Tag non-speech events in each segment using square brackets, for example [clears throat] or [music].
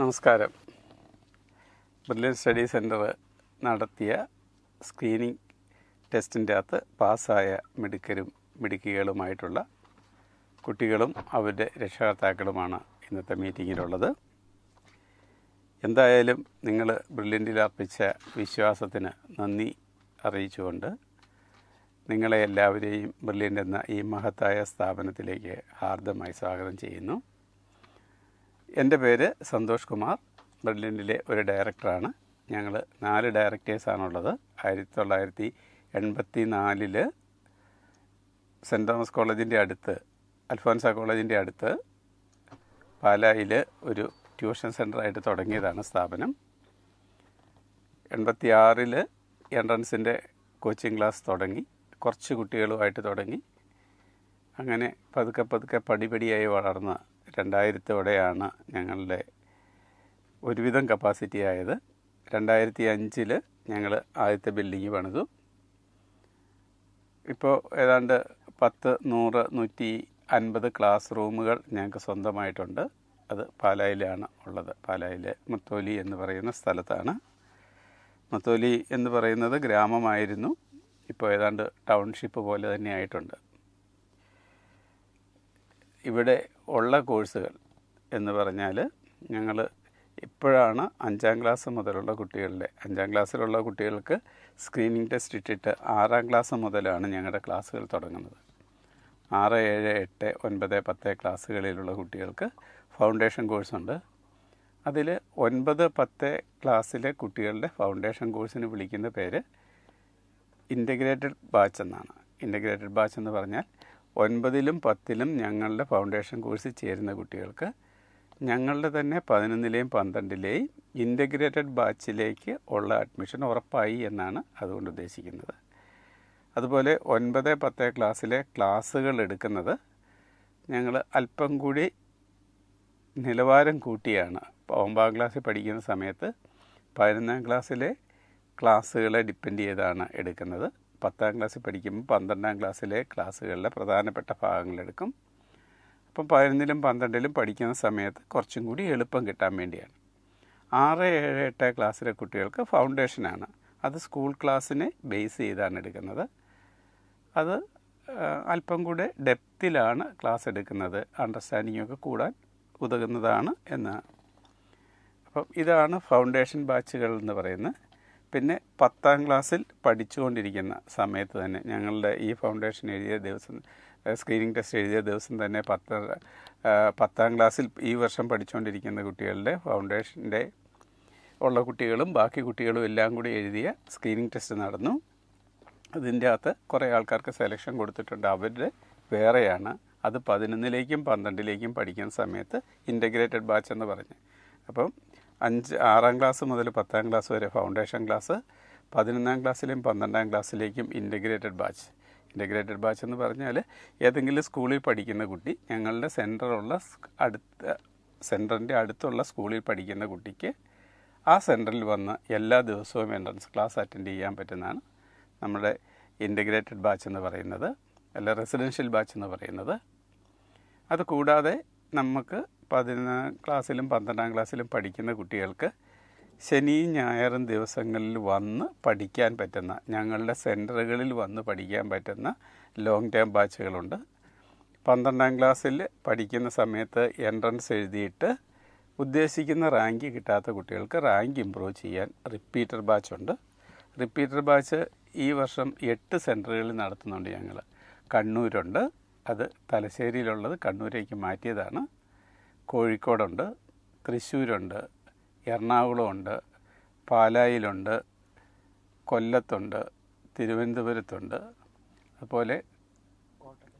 നമസ്കാരം Brilliant Study Centre നടത്തിയ സ്ക്രീനിങ് ടെസ്റ്റിൻ്റെ അകത്ത് പാസ്സായ മിടുക്കരും മിടുക്കികളുമായിട്ടുള്ള കുട്ടികളും അവരുടെ രക്ഷകർത്താക്കളുമാണ് ഇന്നത്തെ മീറ്റിങ്ങിലുള്ളത് എന്തായാലും നിങ്ങൾ ബ്രില്യൻറ്റിൽ അർപ്പിച്ച വിശ്വാസത്തിന് നന്ദി അറിയിച്ചുകൊണ്ട് നിങ്ങളെ എല്ലാവരെയും ബ്രില്യൻ്റ് എന്ന ഈ മഹത്തായ സ്ഥാപനത്തിലേക്ക് ഹാർദമായി സ്വാഗതം ചെയ്യുന്നു എൻ്റെ പേര് സന്തോഷ് കുമാർ ബ്രില്യൻറ്റിലെ ഒരു ഡയറക്ടറാണ് ഞങ്ങൾ നാല് ഡയറക്ടേഴ്സാണുള്ളത് ആയിരത്തി തൊള്ളായിരത്തി എൺപത്തി നാലിൽ സെൻറ് തോമസ് കോളേജിൻ്റെ അടുത്ത് അൽഫോൻസ കോളേജിൻ്റെ അടുത്ത് പാലായിൽ ഒരു ട്യൂഷൻ സെൻ്ററായിട്ട് തുടങ്ങിയതാണ് സ്ഥാപനം എൺപത്തി ആറിൽ എൻട്രൻസിൻ്റെ കോച്ചിങ് ക്ലാസ് തുടങ്ങി കുറച്ച് കുട്ടികളുമായിട്ട് തുടങ്ങി അങ്ങനെ പതുക്കെ പതുക്കെ പടിപടിയായി വളർന്ന രണ്ടായിരത്തോടെയാണ് ഞങ്ങളുടെ ഒരുവിധം കപ്പാസിറ്റി ആയത് രണ്ടായിരത്തി അഞ്ചിൽ ഞങ്ങൾ ആദ്യത്തെ ബിൽഡിംഗ് പണിതു ഇപ്പോൾ ഏതാണ്ട് പത്ത് നൂറ് നൂറ്റി അൻപത് ക്ലാസ് റൂമുകൾ ഞങ്ങൾക്ക് സ്വന്തമായിട്ടുണ്ട് അത് പാലായിലാണ് ഉള്ളത് പാലായിലെ മുത്തോലി എന്ന് പറയുന്ന സ്ഥലത്താണ് മുത്തോലി എന്ന് പറയുന്നത് ഗ്രാമമായിരുന്നു ഇപ്പോൾ ഏതാണ്ട് ടൗൺഷിപ്പ് പോലെ തന്നെ ആയിട്ടുണ്ട് ഇവിടെ ഉള്ള കോഴ്സുകൾ എന്ന് പറഞ്ഞാൽ ഞങ്ങൾ ഇപ്പോഴാണ് അഞ്ചാം ക്ലാസ് മുതലുള്ള കുട്ടികളുടെ അഞ്ചാം ക്ലാസ്സിലുള്ള കുട്ടികൾക്ക് സ്ക്രീനിങ് ടെസ്റ്റ് ഇട്ടിട്ട് ആറാം ക്ലാസ് മുതലാണ് ഞങ്ങളുടെ ക്ലാസ്സുകൾ തുടങ്ങുന്നത് ആറ് ഏഴ് എട്ട് ഒൻപത് പത്ത് ക്ലാസ്സുകളിലുള്ള കുട്ടികൾക്ക് ഫൗണ്ടേഷൻ കോഴ്സുണ്ട് അതിൽ ഒൻപത് പത്ത് ക്ലാസ്സിലെ കുട്ടികളുടെ ഫൗണ്ടേഷൻ കോഴ്സിന് വിളിക്കുന്ന പേര് ഇൻ്റഗ്രേറ്റഡ് ബാച്ച് എന്നാണ് ഇൻ്റഗ്രേറ്റഡ് ബാച്ച് എന്ന് പറഞ്ഞാൽ ഒൻപതിലും പത്തിലും ഞങ്ങളുടെ ഫൗണ്ടേഷൻ കോഴ്സിൽ ചേരുന്ന കുട്ടികൾക്ക് ഞങ്ങളുടെ തന്നെ പതിനൊന്നിലെയും പന്ത്രണ്ടിലെയും ഇൻ്റഗ്രേറ്റഡ് ബാച്ചിലേക്ക് ഉള്ള അഡ്മിഷൻ ഉറപ്പായി എന്നാണ് അതുകൊണ്ട് ഉദ്ദേശിക്കുന്നത് അതുപോലെ ഒൻപത് പത്ത് ക്ലാസ്സിലെ ക്ലാസ്സുകൾ എടുക്കുന്നത് ഞങ്ങൾ അല്പം കൂടി നിലവാരം കൂട്ടിയാണ് ഒമ്പതാം ക്ലാസ്സിൽ പഠിക്കുന്ന സമയത്ത് പതിനൊന്നാം ക്ലാസ്സിലെ ക്ലാസ്സുകളെ ഡിപ്പെൻഡ് ചെയ്താണ് എടുക്കുന്നത് പത്താം ക്ലാസ്സിൽ പഠിക്കുമ്പോൾ പന്ത്രണ്ടാം ക്ലാസ്സിലെ ക്ലാസ്സുകളിലെ പ്രധാനപ്പെട്ട ഭാഗങ്ങളെടുക്കും അപ്പം പതിനൊന്നിലും പന്ത്രണ്ടിലും പഠിക്കുന്ന സമയത്ത് കുറച്ചും കൂടി എളുപ്പം കിട്ടാൻ വേണ്ടിയാണ് ആറ് ഏഴ് എട്ട് ക്ലാസ്സിലെ കുട്ടികൾക്ക് ഫൗണ്ടേഷനാണ് അത് സ്കൂൾ ക്ലാസ്സിനെ ബേസ് ചെയ്താണ് എടുക്കുന്നത് അത് അല്പം കൂടെ ഡെപ്തിലാണ് ക്ലാസ് എടുക്കുന്നത് ഒക്കെ കൂടാൻ ഉതകുന്നതാണ് എന്നാണ് അപ്പം ഇതാണ് ഫൗണ്ടേഷൻ ബാച്ചുകൾ എന്ന് പറയുന്നത് പിന്നെ പത്താം ക്ലാസ്സിൽ പഠിച്ചുകൊണ്ടിരിക്കുന്ന സമയത്ത് തന്നെ ഞങ്ങളുടെ ഈ ഫൗണ്ടേഷൻ എഴുതിയ ദിവസം സ്ക്രീനിങ് ടെസ്റ്റ് എഴുതിയ ദിവസം തന്നെ പത്ത പത്താം ക്ലാസ്സിൽ ഈ വർഷം പഠിച്ചുകൊണ്ടിരിക്കുന്ന കുട്ടികളുടെ ഫൗണ്ടേഷൻ്റെ ഉള്ള കുട്ടികളും ബാക്കി കുട്ടികളും എല്ലാം കൂടി എഴുതിയ സ്ക്രീനിങ് ടെസ്റ്റ് നടന്നു അതിൻ്റെ അകത്ത് കുറേ ആൾക്കാർക്ക് സെലക്ഷൻ കൊടുത്തിട്ടുണ്ട് അവരുടെ വേറെയാണ് അത് പതിനൊന്നിലേക്കും പന്ത്രണ്ടിലേക്കും പഠിക്കുന്ന സമയത്ത് ഇൻ്റഗ്രേറ്റഡ് ബാച്ച് എന്ന് പറഞ്ഞ് അപ്പം അഞ്ച് ആറാം ക്ലാസ് മുതൽ പത്താം ക്ലാസ് വരെ ഫൗണ്ടേഷൻ ക്ലാസ് പതിനൊന്നാം ക്ലാസ്സിലേയും പന്ത്രണ്ടാം ക്ലാസ്സിലേക്കും ഇൻറ്റഗ്രേറ്റഡ് ബാച്ച് ഇൻറ്റഗ്രേറ്റഡ് ബാച്ച് എന്ന് പറഞ്ഞാൽ ഏതെങ്കിലും സ്കൂളിൽ പഠിക്കുന്ന കുട്ടി ഞങ്ങളുടെ സെൻറ്ററുള്ള അടുത്ത സെൻറ്ററിൻ്റെ അടുത്തുള്ള സ്കൂളിൽ പഠിക്കുന്ന കുട്ടിക്ക് ആ സെൻറ്ററിൽ വന്ന് എല്ലാ ദിവസവും എൻട്രൻസ് ക്ലാസ് അറ്റൻഡ് ചെയ്യാൻ പറ്റുന്നതാണ് നമ്മുടെ ഇൻറ്റഗ്രേറ്റഡ് ബാച്ച് എന്ന് പറയുന്നത് അല്ല റെസിഡൻഷ്യൽ ബാച്ച് എന്ന് പറയുന്നത് അതുകൂടാതെ നമുക്ക് പതിനൊന്നാം ക്ലാസ്സിലും പന്ത്രണ്ടാം ക്ലാസ്സിലും പഠിക്കുന്ന കുട്ടികൾക്ക് ശനിയും ഞായറും ദിവസങ്ങളിൽ വന്ന് പഠിക്കാൻ പറ്റുന്ന ഞങ്ങളുടെ സെൻറ്ററുകളിൽ വന്ന് പഠിക്കാൻ പറ്റുന്ന ലോങ് ടേം ബാച്ചുകളുണ്ട് പന്ത്രണ്ടാം ക്ലാസ്സിൽ പഠിക്കുന്ന സമയത്ത് എൻട്രൻസ് എഴുതിയിട്ട് ഉദ്ദേശിക്കുന്ന റാങ്ക് കിട്ടാത്ത കുട്ടികൾക്ക് റാങ്ക് ഇമ്പ്രൂവ് ചെയ്യാൻ റിപ്പീറ്റർ ബാച്ചുണ്ട് റിപ്പീറ്റർ ബാച്ച് ഈ വർഷം എട്ട് സെൻറ്ററുകളിൽ നടത്തുന്നുണ്ട് ഞങ്ങൾ കണ്ണൂരുണ്ട് അത് തലശ്ശേരിയിലുള്ളത് കണ്ണൂരേക്ക് മാറ്റിയതാണ് കോഴിക്കോടുണ്ട് തൃശ്ശൂരുണ്ട് എറണാകുളമുണ്ട് പാലായിലുണ്ട് കൊല്ലത്തുണ്ട് തിരുവനന്തപുരത്തുണ്ട് അതുപോലെ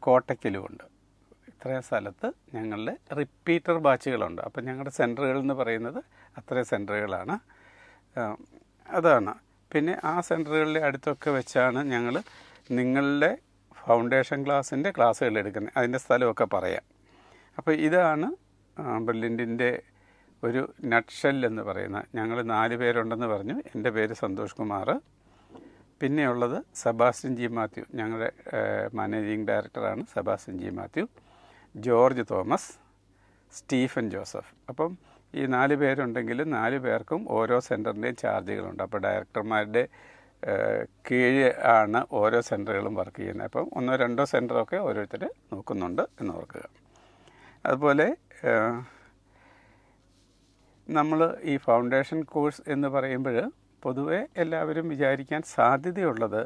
കോട്ടയ്ക്കലുമുണ്ട് ഇത്രയും സ്ഥലത്ത് ഞങ്ങളുടെ റിപ്പീറ്റർ ബാച്ചുകളുണ്ട് അപ്പം ഞങ്ങളുടെ സെൻറ്ററുകൾ എന്ന് പറയുന്നത് അത്രയും സെൻറ്ററുകളാണ് അതാണ് പിന്നെ ആ സെൻറ്ററുകളിലെ അടുത്തൊക്കെ വെച്ചാണ് ഞങ്ങൾ നിങ്ങളുടെ ഫൗണ്ടേഷൻ ക്ലാസ്സിൻ്റെ ക്ലാസ്സുകൾ എടുക്കുന്നത് അതിൻ്റെ സ്ഥലമൊക്കെ പറയാം അപ്പോൾ ഇതാണ് ബെല്ലിൻ്റെ ഒരു നട്ട്ഷെൽ എന്ന് പറയുന്ന ഞങ്ങൾ നാല് പേരുണ്ടെന്ന് പറഞ്ഞു എൻ്റെ പേര് സന്തോഷ് കുമാർ പിന്നെയുള്ളത് സെബാസ്റ്റ്യൻ ജി മാത്യു ഞങ്ങളുടെ മാനേജിങ് ഡയറക്ടറാണ് Sebastian G Mathew George Thomas Stephen Joseph അപ്പം ഈ നാല് പേരുണ്ടെങ്കിൽ നാല് പേർക്കും ഓരോ സെൻറ്ററിൻ്റെയും ചാർജുകളുണ്ട് അപ്പോൾ ഡയറക്ടർമാരുടെ കീഴ് ആണ് ഓരോ സെൻറ്ററുകളും വർക്ക് ചെയ്യുന്നത് അപ്പം ഒന്നോ രണ്ടോ സെൻറ്ററൊക്കെ ഓരോരുത്തർ നോക്കുന്നുണ്ട് എന്ന് ഓർക്കുക അതുപോലെ നമ്മൾ ഈ ഫൗണ്ടേഷൻ കോഴ്സ് എന്ന് പറയുമ്പോൾ പൊതുവെ എല്ലാവരും വിചാരിക്കാൻ സാധ്യതയുള്ളത്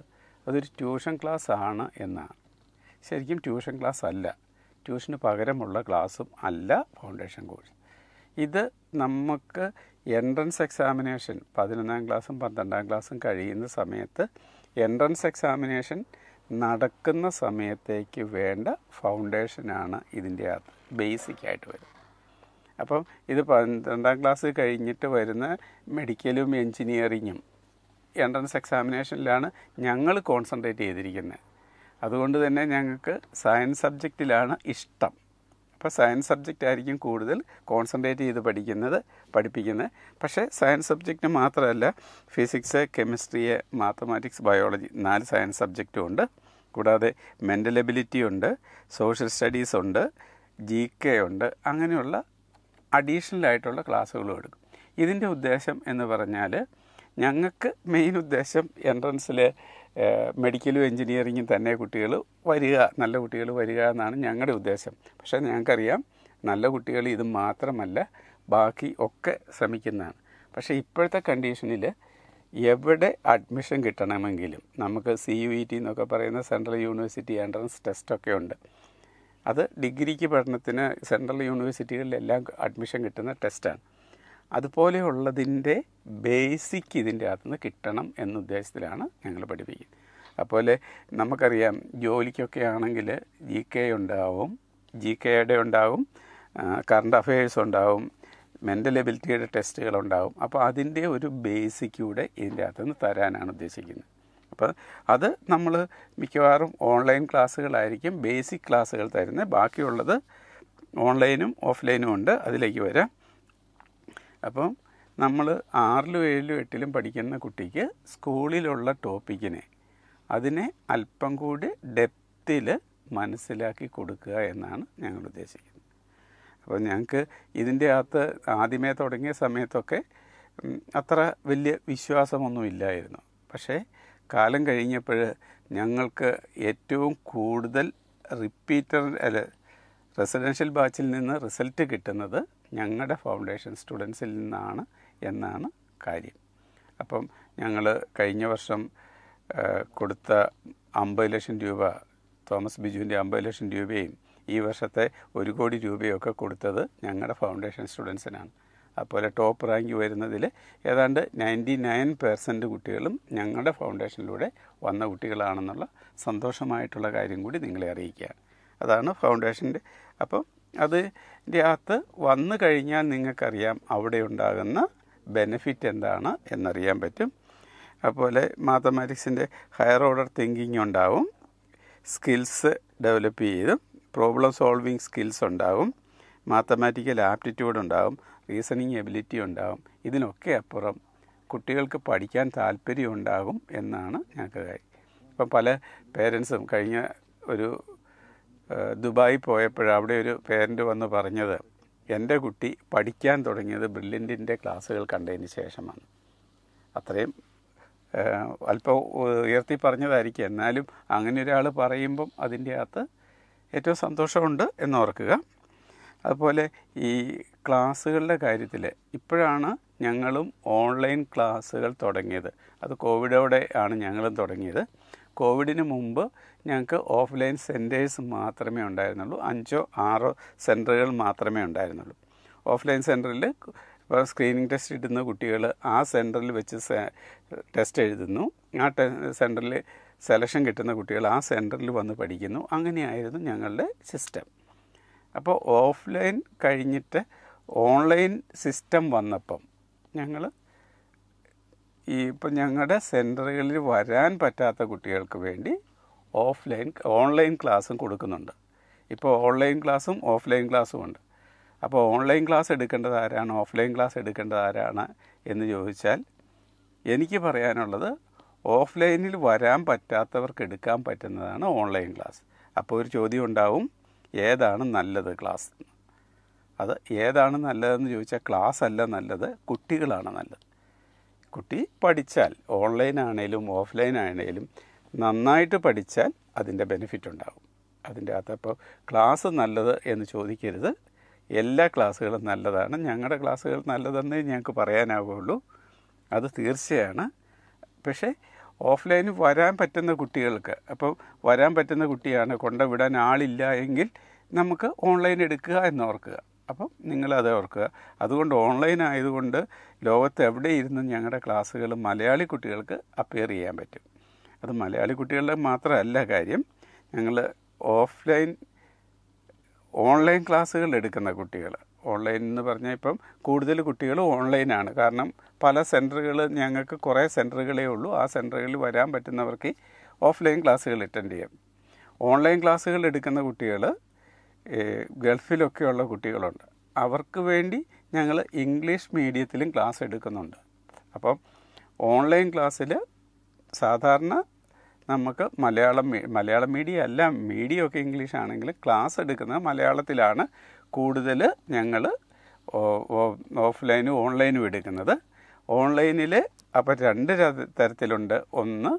അതൊരു ട്യൂഷൻ ക്ലാസ് ആണ് എന്നാണ് ശരിക്കും ട്യൂഷൻ ക്ലാസ് അല്ല ട്യൂഷന് പകരമുള്ള ക്ലാസ്സും അല്ല ഫൗണ്ടേഷൻ കോഴ്സ് ഇത് നമുക്ക് എൻട്രൻസ് എക്സാമിനേഷൻ പതിനൊന്നാം ക്ലാസ്സും പന്ത്രണ്ടാം ക്ലാസ്സും കഴിയുന്ന സമയത്ത് എൻട്രൻസ് എക്സാമിനേഷൻ നടക്കുന്ന സമയത്തേക്ക് വേണ്ട ഫൗണ്ടേഷനാണ് ഇതിൻ്റെ അകത്ത് ബേസിക്കായിട്ട് വരുന്നത് അപ്പം ഇത് പന്ത്രണ്ടാം ക്ലാസ് കഴിഞ്ഞിട്ട് വരുന്ന മെഡിക്കലും എൻജിനീയറിങ്ങും എൻട്രൻസ് എക്സാമിനേഷനിലാണ് ഞങ്ങൾ കോൺസെൻട്രേറ്റ് ചെയ്തിരിക്കുന്നത് അതുകൊണ്ട് തന്നെ ഞങ്ങൾക്ക് സയൻസ് സബ്ജക്റ്റിലാണ് ഇഷ്ടം അപ്പോൾ സയൻസ് സബ്ജക്റ്റ് ആയിരിക്കും കൂടുതൽ കോൺസെൻട്രേറ്റ് ചെയ്ത് പഠിക്കുന്നത് പഠിപ്പിക്കുന്നത് പക്ഷേ സയൻസ് സബ്ജക്റ്റ് മാത്രമല്ല ഫിസിക്സ് കെമിസ്ട്രി മാത്തമാറ്റിക്സ് ബയോളജി നാല് സയൻസ് സബ്ജക്റ്റും ഉണ്ട് കൂടാതെ മെൻ്റൽ എബിലിറ്റി ഉണ്ട് സോഷ്യൽ സ്റ്റഡീസ് ഉണ്ട് ജി കെ ഉണ്ട് അങ്ങനെയുള്ള അഡീഷണൽ ആയിട്ടുള്ള ക്ലാസ്സുകളും എടുക്കും ഇതിൻ്റെ ഉദ്ദേശം എന്ന് പറഞ്ഞാൽ ഞങ്ങൾക്ക് മെയിൻ ഉദ്ദേശം എൻട്രൻസിലെ മെഡിക്കലും എൻജിനീയറിങ്ങും തന്നെ കുട്ടികൾ വരിക നല്ല കുട്ടികൾ വരിക എന്നാണ് ഞങ്ങളുടെ ഉദ്ദേശം പക്ഷേ ഞങ്ങൾക്കറിയാം നല്ല കുട്ടികൾ ഇത് മാത്രമല്ല ബാക്കി ഒക്കെ ശ്രമിക്കുന്നതാണ് പക്ഷേ ഇപ്പോഴത്തെ കണ്ടീഷനിൽ എവിടെ അഡ്മിഷൻ കിട്ടണമെങ്കിലും നമുക്ക് സി യു ഇ ടി എന്നൊക്കെ പറയുന്ന സെൻട്രൽ യൂണിവേഴ്സിറ്റി എൻട്രൻസ് ടെസ്റ്റൊക്കെ ഉണ്ട് അത് ഡിഗ്രിക്ക് പഠനത്തിന് സെൻട്രൽ യൂണിവേഴ്സിറ്റികളിലെല്ലാം അഡ്മിഷൻ കിട്ടുന്ന ടെസ്റ്റാണ് അതുപോലെയുള്ളതിൻ്റെ ബേസിക് ഇതിൻ്റെ അകത്തുനിന്ന് കിട്ടണം എന്ന ഉദ്ദേശത്തിലാണ് ഞങ്ങൾ പഠിപ്പിക്കുന്നത് അതുപോലെ നമുക്കറിയാം ജോലിക്കൊക്കെ ആണെങ്കിൽ ജി കെ ഉണ്ടാവും ജി കെയുടെ ഉണ്ടാവും കറണ്ട് അഫയേഴ്സ് ഉണ്ടാവും മെൻ്റൽ എബിലിറ്റിയുടെ ടെസ്റ്റുകൾ ഉണ്ടാവും അപ്പോൾ അതിൻ്റെ ഒരു ബേസിക് കൂടെ ഇതിൻ്റെ അകത്തുനിന്ന് തരാനാണ് ഉദ്ദേശിക്കുന്നത് അപ്പോൾ അത് നമ്മൾ മിക്കവാറും ഓൺലൈൻ ക്ലാസ്സുകളായിരിക്കും ബേസിക് ക്ലാസ്സുകൾ തരുന്നത് ബാക്കിയുള്ളത് ഓൺലൈനും ഓഫ്ലൈനും ഉണ്ട് അതിലേക്ക് വരാം അപ്പം നമ്മൾ ആറിലും ഏഴിലും എട്ടിലും പഠിക്കുന്ന കുട്ടിക്ക് സ്കൂളിലുള്ള ടോപ്പിക്കിനെ അതിനെ അല്പം കൂടി ഡെപ്തിൽ മനസ്സിലാക്കി കൊടുക്കുക എന്നാണ് ഞങ്ങൾ ഉദ്ദേശിക്കുന്നത് അപ്പോൾ ഞങ്ങൾക്ക് ഇതിൻ്റെ അകത്ത് ആദ്യമേ തുടങ്ങിയ സമയത്തൊക്കെ അത്ര വലിയ വിശ്വാസമൊന്നുമില്ലായിരുന്നു പക്ഷേ കാലം കഴിഞ്ഞപ്പോൾ ഞങ്ങൾക്ക് ഏറ്റവും കൂടുതൽ റിപ്പീറ്റർ അല്ല റെസിഡൻഷ്യൽ ബാച്ചിൽ നിന്ന് റിസൾട്ട് കിട്ടുന്നത് ഞങ്ങളുടെ ഫൗണ്ടേഷൻ സ്റ്റുഡൻസിൽ നിന്നാണ് എന്നാണ് കാര്യം അപ്പം ഞങ്ങൾ കഴിഞ്ഞ വർഷം കൊടുത്ത അമ്പത് ലക്ഷം രൂപ തോമസ് ബിജുവിൻ്റെ അമ്പത് ലക്ഷം രൂപയും ഈ വർഷത്തെ ഒരു കോടി രൂപയൊക്കെ കൊടുത്തത് ഞങ്ങളുടെ ഫൗണ്ടേഷൻ സ്റ്റുഡൻസിനാണ് അതുപോലെ ടോപ്പ് റാങ്ക് വരുന്നതിൽ ഏതാണ്ട് നയൻറ്റി നയൻ പേഴ്സൻറ്റ് കുട്ടികളും ഞങ്ങളുടെ ഫൗണ്ടേഷനിലൂടെ വന്ന കുട്ടികളാണെന്നുള്ള സന്തോഷമായിട്ടുള്ള കാര്യം കൂടി നിങ്ങളെ അറിയിക്കുക അതാണ് ഫൗണ്ടേഷൻ്റെ അപ്പം അത് ഇതിൻ്റെ അകത്ത് വന്നു കഴിഞ്ഞാൽ നിങ്ങൾക്കറിയാം അവിടെ ഉണ്ടാകുന്ന ബെനിഫിറ്റ് എന്താണ് എന്നറിയാൻ പറ്റും അതുപോലെ മാത്തമാറ്റിക്സിൻ്റെ ഹയർ ഓർഡർ തിങ്കിങ് ഉണ്ടാവും സ്കിൽസ് ഡെവലപ്പ് ചെയ്തും പ്രോബ്ലം സോൾവിങ് സ്കിൽസ് ഉണ്ടാവും മാത്തമാറ്റിക്കൽ ആപ്റ്റിറ്റ്യൂഡ് ഉണ്ടാവും റീസണിങ് എബിലിറ്റി ഉണ്ടാവും ഇതിനൊക്കെ അപ്പുറം കുട്ടികൾക്ക് പഠിക്കാൻ താല്പര്യം ഉണ്ടാകും എന്നാണ് ഞങ്ങൾക്ക് കാര്യം ഇപ്പം പല പേരൻസും കഴിഞ്ഞ ഒരു ദുബായി പോയപ്പോൾ അവിടെ ഒരു പേരൻ്റ് വന്ന് പറഞ്ഞത് എൻ്റെ കുട്ടി പഠിക്കാൻ തുടങ്ങിയത് ബ്രില്യൻറ്റിൻ്റെ ക്ലാസ്സുകൾ കണ്ടതിന് ശേഷമാണ് അത്രയും അല്പം ഉയർത്തി പറഞ്ഞതായിരിക്കും എന്നാലും അങ്ങനെ ഒരാൾ പറയുമ്പം അതിൻ്റെ അകത്ത് ഏറ്റവും സന്തോഷമുണ്ട് എന്നോർക്കുക അതുപോലെ ഈ ക്ലാസ്സുകളുടെ കാര്യത്തിൽ ഇപ്പോഴാണ് ഞങ്ങളും ഓൺലൈൻ ക്ലാസ്സുകൾ തുടങ്ങിയത് അത് കോവിഡോടെ ആണ് ഞങ്ങളും തുടങ്ങിയത് കോവിഡിന് മുമ്പ് ഞങ്ങൾക്ക് ഓഫ്ലൈൻ സെൻറ്റേഴ്സ് മാത്രമേ ഉണ്ടായിരുന്നുള്ളൂ അഞ്ചോ ആറോ സെൻറ്ററുകൾ മാത്രമേ ഉണ്ടായിരുന്നുള്ളൂ ഓഫ്ലൈൻ സെൻറ്ററിൽ ഇപ്പോൾ സ്ക്രീനിങ് ടെസ്റ്റ് ഇടുന്ന കുട്ടികൾ ആ സെൻറ്ററിൽ വെച്ച് ടെസ്റ്റ് എഴുതുന്നു ആ ടെ സെൻറ്ററിൽ സെലക്ഷൻ കിട്ടുന്ന കുട്ടികൾ ആ സെൻറ്ററിൽ വന്ന് പഠിക്കുന്നു അങ്ങനെയായിരുന്നു ഞങ്ങളുടെ സിസ്റ്റം അപ്പോൾ ഓഫ്ലൈൻ കഴിഞ്ഞിട്ട് ഓൺലൈൻ സിസ്റ്റം വന്നപ്പം ഞങ്ങൾ ഈ ഇപ്പം ഞങ്ങളുടെ സെൻറ്ററുകളിൽ വരാൻ പറ്റാത്ത കുട്ടികൾക്ക് വേണ്ടി ഓഫ്ലൈൻ ഓൺലൈൻ ക്ലാസ്സും കൊടുക്കുന്നുണ്ട് ഇപ്പോൾ ഓൺലൈൻ ക്ലാസ്സും ഓഫ്ലൈൻ ക്ലാസ്സും ഉണ്ട് അപ്പോൾ ഓൺലൈൻ ക്ലാസ് എടുക്കേണ്ടത് ആരാണ് ഓഫ്ലൈൻ ക്ലാസ് എടുക്കേണ്ടത് ആരാണ് എന്ന് ചോദിച്ചാൽ എനിക്ക് പറയാനുള്ളത് ഓഫ്ലൈനിൽ വരാൻ പറ്റാത്തവർക്ക് എടുക്കാൻ പറ്റുന്നതാണ് ഓൺലൈൻ ക്ലാസ് അപ്പോൾ ഒരു ചോദ്യം ഉണ്ടാവും ഏതാണ് നല്ലത് ക്ലാസ് അത് ഏതാണ് നല്ലതെന്ന് ചോദിച്ചാൽ ക്ലാസ് അല്ല നല്ലത് കുട്ടികളാണ് നല്ലത് കുട്ടി പഠിച്ചാൽ ഓൺലൈൻ ആണേലും ഓഫ്ലൈൻ ആണേലും നന്നായിട്ട് പഠിച്ചാൽ അതിൻ്റെ ബെനിഫിറ്റ് ഉണ്ടാകും അതിൻ്റെ അകത്ത് അപ്പോൾ ക്ലാസ് നല്ലത് എന്ന് ചോദിക്കരുത് എല്ലാ ക്ലാസ്സുകളും നല്ലതാണ് ഞങ്ങളുടെ ക്ലാസ്സുകൾ നല്ലതെന്നേ ഞങ്ങൾക്ക് പറയാനാവുള്ളൂ അത് തീർച്ചയാണ് പക്ഷേ ഓഫ്ലൈനിൽ വരാൻ പറ്റുന്ന കുട്ടികൾക്ക് അപ്പോൾ വരാൻ പറ്റുന്ന കുട്ടിയാണ് കൊണ്ടുവിടാൻ ആളില്ല എങ്കിൽ നമുക്ക് ഓൺലൈൻ എടുക്കുക എന്നോർക്കുക അപ്പം നിങ്ങളത് ഓർക്കുക അതുകൊണ്ട് ഓൺലൈൻ ആയതുകൊണ്ട് ലോകത്ത് എവിടെ ഇരുന്നും ഞങ്ങളുടെ ക്ലാസ്സുകൾ മലയാളി കുട്ടികൾക്ക് അപ്പിയർ ചെയ്യാൻ പറ്റും അത് മലയാളി കുട്ടികളുടെ മാത്രമല്ല കാര്യം ഞങ്ങൾ ഓഫ്ലൈൻ ഓൺലൈൻ ക്ലാസ്സുകൾ എടുക്കുന്ന കുട്ടികൾ ഓൺലൈൻ എന്ന് പറഞ്ഞാൽ ഇപ്പം കൂടുതൽ കുട്ടികൾ ഓൺലൈനാണ് കാരണം പല സെൻറ്ററുകൾ ഞങ്ങൾക്ക് കുറേ സെൻറ്ററുകളേ ഉള്ളൂ ആ സെൻറ്ററുകളിൽ വരാൻ പറ്റുന്നവർക്ക് ഓഫ്ലൈൻ ക്ലാസ്സുകൾ അറ്റൻഡ് ചെയ്യാം ഓൺലൈൻ ക്ലാസ്സുകൾ എടുക്കുന്ന കുട്ടികൾ ഗൾഫിലൊക്കെയുള്ള കുട്ടികളുണ്ട് അവർക്ക് വേണ്ടി ഞങ്ങൾ ഇംഗ്ലീഷ് മീഡിയത്തിലും ക്ലാസ് എടുക്കുന്നുണ്ട് അപ്പം ഓൺലൈൻ ക്ലാസ്സിൽ സാധാരണ നമുക്ക് മലയാളം മലയാളം മീഡിയ അല്ല മീഡിയ ഒക്കെ ഇംഗ്ലീഷ് ആണെങ്കിൽ ക്ലാസ് എടുക്കുന്നത് മലയാളത്തിലാണ് കൂടുതൽ ഞങ്ങൾ ഓഫ്ലൈനും ഓൺലൈനും എടുക്കുന്നത് ഓൺലൈനിൽ അപ്പോൾ രണ്ട് തരത്തിലുണ്ട് ഒന്ന്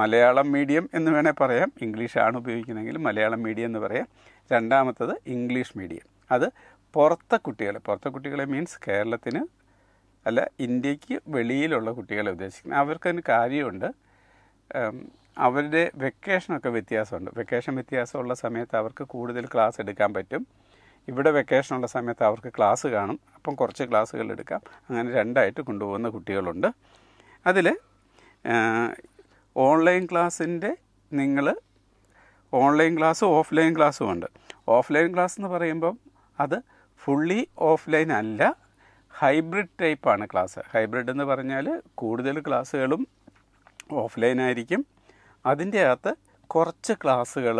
മലയാളം മീഡിയം എന്ന് വേണേൽ പറയാം ഇംഗ്ലീഷാണ് ഉപയോഗിക്കുന്നതെങ്കിൽ മലയാളം മീഡിയം എന്ന് പറയാം രണ്ടാമത്തത് ഇംഗ്ലീഷ് മീഡിയം അത് പുറത്തെ കുട്ടികളെ പുറത്തെ കുട്ടികളെ മീൻസ് കേരളത്തിന് അല്ല ഇന്ത്യക്ക് വെളിയിലുള്ള കുട്ടികളെ ഉദ്ദേശിക്കുന്നത് അവർക്കതിന് കാര്യമുണ്ട് അവരുടെ വെക്കേഷനൊക്കെ വ്യത്യാസമുണ്ട് വെക്കേഷൻ വ്യത്യാസമുള്ള സമയത്ത് അവർക്ക് കൂടുതൽ ക്ലാസ് എടുക്കാൻ പറ്റും ഇവിടെ വെക്കേഷനുള്ള സമയത്ത് അവർക്ക് ക്ലാസ് കാണും അപ്പം കുറച്ച് ക്ലാസ്സുകൾ എടുക്കാം അങ്ങനെ രണ്ടായിട്ട് കൊണ്ടുപോകുന്ന കുട്ടികളുണ്ട് അതിൽ ഓൺലൈൻ ക്ലാസ്സിൻ്റെ നിങ്ങൾ ഓൺലൈൻ ക്ലാസ്സും ഓഫ്ലൈൻ ക്ലാസ്സും ഉണ്ട് ഓഫ്ലൈൻ ക്ലാസ് എന്ന് പറയുമ്പം അത് ഫുള്ളി ഓഫ്ലൈൻ അല്ല ഹൈബ്രിഡ് ടൈപ്പാണ് ക്ലാസ് ഹൈബ്രിഡ് എന്ന് പറഞ്ഞാൽ കൂടുതൽ ക്ലാസ്സുകളും ഓഫ്ലൈൻ ആയിരിക്കും അതിൻ്റെ അകത്ത് കുറച്ച് ക്ലാസ്സുകൾ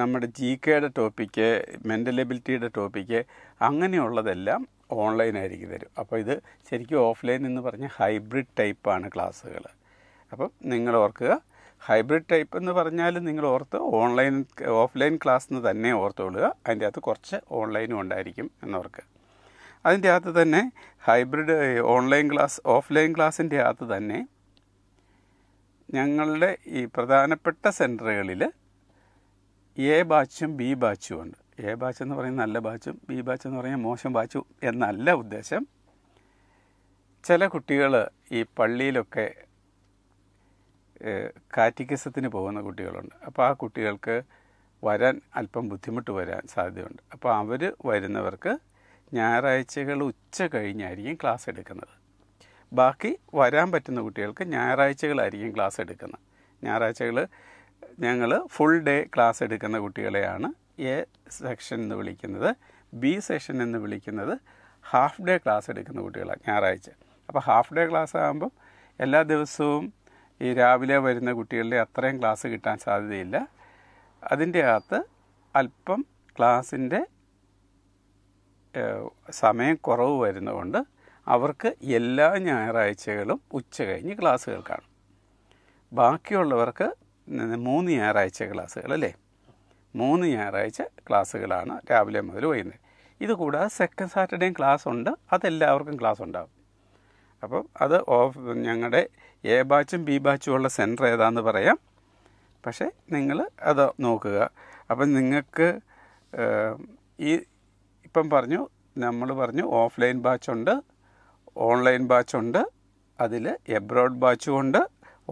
നമ്മുടെ ജി കെയുടെ ടോപ്പിക്ക് മെൻ്റലബിലിറ്റിയുടെ ടോപ്പിക്ക് അങ്ങനെയുള്ളതെല്ലാം ഓൺലൈനായിരിക്കും തരും അപ്പോൾ ഇത് ശരിക്കും ഓഫ്ലൈൻ എന്ന് പറഞ്ഞ ഹൈബ്രിഡ് ടൈപ്പാണ് ക്ലാസ്സുകൾ അപ്പം നിങ്ങൾ ഓർക്കുക ഹൈബ്രിഡ് ടൈപ്പ് എന്ന് പറഞ്ഞാൽ നിങ്ങൾ ഓർത്ത് ഓൺലൈൻ ഓഫ്ലൈൻ ക്ലാസ് എന്ന് തന്നെ ഓർത്തുകൊള്ളുക അതിൻ്റെ അകത്ത് കുറച്ച് ഓൺലൈനും ഉണ്ടായിരിക്കും എന്നവർക്ക് അതിൻ്റെ അകത്ത് തന്നെ ഹൈബ്രിഡ് ഓൺലൈൻ ക്ലാസ് ഓഫ്ലൈൻ ക്ലാസ്സിൻ്റെ അകത്ത് തന്നെ ഞങ്ങളുടെ ഈ പ്രധാനപ്പെട്ട സെൻറ്ററുകളിൽ എ ബാച്ചും ബി ബാച്ചും ഉണ്ട് എ ബാച്ച് എന്ന് പറയുന്ന നല്ല ബാച്ചും ബി ബാച്ച് എന്ന് പറയുന്ന മോശം ബാച്ചും എന്നല്ല ഉദ്ദേശം ചില കുട്ടികൾ ഈ പള്ളിയിലൊക്കെ കാറ്റിക്കസത്തിന് പോകുന്ന കുട്ടികളുണ്ട് അപ്പോൾ ആ കുട്ടികൾക്ക് വരാൻ അല്പം ബുദ്ധിമുട്ട് വരാൻ സാധ്യതയുണ്ട് അപ്പോൾ അവർ വരുന്നവർക്ക് ഞായറാഴ്ചകൾ ഉച്ച കഴിഞ്ഞായിരിക്കും ക്ലാസ് എടുക്കുന്നത് ബാക്കി വരാൻ പറ്റുന്ന കുട്ടികൾക്ക് ഞായറാഴ്ചകളായിരിക്കും ക്ലാസ് എടുക്കുന്നത് ഞായറാഴ്ചകൾ ഞങ്ങൾ ഫുൾ ഡേ ക്ലാസ് എടുക്കുന്ന കുട്ടികളെയാണ് എ സെക്ഷൻ എന്ന് വിളിക്കുന്നത് ബി സെക്ഷൻ എന്ന് വിളിക്കുന്നത് ഹാഫ് ഡേ ക്ലാസ് എടുക്കുന്ന കുട്ടികളാണ് ഞായറാഴ്ച അപ്പോൾ ഹാഫ് ഡേ ക്ലാസ് ആകുമ്പം എല്ലാ ദിവസവും ഈ രാവിലെ വരുന്ന കുട്ടികളുടെ അത്രയും ക്ലാസ് കിട്ടാൻ സാധ്യതയില്ല അതിൻ്റെ അകത്ത് അല്പം ക്ലാസ്സിൻ്റെ സമയം കുറവ് വരുന്നതുകൊണ്ട് അവർക്ക് എല്ലാ ഞായറാഴ്ചകളും ഉച്ച കഴിഞ്ഞ് ക്ലാസ്സുകൾ കാണും ബാക്കിയുള്ളവർക്ക് മൂന്ന് ഞായറാഴ്ച ക്ലാസ്സുകൾ അല്ലേ മൂന്ന് ഞായറാഴ്ച ക്ലാസ്സുകളാണ് രാവിലെ മുതൽ വൈകുന്നേരം ഇതുകൂടാതെ സെക്കൻഡ് സാറ്റർഡേയും ക്ലാസ് ഉണ്ട് അതെല്ലാവർക്കും ക്ലാസ് ഉണ്ടാകും അപ്പം അത് ഓഫ് ഞങ്ങളുടെ എ ബാച്ചും ബി ബാച്ചും ഉള്ള സെൻറ്റർ ഏതാന്ന് പറയാം പക്ഷേ നിങ്ങൾ അത് നോക്കുക അപ്പം നിങ്ങൾക്ക് ഈ ഇപ്പം പറഞ്ഞു നമ്മൾ പറഞ്ഞു ഓഫ്ലൈൻ ബാച്ചുണ്ട് ഓൺലൈൻ ബാച്ചുണ്ട് അതിൽ എബ്രോഡ് ബാച്ചും ഉണ്ട്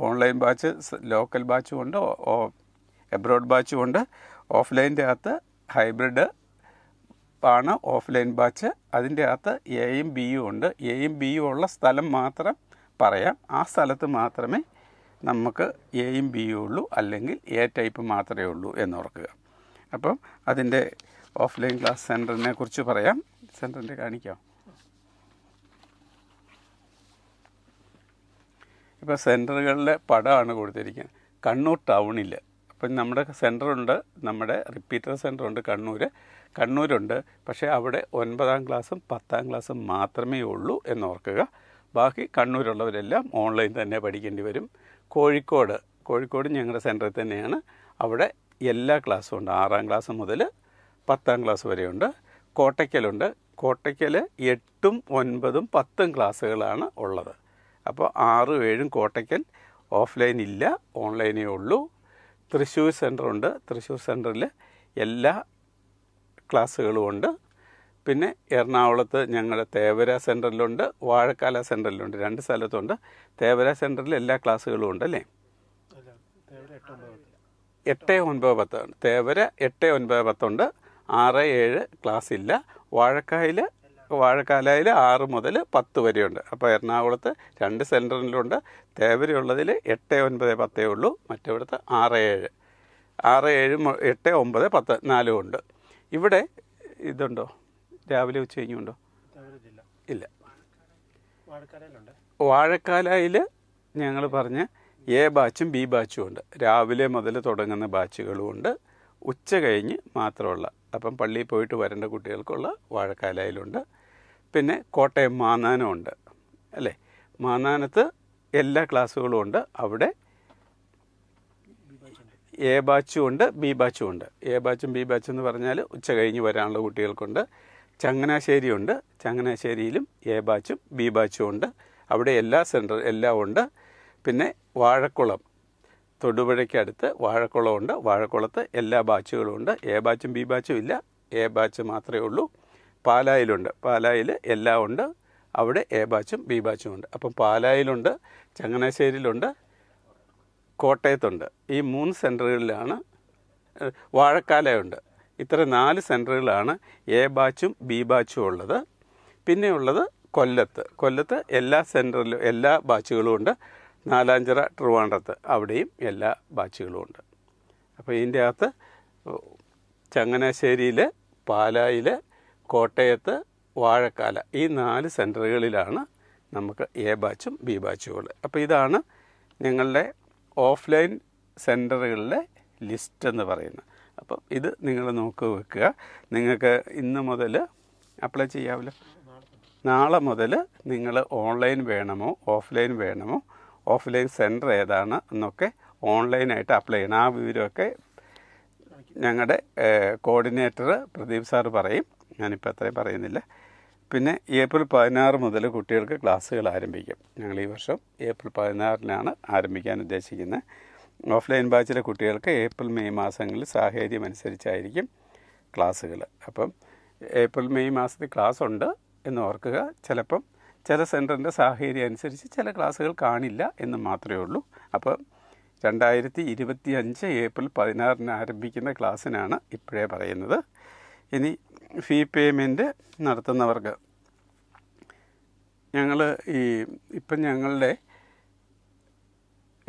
ഓൺലൈൻ ബാച്ച് ലോക്കൽ ബാച്ചും ഉണ്ട് എബ്രോഡ് ബാച്ചും ഉണ്ട് ഓഫ്ലൈൻ്റെ അകത്ത് ഹൈബ്രിഡ് ആണ് ഓഫ്ലൈൻ ബാച്ച് അതിൻ്റെ അകത്ത് എയും ബിയും ഉണ്ട് എയും ബിയും ഉള്ള സ്ഥലം മാത്രം പറയാം ആ സ്ഥലത്ത് മാത്രമേ നമുക്ക് എയും ബിയും ഉള്ളൂ അല്ലെങ്കിൽ എ ടൈപ്പ് മാത്രമേ ഉള്ളൂ എന്നോർക്കുക അപ്പം അതിൻ്റെ ഓഫ്ലൈൻ ക്ലാസ് സെൻറ്ററിനെ കുറിച്ച് പറയാം സെൻറ്ററിൻ്റെ കാണിക്കാം ഇപ്പോൾ സെൻറ്ററുകളിലെ പടമാണ് കൊടുത്തിരിക്കുന്നത് കണ്ണൂർ ടൗണിൽ അപ്പം നമ്മുടെ സെൻറ്ററുണ്ട് നമ്മുടെ റിപ്പീറ്റർ സെൻറ്ററുണ്ട് കണ്ണൂർ കണ്ണൂരുണ്ട് പക്ഷേ അവിടെ ഒൻപതാം ക്ലാസ്സും പത്താം ക്ലാസ്സും മാത്രമേ ഉള്ളൂ എന്നോർക്കുക ബാക്കി കണ്ണൂരുള്ളവരെല്ലാം ഓൺലൈൻ തന്നെ പഠിക്കേണ്ടി വരും കോഴിക്കോട് കോഴിക്കോട് ഞങ്ങളുടെ സെൻറ്ററിൽ തന്നെയാണ് അവിടെ എല്ലാ ക്ലാസ്സും ഉണ്ട് ആറാം ക്ലാസ് മുതൽ പത്താം ക്ലാസ് വരെയുണ്ട് കോട്ടയ്ക്കലുണ്ട് കോട്ടയ്ക്കൽ എട്ടും ഒൻപതും പത്തും ക്ലാസ്സുകളാണ് ഉള്ളത് അപ്പോൾ ആറ് ഏഴും കോട്ടയ്ക്കൽ ഓഫ്ലൈൻ ഇല്ല ഓൺലൈനേ ഉള്ളൂ തൃശ്ശൂർ സെൻ്ററുണ്ട് തൃശ്ശൂർ സെൻറ്ററിൽ എല്ലാ ക്ലാസ്സുകളും ഉണ്ട് പിന്നെ എറണാകുളത്ത് ഞങ്ങൾ തേവര സെൻറ്ററിലുണ്ട് വാഴക്കാല സെൻറ്ററിലുണ്ട് രണ്ട് സ്ഥലത്തുണ്ട് തേവര സെൻറ്ററിൽ എല്ലാ ക്ലാസ്സുകളും ഉണ്ട് അല്ലേ എട്ട് ഒൻപത് പത്ത് തേവര എട്ട് ഒൻപത് പത്തുണ്ട് ആറ് ഏഴ് ക്ലാസ് ഇല്ല വാഴക്കായിൽ വാഴക്കാലയിൽ ആറ് മുതൽ പത്ത് വരെയുണ്ട് അപ്പോൾ എറണാകുളത്ത് രണ്ട് സെൻറ്ററിലുണ്ട് തേവരയുള്ളതിൽ എട്ട് ഒൻപത് പത്തേ ഉള്ളൂ മറ്റവിടുത്തെ ആറ് ഏഴ് ആറ് ഏഴ് എട്ട് ഒമ്പത് പത്ത് നാലും ഉണ്ട് ഇവിടെ ഇതുണ്ടോ രാവിലെ ഉച്ച കഴിഞ്ഞുണ്ടോ ഇല്ല വാഴക്കാലായിൽ ഞങ്ങൾ പറഞ്ഞ എ ബാച്ചും ബി ബാച്ചും ഉണ്ട് രാവിലെ മുതൽ തുടങ്ങുന്ന ബാച്ചുകളും ഉണ്ട് ഉച്ച കഴിഞ്ഞ് മാത്രമുള്ള അപ്പം പള്ളിയിൽ പോയിട്ട് വരേണ്ട കുട്ടികൾക്കുള്ള വാഴക്കാലയിലുണ്ട് പിന്നെ കോട്ടയം ഉണ്ട് അല്ലേ മാന്നാനത്ത് എല്ലാ ക്ലാസ്സുകളും ഉണ്ട് അവിടെ എ ബാച്ചും ഉണ്ട് ബി ബാച്ചും ഉണ്ട് എ ബാച്ചും ബി ബാച്ചും എന്ന് പറഞ്ഞാൽ ഉച്ച കഴിഞ്ഞ് വരാനുള്ള കുട്ടികൾക്കുണ്ട് ചങ്ങനാശ്ശേരിയുണ്ട് ചങ്ങനാശ്ശേരിയിലും എ ബാച്ചും ബി ബാച്ചും ഉണ്ട് അവിടെ എല്ലാ സെൻറ്റർ എല്ലാം ഉണ്ട് പിന്നെ വാഴക്കുളം തൊടുപുഴയ്ക്കടുത്ത് വാഴക്കുളമുണ്ട് വാഴക്കുളത്ത് എല്ലാ ബാച്ചുകളും ഉണ്ട് എ ബാച്ചും ബി ബാച്ചും ഇല്ല എ ബാച്ച് മാത്രമേ ഉള്ളൂ പാലായിലുണ്ട് പാലായിൽ എല്ലാം ഉണ്ട് അവിടെ എ ബാച്ചും ബി ബാച്ചും ഉണ്ട് അപ്പം പാലായിലുണ്ട് ചങ്ങനാശ്ശേരിയിലുണ്ട് കോട്ടയത്തുണ്ട് ഈ മൂന്ന് സെൻറ്ററുകളിലാണ് വാഴക്കാലയുണ്ട് ഇത്ര നാല് സെൻറ്ററുകളാണ് എ ബാച്ചും ബി ബാച്ചും ഉള്ളത് പിന്നെ ഉള്ളത് കൊല്ലത്ത് കൊല്ലത്ത് എല്ലാ സെൻറ്ററിലും എല്ലാ ബാച്ചുകളും ഉണ്ട് നാലാഞ്ചിറ ട്രിവാൻഡ്രത്ത് അവിടെയും എല്ലാ ബാച്ചുകളും ഉണ്ട് അപ്പോൾ ഇതിൻ്റെ അകത്ത് ചങ്ങനാശ്ശേരിയിൽ പാലായിൽ കോട്ടയത്ത് വാഴക്കാല ഈ നാല് സെൻറ്ററുകളിലാണ് നമുക്ക് എ ബാച്ചും ബി ബാച്ചും ഉള്ളത് അപ്പോൾ ഇതാണ് ഞങ്ങളുടെ ഓഫ്ലൈൻ സെൻറ്ററുകളിലെ ലിസ്റ്റ് എന്ന് പറയുന്നത് അപ്പം ഇത് നിങ്ങൾ നോക്ക് വെക്കുക നിങ്ങൾക്ക് ഇന്ന് മുതൽ അപ്ലൈ ചെയ്യാമല്ലോ നാളെ മുതൽ നിങ്ങൾ ഓൺലൈൻ വേണമോ ഓഫ്ലൈൻ വേണമോ ഓഫ്ലൈൻ സെൻറ്റർ ഏതാണ് എന്നൊക്കെ ഓൺലൈനായിട്ട് അപ്ലൈ ചെയ്യണം ആ വിവരമൊക്കെ ഞങ്ങളുടെ കോർഡിനേറ്റർ പ്രദീപ് സാർ പറയും ഞാനിപ്പോൾ അത്രയും പറയുന്നില്ല പിന്നെ ഏപ്രിൽ പതിനാറ് മുതൽ കുട്ടികൾക്ക് ക്ലാസ്സുകൾ ആരംഭിക്കും ഞങ്ങൾ ഈ വർഷം ഏപ്രിൽ പതിനാറിനാണ് ആരംഭിക്കാൻ ഉദ്ദേശിക്കുന്നത് ഓഫ്ലൈൻ ബാച്ചിലെ കുട്ടികൾക്ക് ഏപ്രിൽ മെയ് മാസങ്ങളിൽ സാഹചര്യം അനുസരിച്ചായിരിക്കും ക്ലാസ്സുകൾ അപ്പം ഏപ്രിൽ മെയ് മാസത്തിൽ ക്ലാസ് ഉണ്ട് എന്ന് ഓർക്കുക ചിലപ്പം ചില സെൻറ്ററിൻ്റെ സാഹചര്യം അനുസരിച്ച് ചില ക്ലാസ്സുകൾ കാണില്ല എന്ന് മാത്രമേ ഉള്ളൂ അപ്പോൾ രണ്ടായിരത്തി ഇരുപത്തി അഞ്ച് ഏപ്രിൽ പതിനാറിന് ആരംഭിക്കുന്ന ക്ലാസ്സിനാണ് ഇപ്പോഴേ പറയുന്നത് ഇനി ഫീ പേയ്മെൻറ്റ് നടത്തുന്നവർക്ക് ഞങ്ങൾ ഈ ഇപ്പം ഞങ്ങളുടെ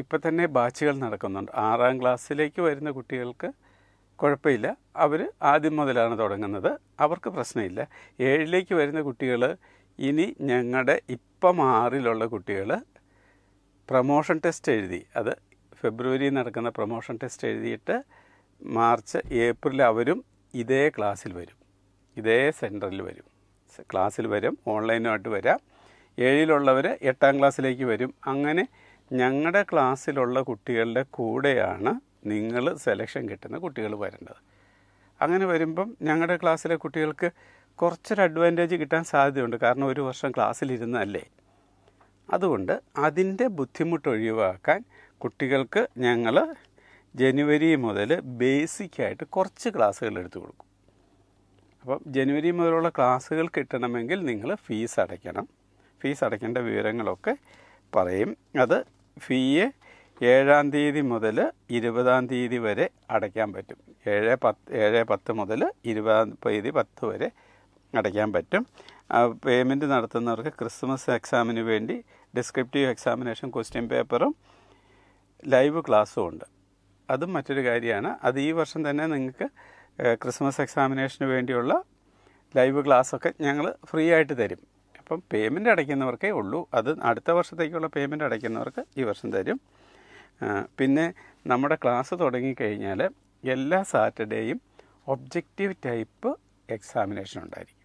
ഇപ്പം തന്നെ ബാച്ചുകൾ നടക്കുന്നുണ്ട് ആറാം ക്ലാസ്സിലേക്ക് വരുന്ന കുട്ടികൾക്ക് കുഴപ്പമില്ല അവർ ആദ്യം മുതലാണ് തുടങ്ങുന്നത് അവർക്ക് പ്രശ്നമില്ല ഏഴിലേക്ക് വരുന്ന കുട്ടികൾ ഇനി ഞങ്ങളുടെ ഇപ്പം ആറിലുള്ള കുട്ടികൾ പ്രമോഷൻ ടെസ്റ്റ് എഴുതി അത് ഫെബ്രുവരി നടക്കുന്ന പ്രൊമോഷൻ ടെസ്റ്റ് എഴുതിയിട്ട് മാർച്ച് ഏപ്രിൽ അവരും ഇതേ ക്ലാസ്സിൽ വരും ഇതേ സെൻറ്ററിൽ വരും ക്ലാസ്സിൽ വരും ഓൺലൈനുമായിട്ട് വരാം ഏഴിലുള്ളവർ എട്ടാം ക്ലാസ്സിലേക്ക് വരും അങ്ങനെ ഞങ്ങളുടെ ക്ലാസ്സിലുള്ള കുട്ടികളുടെ കൂടെയാണ് നിങ്ങൾ സെലക്ഷൻ കിട്ടുന്ന കുട്ടികൾ വരേണ്ടത് അങ്ങനെ വരുമ്പം ഞങ്ങളുടെ ക്ലാസ്സിലെ കുട്ടികൾക്ക് കുറച്ചൊരു അഡ്വാൻറ്റേജ് കിട്ടാൻ സാധ്യതയുണ്ട് കാരണം ഒരു വർഷം ക്ലാസ്സിലിരുന്നല്ലേ അതുകൊണ്ട് അതിൻ്റെ ബുദ്ധിമുട്ട് ഒഴിവാക്കാൻ കുട്ടികൾക്ക് ഞങ്ങൾ ജനുവരി മുതൽ ബേസിക്കായിട്ട് കുറച്ച് ക്ലാസ്സുകൾ എടുത്തു കൊടുക്കും അപ്പം ജനുവരി മുതലുള്ള ക്ലാസ്സുകൾ കിട്ടണമെങ്കിൽ നിങ്ങൾ ഫീസ് അടയ്ക്കണം ഫീസ് അടയ്ക്കേണ്ട വിവരങ്ങളൊക്കെ പറയും അത് ഫീയെ ഏഴാം തീയതി മുതൽ ഇരുപതാം തീയതി വരെ അടയ്ക്കാൻ പറ്റും ഏഴ് പത്ത് ഏഴ് പത്ത് മുതൽ ഇരുപതാം തീയതി പത്ത് വരെ അടയ്ക്കാൻ പറ്റും പേയ്മെൻറ്റ് നടത്തുന്നവർക്ക് ക്രിസ്മസ് എക്സാമിന് വേണ്ടി ഡിസ്ക്രിപ്റ്റീവ് എക്സാമിനേഷൻ ക്വസ്റ്റ്യൻ പേപ്പറും ലൈവ് ക്ലാസ്സും ഉണ്ട് അതും മറ്റൊരു കാര്യമാണ് അത് ഈ വർഷം തന്നെ നിങ്ങൾക്ക് ക്രിസ്മസ് എക്സാമിനേഷന് വേണ്ടിയുള്ള ലൈവ് ക്ലാസ്സൊക്കെ ഞങ്ങൾ ഫ്രീ ആയിട്ട് തരും അപ്പം പേയ്മെൻ്റ് അടയ്ക്കുന്നവർക്കേ ഉള്ളൂ അത് അടുത്ത വർഷത്തേക്കുള്ള പേയ്മെൻറ്റ് അടയ്ക്കുന്നവർക്ക് ഈ വർഷം തരും പിന്നെ നമ്മുടെ ക്ലാസ് തുടങ്ങിക്കഴിഞ്ഞാൽ എല്ലാ സാറ്റർഡേയും ഒബ്ജക്റ്റീവ് ടൈപ്പ് എക്സാമിനേഷൻ ഉണ്ടായിരിക്കും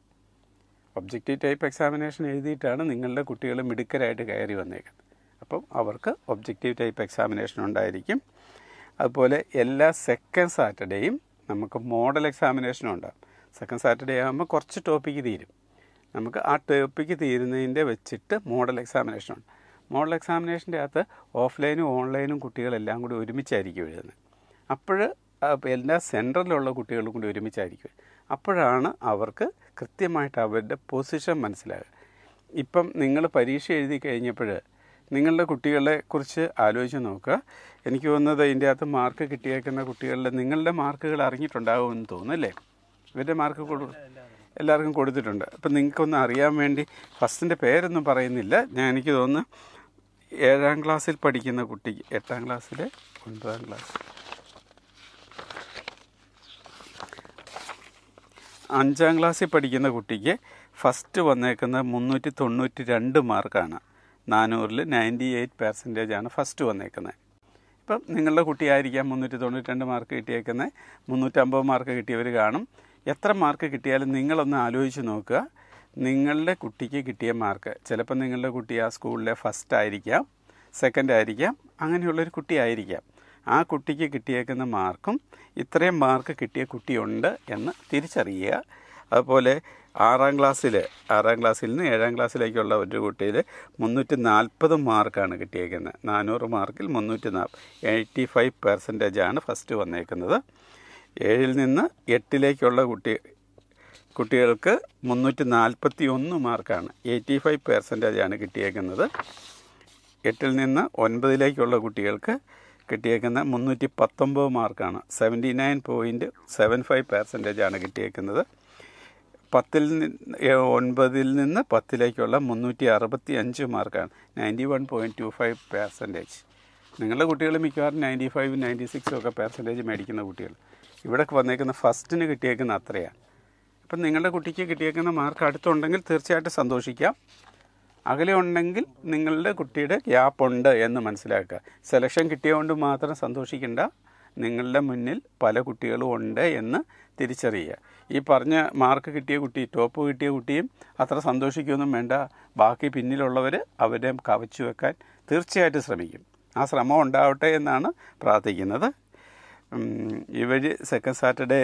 ഒബ്ജക്റ്റീവ് ടൈപ്പ് എക്സാമിനേഷൻ എഴുതിയിട്ടാണ് നിങ്ങളുടെ കുട്ടികൾ മിടുക്കരായിട്ട് കയറി വന്നേക്കുന്നത് അപ്പം അവർക്ക് ഒബ്ജക്റ്റീവ് ടൈപ്പ് എക്സാമിനേഷൻ ഉണ്ടായിരിക്കും അതുപോലെ എല്ലാ സെക്കൻഡ് സാറ്റർഡേയും നമുക്ക് മോഡൽ എക്സാമിനേഷനും ഉണ്ടാകും സെക്കൻഡ് സാറ്റർഡേ ആകുമ്പോൾ കുറച്ച് ടോപ്പിക്ക് തീരും നമുക്ക് ആ ടോപ്പിക്ക് തീരുന്നതിൻ്റെ വെച്ചിട്ട് മോഡൽ എക്സാമിനേഷൻ ഉണ്ട് മോഡൽ എക്സാമിനേഷൻ്റെ അകത്ത് ഓഫ്ലൈനും ഓൺലൈനും കുട്ടികളെല്ലാം കൂടി ഒരുമിച്ചായിരിക്കും എഴുതുന്നത് അപ്പോൾ എല്ലാ സെൻറ്ററിലുള്ള കുട്ടികളും കൂടി ഒരുമിച്ചായിരിക്കും അപ്പോഴാണ് അവർക്ക് കൃത്യമായിട്ട് അവരുടെ പൊസിഷൻ മനസ്സിലാകുക ഇപ്പം നിങ്ങൾ പരീക്ഷ എഴുതി കഴിഞ്ഞപ്പോൾ നിങ്ങളുടെ കുട്ടികളെ കുറിച്ച് ആലോചിച്ച് നോക്കുക എനിക്ക് തോന്നുന്നത് ഇതിൻ്റെ അകത്ത് മാർക്ക് കിട്ടിയേക്കുന്ന കുട്ടികളുടെ നിങ്ങളുടെ മാർക്കുകൾ അറിഞ്ഞിട്ടുണ്ടാകുമെന്ന് തോന്നുന്നല്ലേ ഇവരുടെ മാർക്ക് കൊടുക്കും എല്ലാവർക്കും കൊടുത്തിട്ടുണ്ട് അപ്പം നിങ്ങൾക്കൊന്ന് അറിയാൻ വേണ്ടി ഫസ്റ്റിൻ്റെ പേരൊന്നും പറയുന്നില്ല ഞാൻ എനിക്ക് തോന്നുന്നു ഏഴാം ക്ലാസ്സിൽ പഠിക്കുന്ന കുട്ടിക്ക് എട്ടാം ക്ലാസ്സിൽ ഒൻപതാം ക്ലാസ് അഞ്ചാം ക്ലാസ്സിൽ പഠിക്കുന്ന കുട്ടിക്ക് ഫസ്റ്റ് വന്നേക്കുന്നത് മുന്നൂറ്റി തൊണ്ണൂറ്റി രണ്ട് മാർക്കാണ് നാനൂറിൽ നയൻറ്റി എയ്റ്റ് പെർസെൻറ്റേജ് ആണ് ഫസ്റ്റ് വന്നേക്കുന്നത് ഇപ്പം നിങ്ങളുടെ കുട്ടിയായിരിക്കാം മുന്നൂറ്റി തൊണ്ണൂറ്റി രണ്ട് മാർക്ക് കിട്ടിയേക്കുന്നത് മുന്നൂറ്റമ്പത് മാർക്ക് കിട്ടിയവർ കാണും എത്ര മാർക്ക് കിട്ടിയാലും നിങ്ങളൊന്ന് ആലോചിച്ച് നോക്കുക നിങ്ങളുടെ കുട്ടിക്ക് കിട്ടിയ മാർക്ക് ചിലപ്പോൾ നിങ്ങളുടെ കുട്ടി ആ സ്കൂളിലെ ഫസ്റ്റ് ആയിരിക്കാം സെക്കൻഡ് ആയിരിക്കാം അങ്ങനെയുള്ളൊരു കുട്ടിയായിരിക്കാം ആ കുട്ടിക്ക് കിട്ടിയേക്കുന്ന മാർക്കും ഇത്രയും മാർക്ക് കിട്ടിയ കുട്ടിയുണ്ട് എന്ന് തിരിച്ചറിയുക അതുപോലെ ആറാം ക്ലാസ്സിൽ ആറാം ക്ലാസ്സിൽ നിന്ന് ഏഴാം ക്ലാസ്സിലേക്കുള്ള ഒരു കുട്ടിയിൽ മുന്നൂറ്റി നാൽപ്പത് മാർക്കാണ് കിട്ടിയേക്കുന്നത് നാനൂറ് മാർക്കിൽ മുന്നൂറ്റി നാൽപ്പത് എയ്റ്റി ഫൈവ് പെർസെൻറ്റേജാണ് ഫസ്റ്റ് വന്നേക്കുന്നത് ഏഴിൽ നിന്ന് എട്ടിലേക്കുള്ള കുട്ടി കുട്ടികൾക്ക് മുന്നൂറ്റി നാൽപ്പത്തി ഒന്ന് മാർക്കാണ് എയ്റ്റി ഫൈവ് പെർസെൻറ്റേജ് ആണ് കിട്ടിയേക്കുന്നത് എട്ടിൽ നിന്ന് ഒൻപതിലേക്കുള്ള കുട്ടികൾക്ക് കിട്ടിയേക്കുന്ന മുന്നൂറ്റി പത്തൊമ്പത് മാർക്കാണ് seventy nine point seven five percentage ആണ് കിട്ടിയേക്കുന്നത് പത്തിൽ നിന്ന് ഒൻപതിൽ നിന്ന് പത്തിലേക്കുള്ള മുന്നൂറ്റി അറുപത്തി അഞ്ച് മാർക്കാണ് ninety one point two five percentage നിങ്ങളുടെ കുട്ടികൾ മിക്കവാറും നയൻറ്റി ഫൈവ് നയൻറ്റി സിക്സും ഒക്കെ പെർസെൻറ്റേജ് മേടിക്കുന്ന കുട്ടികൾ ഇവിടെ വന്നേക്കുന്ന ഫസ്റ്റിന് കിട്ടിയേക്കുന്ന അത്രയാണ് അപ്പം നിങ്ങളുടെ കുട്ടിക്ക് കിട്ടിയേക്കുന്ന മാർക്ക് അടുത്തുണ്ടെങ്കിൽ തീർച്ചയായിട്ടും സന്തോഷിക്കാം അകലെ ഉണ്ടെങ്കിൽ നിങ്ങളുടെ കുട്ടിയുടെ ഗ്യാപ്പ് ഉണ്ട് എന്ന് മനസ്സിലാക്കുക സെലക്ഷൻ കിട്ടിയതുകൊണ്ട് മാത്രം സന്തോഷിക്കേണ്ട നിങ്ങളുടെ മുന്നിൽ പല കുട്ടികളും ഉണ്ട് എന്ന് തിരിച്ചറിയുക ഈ പറഞ്ഞ മാർക്ക് കിട്ടിയ കുട്ടി ടോപ്പ് കിട്ടിയ കുട്ടിയും അത്ര സന്തോഷിക്കുകയൊന്നും വേണ്ട ബാക്കി പിന്നിലുള്ളവർ അവരെ കവച്ചു വെക്കാൻ തീർച്ചയായിട്ടും ശ്രമിക്കും ആ ശ്രമം ഉണ്ടാവട്ടെ എന്നാണ് പ്രാർത്ഥിക്കുന്നത് ഈ വഴി സെക്കൻഡ് സാറ്റർഡേ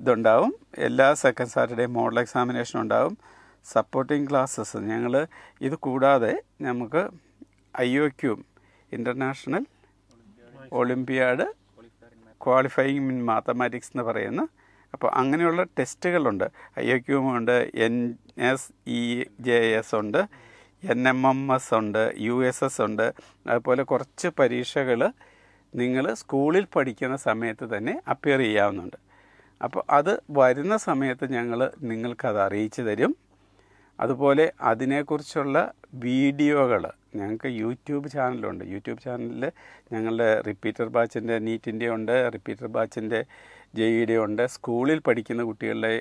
ഇതുണ്ടാവും എല്ലാ സെക്കൻഡ് സാറ്റർഡേയും മോഡൽ എക്സാമിനേഷൻ ഉണ്ടാവും സപ്പോർട്ടിംഗ് ക്ലാസ്സസ് ഞങ്ങൾ ഇത് കൂടാതെ നമുക്ക് I O Q M international olympiad qualifying in mathematics എന്ന് പറയുന്ന അപ്പോൾ അങ്ങനെയുള്ള ടെസ്റ്റുകളുണ്ട് ഐ ഒ ക്യൂം ഉണ്ട് N S E J S ഉണ്ട് എൻ എം എം എസ് ഉണ്ട് യു എസ് എസ് ഉണ്ട് അതുപോലെ കുറച്ച് പരീക്ഷകൾ നിങ്ങൾ സ്കൂളിൽ പഠിക്കുന്ന സമയത്ത് തന്നെ അപ്പിയർ ചെയ്യാവുന്നുണ്ട് അപ്പോൾ അത് വരുന്ന സമയത്ത് ഞങ്ങൾ നിങ്ങൾക്കത് അറിയിച്ചു തരും അതുപോലെ അതിനെക്കുറിച്ചുള്ള വീഡിയോകൾ ഞങ്ങൾക്ക് യൂട്യൂബ് ചാനലുണ്ട് യൂട്യൂബ് ചാനലിൽ ഞങ്ങളുടെ റിപ്പീറ്റർ ബാച്ചിൻ്റെ നീറ്റിൻ്റെ ഉണ്ട് റിപ്പീറ്റർ ബാച്ചിൻ്റെ ജെയുടെ ഉണ്ട് സ്കൂളിൽ പഠിക്കുന്ന കുട്ടികളുടെ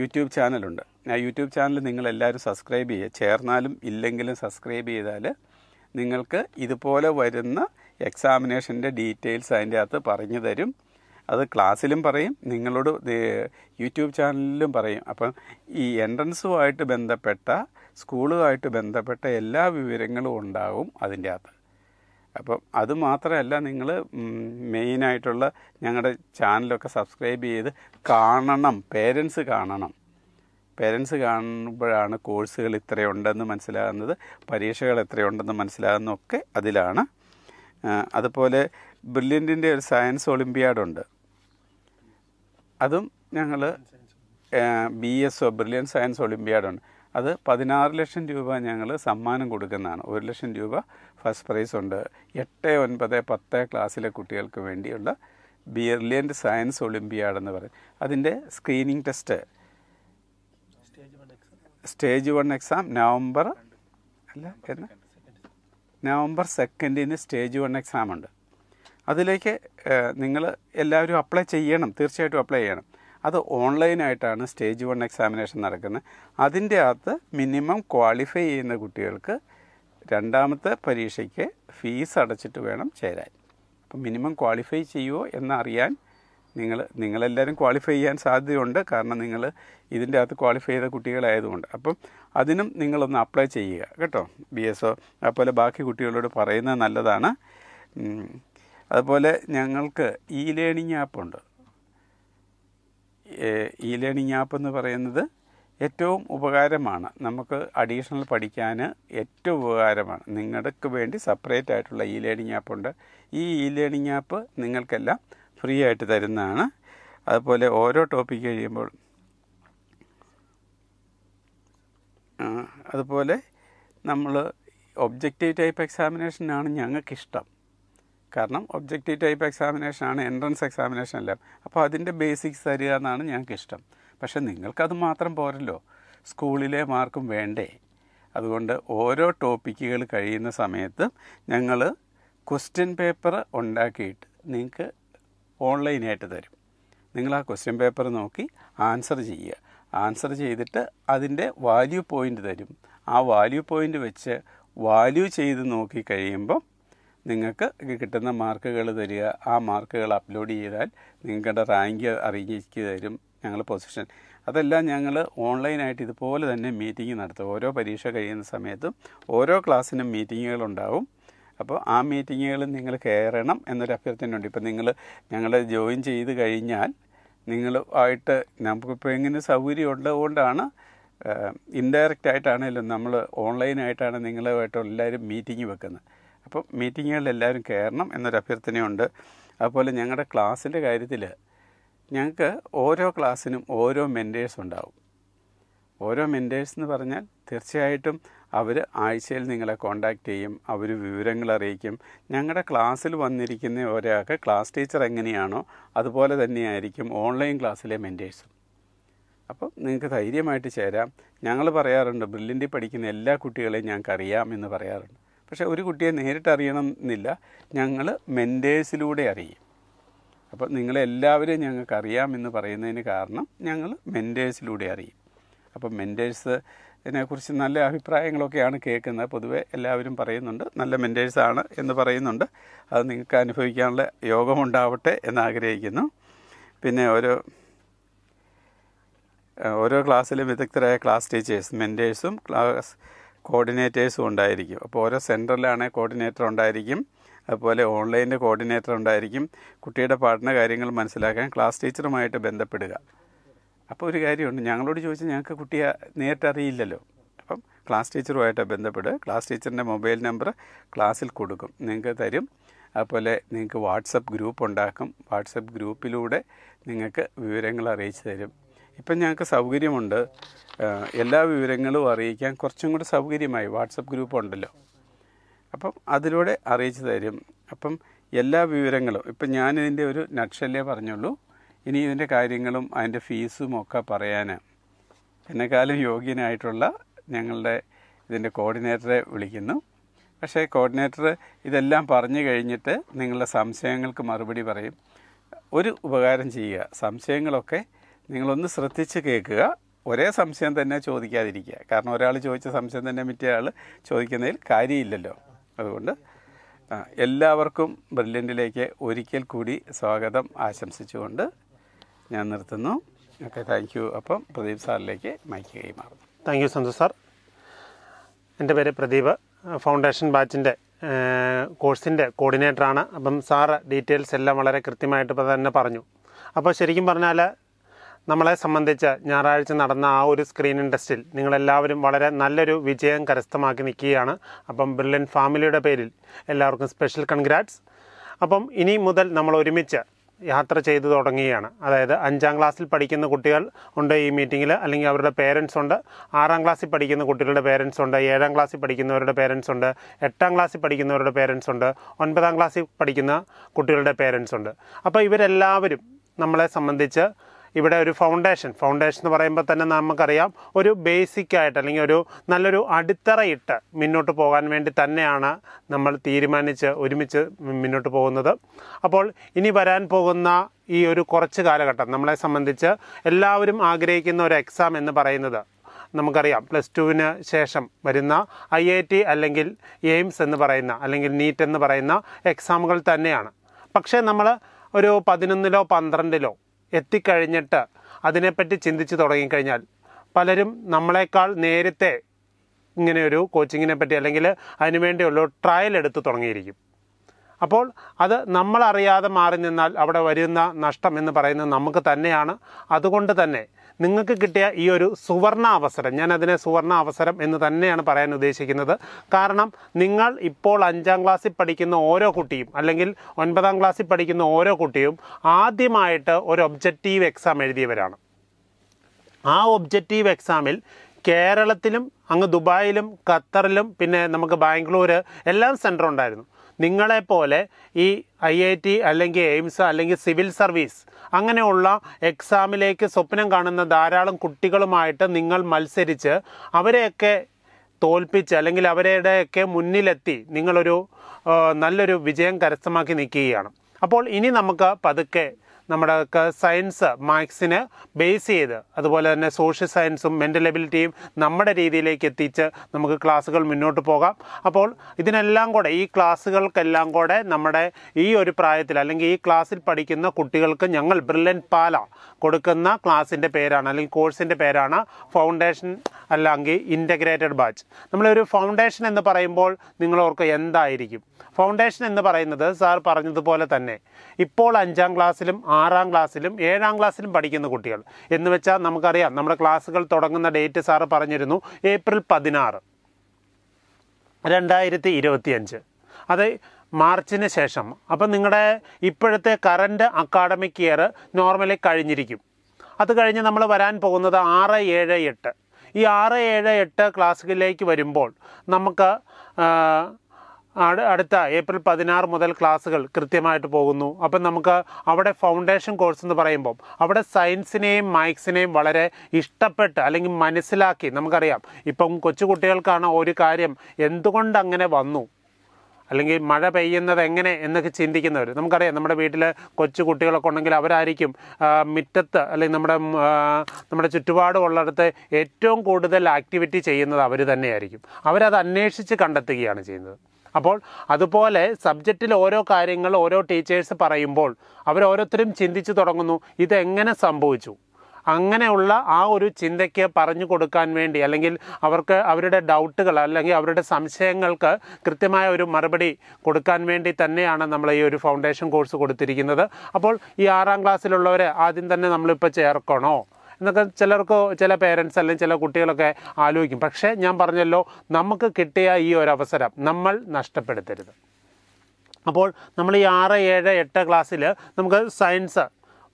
യൂട്യൂബ് ചാനലുണ്ട് ആ യൂട്യൂബ് ചാനൽ നിങ്ങളെല്ലാവരും സബ്സ്ക്രൈബ് ചെയ്യുക ചേർന്നാലും ഇല്ലെങ്കിലും സബ്സ്ക്രൈബ് ചെയ്താൽ നിങ്ങൾക്ക് ഇതുപോലെ വരുന്ന എക്സാമിനേഷൻ്റെ ഡീറ്റെയിൽസ് അതിൻ്റെ അകത്ത് പറഞ്ഞു തരും അത് ക്ലാസ്സിലും പറയും നിങ്ങളോട് യൂട്യൂബ് ചാനലിലും പറയും അപ്പം ഈ എൻട്രൻസുമായിട്ട് ബന്ധപ്പെട്ട സ്കൂളുമായിട്ട് ബന്ധപ്പെട്ട എല്ലാ വിവരങ്ങളും ഉണ്ടാവും അതിൻ്റെ അകത്ത് അപ്പം അത് മാത്രമല്ല നിങ്ങൾ മെയിനായിട്ടുള്ള ഞങ്ങളുടെ ചാനലൊക്കെ സബ്സ്ക്രൈബ് ചെയ്ത് കാണണം പേരൻസ് കാണണം പേരൻസ് കാണുമ്പോഴാണ് കോഴ്സുകൾ ഇത്രയുണ്ടെന്ന് മനസ്സിലാകുന്നത് പരീക്ഷകൾ എത്രയുണ്ടെന്ന് മനസ്സിലാകുന്നതൊക്കെ അതിലാണ് അതുപോലെ ബ്രില്യൻറ്റിൻ്റെ ഒരു സയൻസ് ഒളിമ്പിയാഡുണ്ട് അതും ഞങ്ങൾ B S O Brilliant science ഒളിമ്പിയാഡുണ്ട് അത് പതിനാറ് ലക്ഷം രൂപ ഞങ്ങൾ സമ്മാനം കൊടുക്കുന്നതാണ് ഒരു ലക്ഷം രൂപ ഫസ്റ്റ് പ്രൈസ് ഉണ്ട് എട്ട് ഒൻപത് പത്ത് ക്ലാസ്സിലെ കുട്ടികൾക്ക് വേണ്ടിയുള്ള ബിയർലിയൻ്റ് സയൻസ് ഒളിമ്പിയാഡ് എന്ന് പറയും അതിൻ്റെ screening test stage one exam November അല്ല എന്നാ നവംബർ സെക്കൻഡിന് സ്റ്റേജ് വൺ എക്സാം ഉണ്ട് അതിലേക്ക് നിങ്ങൾ എല്ലാവരും അപ്ലൈ ചെയ്യണം തീർച്ചയായിട്ടും അപ്ലൈ ചെയ്യണം അത് ഓൺലൈനായിട്ടാണ് സ്റ്റേജ് വൺ എക്സാമിനേഷൻ നടക്കുന്നത് അതിൻ്റെ അകത്ത് മിനിമം ക്വാളിഫൈ ചെയ്യുന്ന കുട്ടികൾക്ക് രണ്ടാമത്തെ പരീക്ഷയ്ക്ക് ഫീസ് അടച്ചിട്ട് വേണം ചേരാൻ അപ്പം മിനിമം ക്വാളിഫൈ ചെയ്യുമോ എന്നറിയാൻ നിങ്ങൾ നിങ്ങളെല്ലാവരും ക്വാളിഫൈ ചെയ്യാൻ സാധ്യതയുണ്ട് കാരണം നിങ്ങൾ ഇതിൻ്റെ അകത്ത് ക്വാളിഫൈ ചെയ്ത കുട്ടികളായതുകൊണ്ട് അപ്പം അതിനും നിങ്ങളൊന്ന് അപ്ലൈ ചെയ്യുക കേട്ടോ ബി എസ് ഒ അതുപോലെ ബാക്കി കുട്ടികളോട് പറയുന്നത് നല്ലതാണ് അതുപോലെ ഞങ്ങൾക്ക് ഇ ലേണിംഗ് ആപ്പുണ്ട് ഇ ലേണിംഗ് ആപ്പ് എന്ന് പറയുന്നത് ഏറ്റവും ഉപകാരമാണ് നമുക്ക് അഡീഷണൽ പഠിക്കാൻ ഏറ്റവും ഉപകാരമാണ് നിങ്ങൾക്ക് വേണ്ടി സെപ്പറേറ്റ് ആയിട്ടുള്ള ഇ ലേണിംഗ് ആപ്പുണ്ട് ഈ ഇ ലേണിംഗ് ആപ്പ് നിങ്ങൾക്കെല്ലാം ഫ്രീ ആയിട്ട് തരുന്നതാണ് അതുപോലെ ഓരോ ടോപ്പിക്ക് കഴിയുമ്പോൾ അതുപോലെ നമ്മൾ ഒബ്ജക്റ്റീവ് ടൈപ്പ് എക്സാമിനേഷനാണ് ഞങ്ങൾക്കിഷ്ടം കാരണം ഒബ്ജക്റ്റീവ് ടൈപ്പ് എക്സാമിനേഷനാണ് എൻട്രൻസ് എക്സാമിനേഷൻ അല്ല അപ്പോൾ അതിൻ്റെ ബേസിക്സ് തരിക എന്നാണ് ഞങ്ങൾക്കിഷ്ടം പക്ഷേ നിങ്ങൾക്കത് മാത്രം പോരല്ലോ സ്കൂളിലെ മാർക്കും വേണ്ടേ അതുകൊണ്ട് ഓരോ ടോപ്പിക്കുകൾ കഴിയുന്ന സമയത്ത് ഞങ്ങൾ ക്വസ്റ്റ്യൻ പേപ്പർ ഉണ്ടാക്കിയിട്ട് നിങ്ങൾക്ക് ഓൺലൈനായിട്ട് തരും നിങ്ങൾ ആ ക്വസ്റ്റ്യൻ പേപ്പർ നോക്കി ആൻസർ ചെയ്യുക ആൻസർ ചെയ്തിട്ട് അതിൻ്റെ വാല്യൂ പോയിൻ്റ് തരും ആ വാല്യൂ പോയിൻ്റ് വെച്ച് വാല്യൂ ചെയ്ത് നോക്കി കഴിയുമ്പം നിങ്ങൾക്ക് കിട്ടുന്ന മാർക്കുകൾ തരിക ആ മാർക്കുകൾ അപ്ലോഡ് ചെയ്താൽ നിങ്ങളുടെ റാങ്ക് അറിയിക്കുക തരും ഞങ്ങൾ പൊസിഷൻ അതെല്ലാം ഞങ്ങൾ ഓൺലൈനായിട്ട് ഇതുപോലെ തന്നെ മീറ്റിംഗ് നടത്തും ഓരോ പരീക്ഷ കഴിയുന്ന സമയത്തും ഓരോ ക്ലാസ്സിനും ഉണ്ടാവും അപ്പോൾ ആ മീറ്റിങ്ങുകളിൽ നിങ്ങൾ കയറണം എന്നൊരു ഉണ്ട് ഇപ്പം നിങ്ങൾ ഞങ്ങൾ ജോയിൻ ചെയ്ത് കഴിഞ്ഞാൽ നിങ്ങളുമായിട്ട് നമുക്കിപ്പോൾ എങ്ങനെ സൗകര്യം ഉള്ളതുകൊണ്ടാണ് ഇൻഡയറക്റ്റ് ആയിട്ടാണെങ്കിലും നമ്മൾ ഓൺലൈനായിട്ടാണ് നിങ്ങളുമായിട്ട് എല്ലാവരും മീറ്റിംഗ് വെക്കുന്നത് അപ്പം മീറ്റിങ്ങുകളിൽ എല്ലാവരും കയറണം എന്നൊരു അഭ്യർത്ഥനയുണ്ട് അതുപോലെ ഞങ്ങളുടെ ക്ലാസ്സിൻ്റെ കാര്യത്തിൽ ഞങ്ങൾക്ക് ഓരോ ക്ലാസ്സിനും ഓരോ മെൻറ്റേഴ്സ് ഉണ്ടാവും ഓരോ മെൻറ്റേഴ്സ് എന്ന് പറഞ്ഞാൽ തീർച്ചയായിട്ടും അവർ ആഴ്ചയിൽ നിങ്ങളെ കോണ്ടാക്ട് ചെയ്യും അവർ വിവരങ്ങൾ അറിയിക്കും ഞങ്ങളുടെ ക്ലാസ്സിൽ വന്നിരിക്കുന്ന ഒരാൾക്ക് ക്ലാസ് ടീച്ചർ എങ്ങനെയാണോ അതുപോലെ തന്നെയായിരിക്കും ഓൺലൈൻ ക്ലാസ്സിലെ മെൻറ്റേഴ്സും അപ്പം നിങ്ങൾക്ക് ധൈര്യമായിട്ട് ചേരാം ഞങ്ങൾ പറയാറുണ്ട് ബ്രില്ലിൻ്റെ പഠിക്കുന്ന എല്ലാ കുട്ടികളെയും അറിയാം എന്ന് പറയാറുണ്ട് പക്ഷേ ഒരു കുട്ടിയെ നേരിട്ട് അറിയണം എന്നില്ല ഞങ്ങൾ മെൻറ്റേഴ്സിലൂടെ അറിയും അപ്പോൾ നിങ്ങളെല്ലാവരെയും ഞങ്ങൾക്ക് അറിയാമെന്ന് പറയുന്നതിന് കാരണം ഞങ്ങൾ മെൻറ്റേഴ്സിലൂടെ അറിയും അപ്പോൾ മെൻറ്റേഴ്സ് ഇതിനെക്കുറിച്ച് നല്ല അഭിപ്രായങ്ങളൊക്കെയാണ് കേൾക്കുന്നത് പൊതുവെ എല്ലാവരും പറയുന്നുണ്ട് നല്ല മെൻറ്റേഴ്സാണ് എന്ന് പറയുന്നുണ്ട് അത് നിങ്ങൾക്ക് അനുഭവിക്കാനുള്ള യോഗമുണ്ടാവട്ടെ എന്നാഗ്രഹിക്കുന്നു പിന്നെ ഓരോ ഓരോ ക്ലാസ്സിലും വിദഗ്ധരായ ക്ലാസ് ടീച്ചേഴ്സ് മെൻറ്റേഴ്സും ക്ലാസ് കോർഡിനേറ്റേഴ്സും ഉണ്ടായിരിക്കും അപ്പോൾ ഓരോ സെൻറ്ററിലാണെങ്കിൽ കോർഡിനേറ്റർ ഉണ്ടായിരിക്കും അതുപോലെ ഓൺലൈനിൻ്റെ കോർഡിനേറ്റർ ഉണ്ടായിരിക്കും കുട്ടിയുടെ പഠന കാര്യങ്ങൾ മനസ്സിലാക്കാൻ ക്ലാസ് ടീച്ചറുമായിട്ട് ബന്ധപ്പെടുക അപ്പോൾ ഒരു കാര്യമുണ്ട് ഞങ്ങളോട് ചോദിച്ചാൽ ഞങ്ങൾക്ക് കുട്ടിയെ നേരിട്ട് അറിയില്ലല്ലോ അപ്പം ക്ലാസ് ടീച്ചറുമായിട്ട് ബന്ധപ്പെട്ട് ക്ലാസ് ടീച്ചറിൻ്റെ മൊബൈൽ നമ്പർ ക്ലാസ്സിൽ കൊടുക്കും നിങ്ങൾക്ക് തരും അതുപോലെ നിങ്ങൾക്ക് വാട്സപ്പ് ഗ്രൂപ്പ് ഉണ്ടാക്കും വാട്സപ്പ് ഗ്രൂപ്പിലൂടെ നിങ്ങൾക്ക് വിവരങ്ങൾ അറിയിച്ചു തരും ഇപ്പം ഞങ്ങൾക്ക് സൗകര്യമുണ്ട് എല്ലാ വിവരങ്ങളും അറിയിക്കാൻ കുറച്ചും കൂടെ സൗകര്യമായി വാട്സപ്പ് ഗ്രൂപ്പ് ഉണ്ടല്ലോ അപ്പം അതിലൂടെ അറിയിച്ചു തരും അപ്പം എല്ലാ വിവരങ്ങളും ഇപ്പം ഞാനിതിൻ്റെ ഒരു നക്ഷലേ പറഞ്ഞുള്ളൂ ഇനി ഇതിൻ്റെ കാര്യങ്ങളും അതിൻ്റെ ഫീസും ഒക്കെ പറയാൻ എന്നെക്കാളും യോഗ്യനായിട്ടുള്ള ഞങ്ങളുടെ ഇതിൻ്റെ കോർഡിനേറ്ററെ വിളിക്കുന്നു പക്ഷേ കോർഡിനേറ്റർ ഇതെല്ലാം പറഞ്ഞു കഴിഞ്ഞിട്ട് നിങ്ങളുടെ സംശയങ്ങൾക്ക് മറുപടി പറയും ഒരു ഉപകാരം ചെയ്യുക സംശയങ്ങളൊക്കെ നിങ്ങളൊന്ന് ശ്രദ്ധിച്ച് കേൾക്കുക ഒരേ സംശയം തന്നെ ചോദിക്കാതിരിക്കുക കാരണം ഒരാൾ ചോദിച്ച സംശയം തന്നെ മറ്റേ ആൾ ചോദിക്കുന്നതിൽ കാര്യമില്ലല്ലോ അതുകൊണ്ട് എല്ലാവർക്കും ബ്രില്യൻറ്റിലേക്ക് ഒരിക്കൽ കൂടി സ്വാഗതം ആശംസിച്ചുകൊണ്ട് ഞാൻ നിർത്തുന്നു ഓക്കെ താങ്ക് യു അപ്പം പ്രദീപ് സാറിലേക്ക് മൈക്ക് കൈമാറുന്നു താങ്ക് യു സന്തോഷ് സാർ എൻ്റെ പേര് പ്രദീപ് ഫൗണ്ടേഷൻ ബാച്ചിൻ്റെ കോഴ്സിൻ്റെ കോർഡിനേറ്ററാണ് അപ്പം സാറ് ഡീറ്റെയിൽസ് എല്ലാം വളരെ കൃത്യമായിട്ട് ഇപ്പോൾ തന്നെ പറഞ്ഞു അപ്പോൾ ശരിക്കും പറഞ്ഞാൽ നമ്മളെ സംബന്ധിച്ച് ഞായറാഴ്ച നടന്ന ആ ഒരു സ്ക്രീനിങ് ടെസ്റ്റിൽ നിങ്ങളെല്ലാവരും വളരെ നല്ലൊരു വിജയം കരസ്ഥമാക്കി നിൽക്കുകയാണ് അപ്പം ബ്രില്യൻ ഫാമിലിയുടെ പേരിൽ എല്ലാവർക്കും സ്പെഷ്യൽ കൺഗ്രാറ്റ്സ് അപ്പം ഇനി മുതൽ നമ്മൾ ഒരുമിച്ച് യാത്ര ചെയ്തു തുടങ്ങുകയാണ് അതായത് അഞ്ചാം ക്ലാസ്സിൽ പഠിക്കുന്ന കുട്ടികൾ ഉണ്ട് ഈ മീറ്റിങ്ങിൽ അല്ലെങ്കിൽ അവരുടെ പേരൻസ് ഉണ്ട് ആറാം ക്ലാസ്സിൽ പഠിക്കുന്ന കുട്ടികളുടെ പേരൻസ് ഉണ്ട് ഏഴാം ക്ലാസ്സിൽ പഠിക്കുന്നവരുടെ പേരൻസ് ഉണ്ട് എട്ടാം ക്ലാസ്സിൽ പഠിക്കുന്നവരുടെ പേരൻസ് ഉണ്ട് ഒൻപതാം ക്ലാസ്സിൽ പഠിക്കുന്ന കുട്ടികളുടെ പേരൻസ് ഉണ്ട് അപ്പോൾ ഇവരെല്ലാവരും നമ്മളെ സംബന്ധിച്ച് ഇവിടെ ഒരു ഫൗണ്ടേഷൻ ഫൗണ്ടേഷൻ എന്ന് പറയുമ്പോൾ തന്നെ നമുക്കറിയാം ഒരു ബേസിക് ആയിട്ട് അല്ലെങ്കിൽ ഒരു നല്ലൊരു അടിത്തറയിട്ട് മുന്നോട്ട് പോകാൻ വേണ്ടി തന്നെയാണ് നമ്മൾ തീരുമാനിച്ച് ഒരുമിച്ച് മുന്നോട്ട് പോകുന്നത് അപ്പോൾ ഇനി വരാൻ പോകുന്ന ഈ ഒരു കുറച്ച് കാലഘട്ടം നമ്മളെ സംബന്ധിച്ച് എല്ലാവരും ആഗ്രഹിക്കുന്ന ഒരു എക്സാം എന്ന് പറയുന്നത് നമുക്കറിയാം പ്ലസ് ടുവിന് ശേഷം വരുന്ന ഐ ഐ ടി അല്ലെങ്കിൽ എയിംസ് എന്ന് പറയുന്ന അല്ലെങ്കിൽ നീറ്റ് എന്ന് പറയുന്ന എക്സാമുകൾ തന്നെയാണ് പക്ഷേ നമ്മൾ ഒരു പതിനൊന്നിലോ പന്ത്രണ്ടിലോ എത്തിക്കഴിഞ്ഞിട്ട് അതിനെപ്പറ്റി ചിന്തിച്ച് തുടങ്ങിക്കഴിഞ്ഞാൽ പലരും നമ്മളെക്കാൾ നേരത്തെ ഇങ്ങനെയൊരു കോച്ചിങ്ങിനെ പറ്റി അല്ലെങ്കിൽ അതിനുവേണ്ടിയുള്ള ട്രയൽ എടുത്ത് തുടങ്ങിയിരിക്കും അപ്പോൾ അത് നമ്മളറിയാതെ മാറി നിന്നാൽ അവിടെ വരുന്ന നഷ്ടം എന്ന് പറയുന്നത് നമുക്ക് തന്നെയാണ് അതുകൊണ്ട് തന്നെ നിങ്ങൾക്ക് കിട്ടിയ ഈ ഒരു സുവർണ അവസരം ഞാൻ അതിനെ സുവർണ അവസരം എന്ന് തന്നെയാണ് പറയാൻ ഉദ്ദേശിക്കുന്നത് കാരണം നിങ്ങൾ ഇപ്പോൾ അഞ്ചാം ക്ലാസ്സിൽ പഠിക്കുന്ന ഓരോ കുട്ടിയും അല്ലെങ്കിൽ ഒൻപതാം ക്ലാസ്സിൽ പഠിക്കുന്ന ഓരോ കുട്ടിയും ആദ്യമായിട്ട് ഒരു ഒബ്ജക്റ്റീവ് എക്സാം എഴുതിയവരാണ് ആ ഒബ്ജക്റ്റീവ് എക്സാമിൽ കേരളത്തിലും അങ്ങ് ദുബായിലും ഖത്തറിലും പിന്നെ നമുക്ക് ബാംഗ്ലൂർ എല്ലാം സെൻറ്റർ ഉണ്ടായിരുന്നു നിങ്ങളെപ്പോലെ ഈ ഐ ഐ ടി അല്ലെങ്കിൽ എയിംസ് അല്ലെങ്കിൽ സിവിൽ സർവീസ് അങ്ങനെയുള്ള എക്സാമിലേക്ക് സ്വപ്നം കാണുന്ന ധാരാളം കുട്ടികളുമായിട്ട് നിങ്ങൾ മത്സരിച്ച് അവരെയൊക്കെ തോൽപ്പിച്ച് അല്ലെങ്കിൽ അവരുടെയൊക്കെ മുന്നിലെത്തി നിങ്ങളൊരു നല്ലൊരു വിജയം കരസ്ഥമാക്കി നിൽക്കുകയാണ് അപ്പോൾ ഇനി നമുക്ക് പതുക്കെ നമ്മുടെ സയൻസ് മാത്സിന് ബേസ് ചെയ്ത് അതുപോലെ തന്നെ സോഷ്യൽ സയൻസും മെൻ്റൽ എബിലിറ്റിയും നമ്മുടെ രീതിയിലേക്ക് എത്തിച്ച് നമുക്ക് ക്ലാസ്സുകൾ മുന്നോട്ട് പോകാം അപ്പോൾ ഇതിനെല്ലാം കൂടെ ഈ ക്ലാസ്സുകൾക്കെല്ലാം കൂടെ നമ്മുടെ ഈ ഒരു പ്രായത്തിൽ അല്ലെങ്കിൽ ഈ ക്ലാസ്സിൽ പഠിക്കുന്ന കുട്ടികൾക്ക് ഞങ്ങൾ ബ്രില്യൻ പാല കൊടുക്കുന്ന ക്ലാസ്സിൻ്റെ പേരാണ് അല്ലെങ്കിൽ കോഴ്സിൻ്റെ പേരാണ് ഫൗണ്ടേഷൻ അല്ലെങ്കിൽ ഇൻ്റഗ്രേറ്റഡ് ബാച്ച് നമ്മളൊരു ഫൗണ്ടേഷൻ എന്ന് പറയുമ്പോൾ നിങ്ങൾ ഓർക്ക് എന്തായിരിക്കും ഫൗണ്ടേഷൻ എന്ന് പറയുന്നത് സാർ പറഞ്ഞതുപോലെ തന്നെ ഇപ്പോൾ അഞ്ചാം ക്ലാസ്സിലും ആറാം ക്ലാസ്സിലും ഏഴാം ക്ലാസ്സിലും പഠിക്കുന്ന കുട്ടികൾ എന്ന് വെച്ചാൽ നമുക്കറിയാം നമ്മുടെ ക്ലാസ്സുകൾ തുടങ്ങുന്ന ഡേറ്റ് സാറ് പറഞ്ഞിരുന്നു ഏപ്രിൽ പതിനാറ് രണ്ടായിരത്തി അഞ്ച് അത് മാർച്ചിന് ശേഷം അപ്പം നിങ്ങളുടെ ഇപ്പോഴത്തെ കറൻറ്റ് അക്കാഡമിക് ഇയർ നോർമലി കഴിഞ്ഞിരിക്കും അത് കഴിഞ്ഞ് നമ്മൾ വരാൻ പോകുന്നത് ആറ് ഏഴ് എട്ട് ഈ ആറ് ഏഴ് എട്ട് ക്ലാസ്സുകളിലേക്ക് വരുമ്പോൾ നമുക്ക് അടുത്ത ഏപ്രിൽ പതിനാറ് മുതൽ ക്ലാസ്സുകൾ കൃത്യമായിട്ട് പോകുന്നു അപ്പം നമുക്ക് അവിടെ ഫൗണ്ടേഷൻ കോഴ്സ് എന്ന് പറയുമ്പോൾ അവിടെ സയൻസിനെയും മാത്സിനെയും വളരെ ഇഷ്ടപ്പെട്ട് അല്ലെങ്കിൽ മനസ്സിലാക്കി നമുക്കറിയാം ഇപ്പം കൊച്ചു ഒരു കാര്യം എന്തുകൊണ്ട് അങ്ങനെ വന്നു അല്ലെങ്കിൽ മഴ പെയ്യുന്നത് എങ്ങനെ എന്നൊക്കെ ചിന്തിക്കുന്നവർ നമുക്കറിയാം നമ്മുടെ വീട്ടിൽ കൊച്ചു കുട്ടികളൊക്കെ ഉണ്ടെങ്കിൽ അവരായിരിക്കും മിറ്റത്ത് അല്ലെങ്കിൽ നമ്മുടെ നമ്മുടെ ചുറ്റുപാടുമുള്ളിടത്ത് ഏറ്റവും കൂടുതൽ ആക്ടിവിറ്റി ചെയ്യുന്നത് അവർ തന്നെയായിരിക്കും അവരത് അന്വേഷിച്ച് കണ്ടെത്തുകയാണ് ചെയ്യുന്നത് അപ്പോൾ അതുപോലെ സബ്ജക്റ്റിൽ ഓരോ കാര്യങ്ങൾ ഓരോ ടീച്ചേഴ്സ് പറയുമ്പോൾ അവരോരോരുത്തരും ചിന്തിച്ചു തുടങ്ങുന്നു ഇതെങ്ങനെ സംഭവിച്ചു അങ്ങനെയുള്ള ആ ഒരു ചിന്തയ്ക്ക് പറഞ്ഞു കൊടുക്കാൻ വേണ്ടി അല്ലെങ്കിൽ അവർക്ക് അവരുടെ ഡൗട്ടുകൾ അല്ലെങ്കിൽ അവരുടെ സംശയങ്ങൾക്ക് കൃത്യമായ ഒരു മറുപടി കൊടുക്കാൻ വേണ്ടി തന്നെയാണ് നമ്മൾ ഈ ഒരു ഫൗണ്ടേഷൻ കോഴ്സ് കൊടുത്തിരിക്കുന്നത് അപ്പോൾ ഈ ആറാം ക്ലാസ്സിലുള്ളവരെ ആദ്യം തന്നെ നമ്മളിപ്പോൾ ചേർക്കണോ എന്നൊക്കെ ചിലർക്ക് ചില പേരൻസ് അല്ലെങ്കിൽ ചില കുട്ടികളൊക്കെ ആലോചിക്കും പക്ഷേ ഞാൻ പറഞ്ഞല്ലോ നമുക്ക് കിട്ടിയ ഈ ഒരു അവസരം നമ്മൾ നഷ്ടപ്പെടുത്തരുത് അപ്പോൾ നമ്മൾ ഈ ആറ് ഏഴ് എട്ട് ക്ലാസ്സിൽ നമുക്ക് സയൻസ്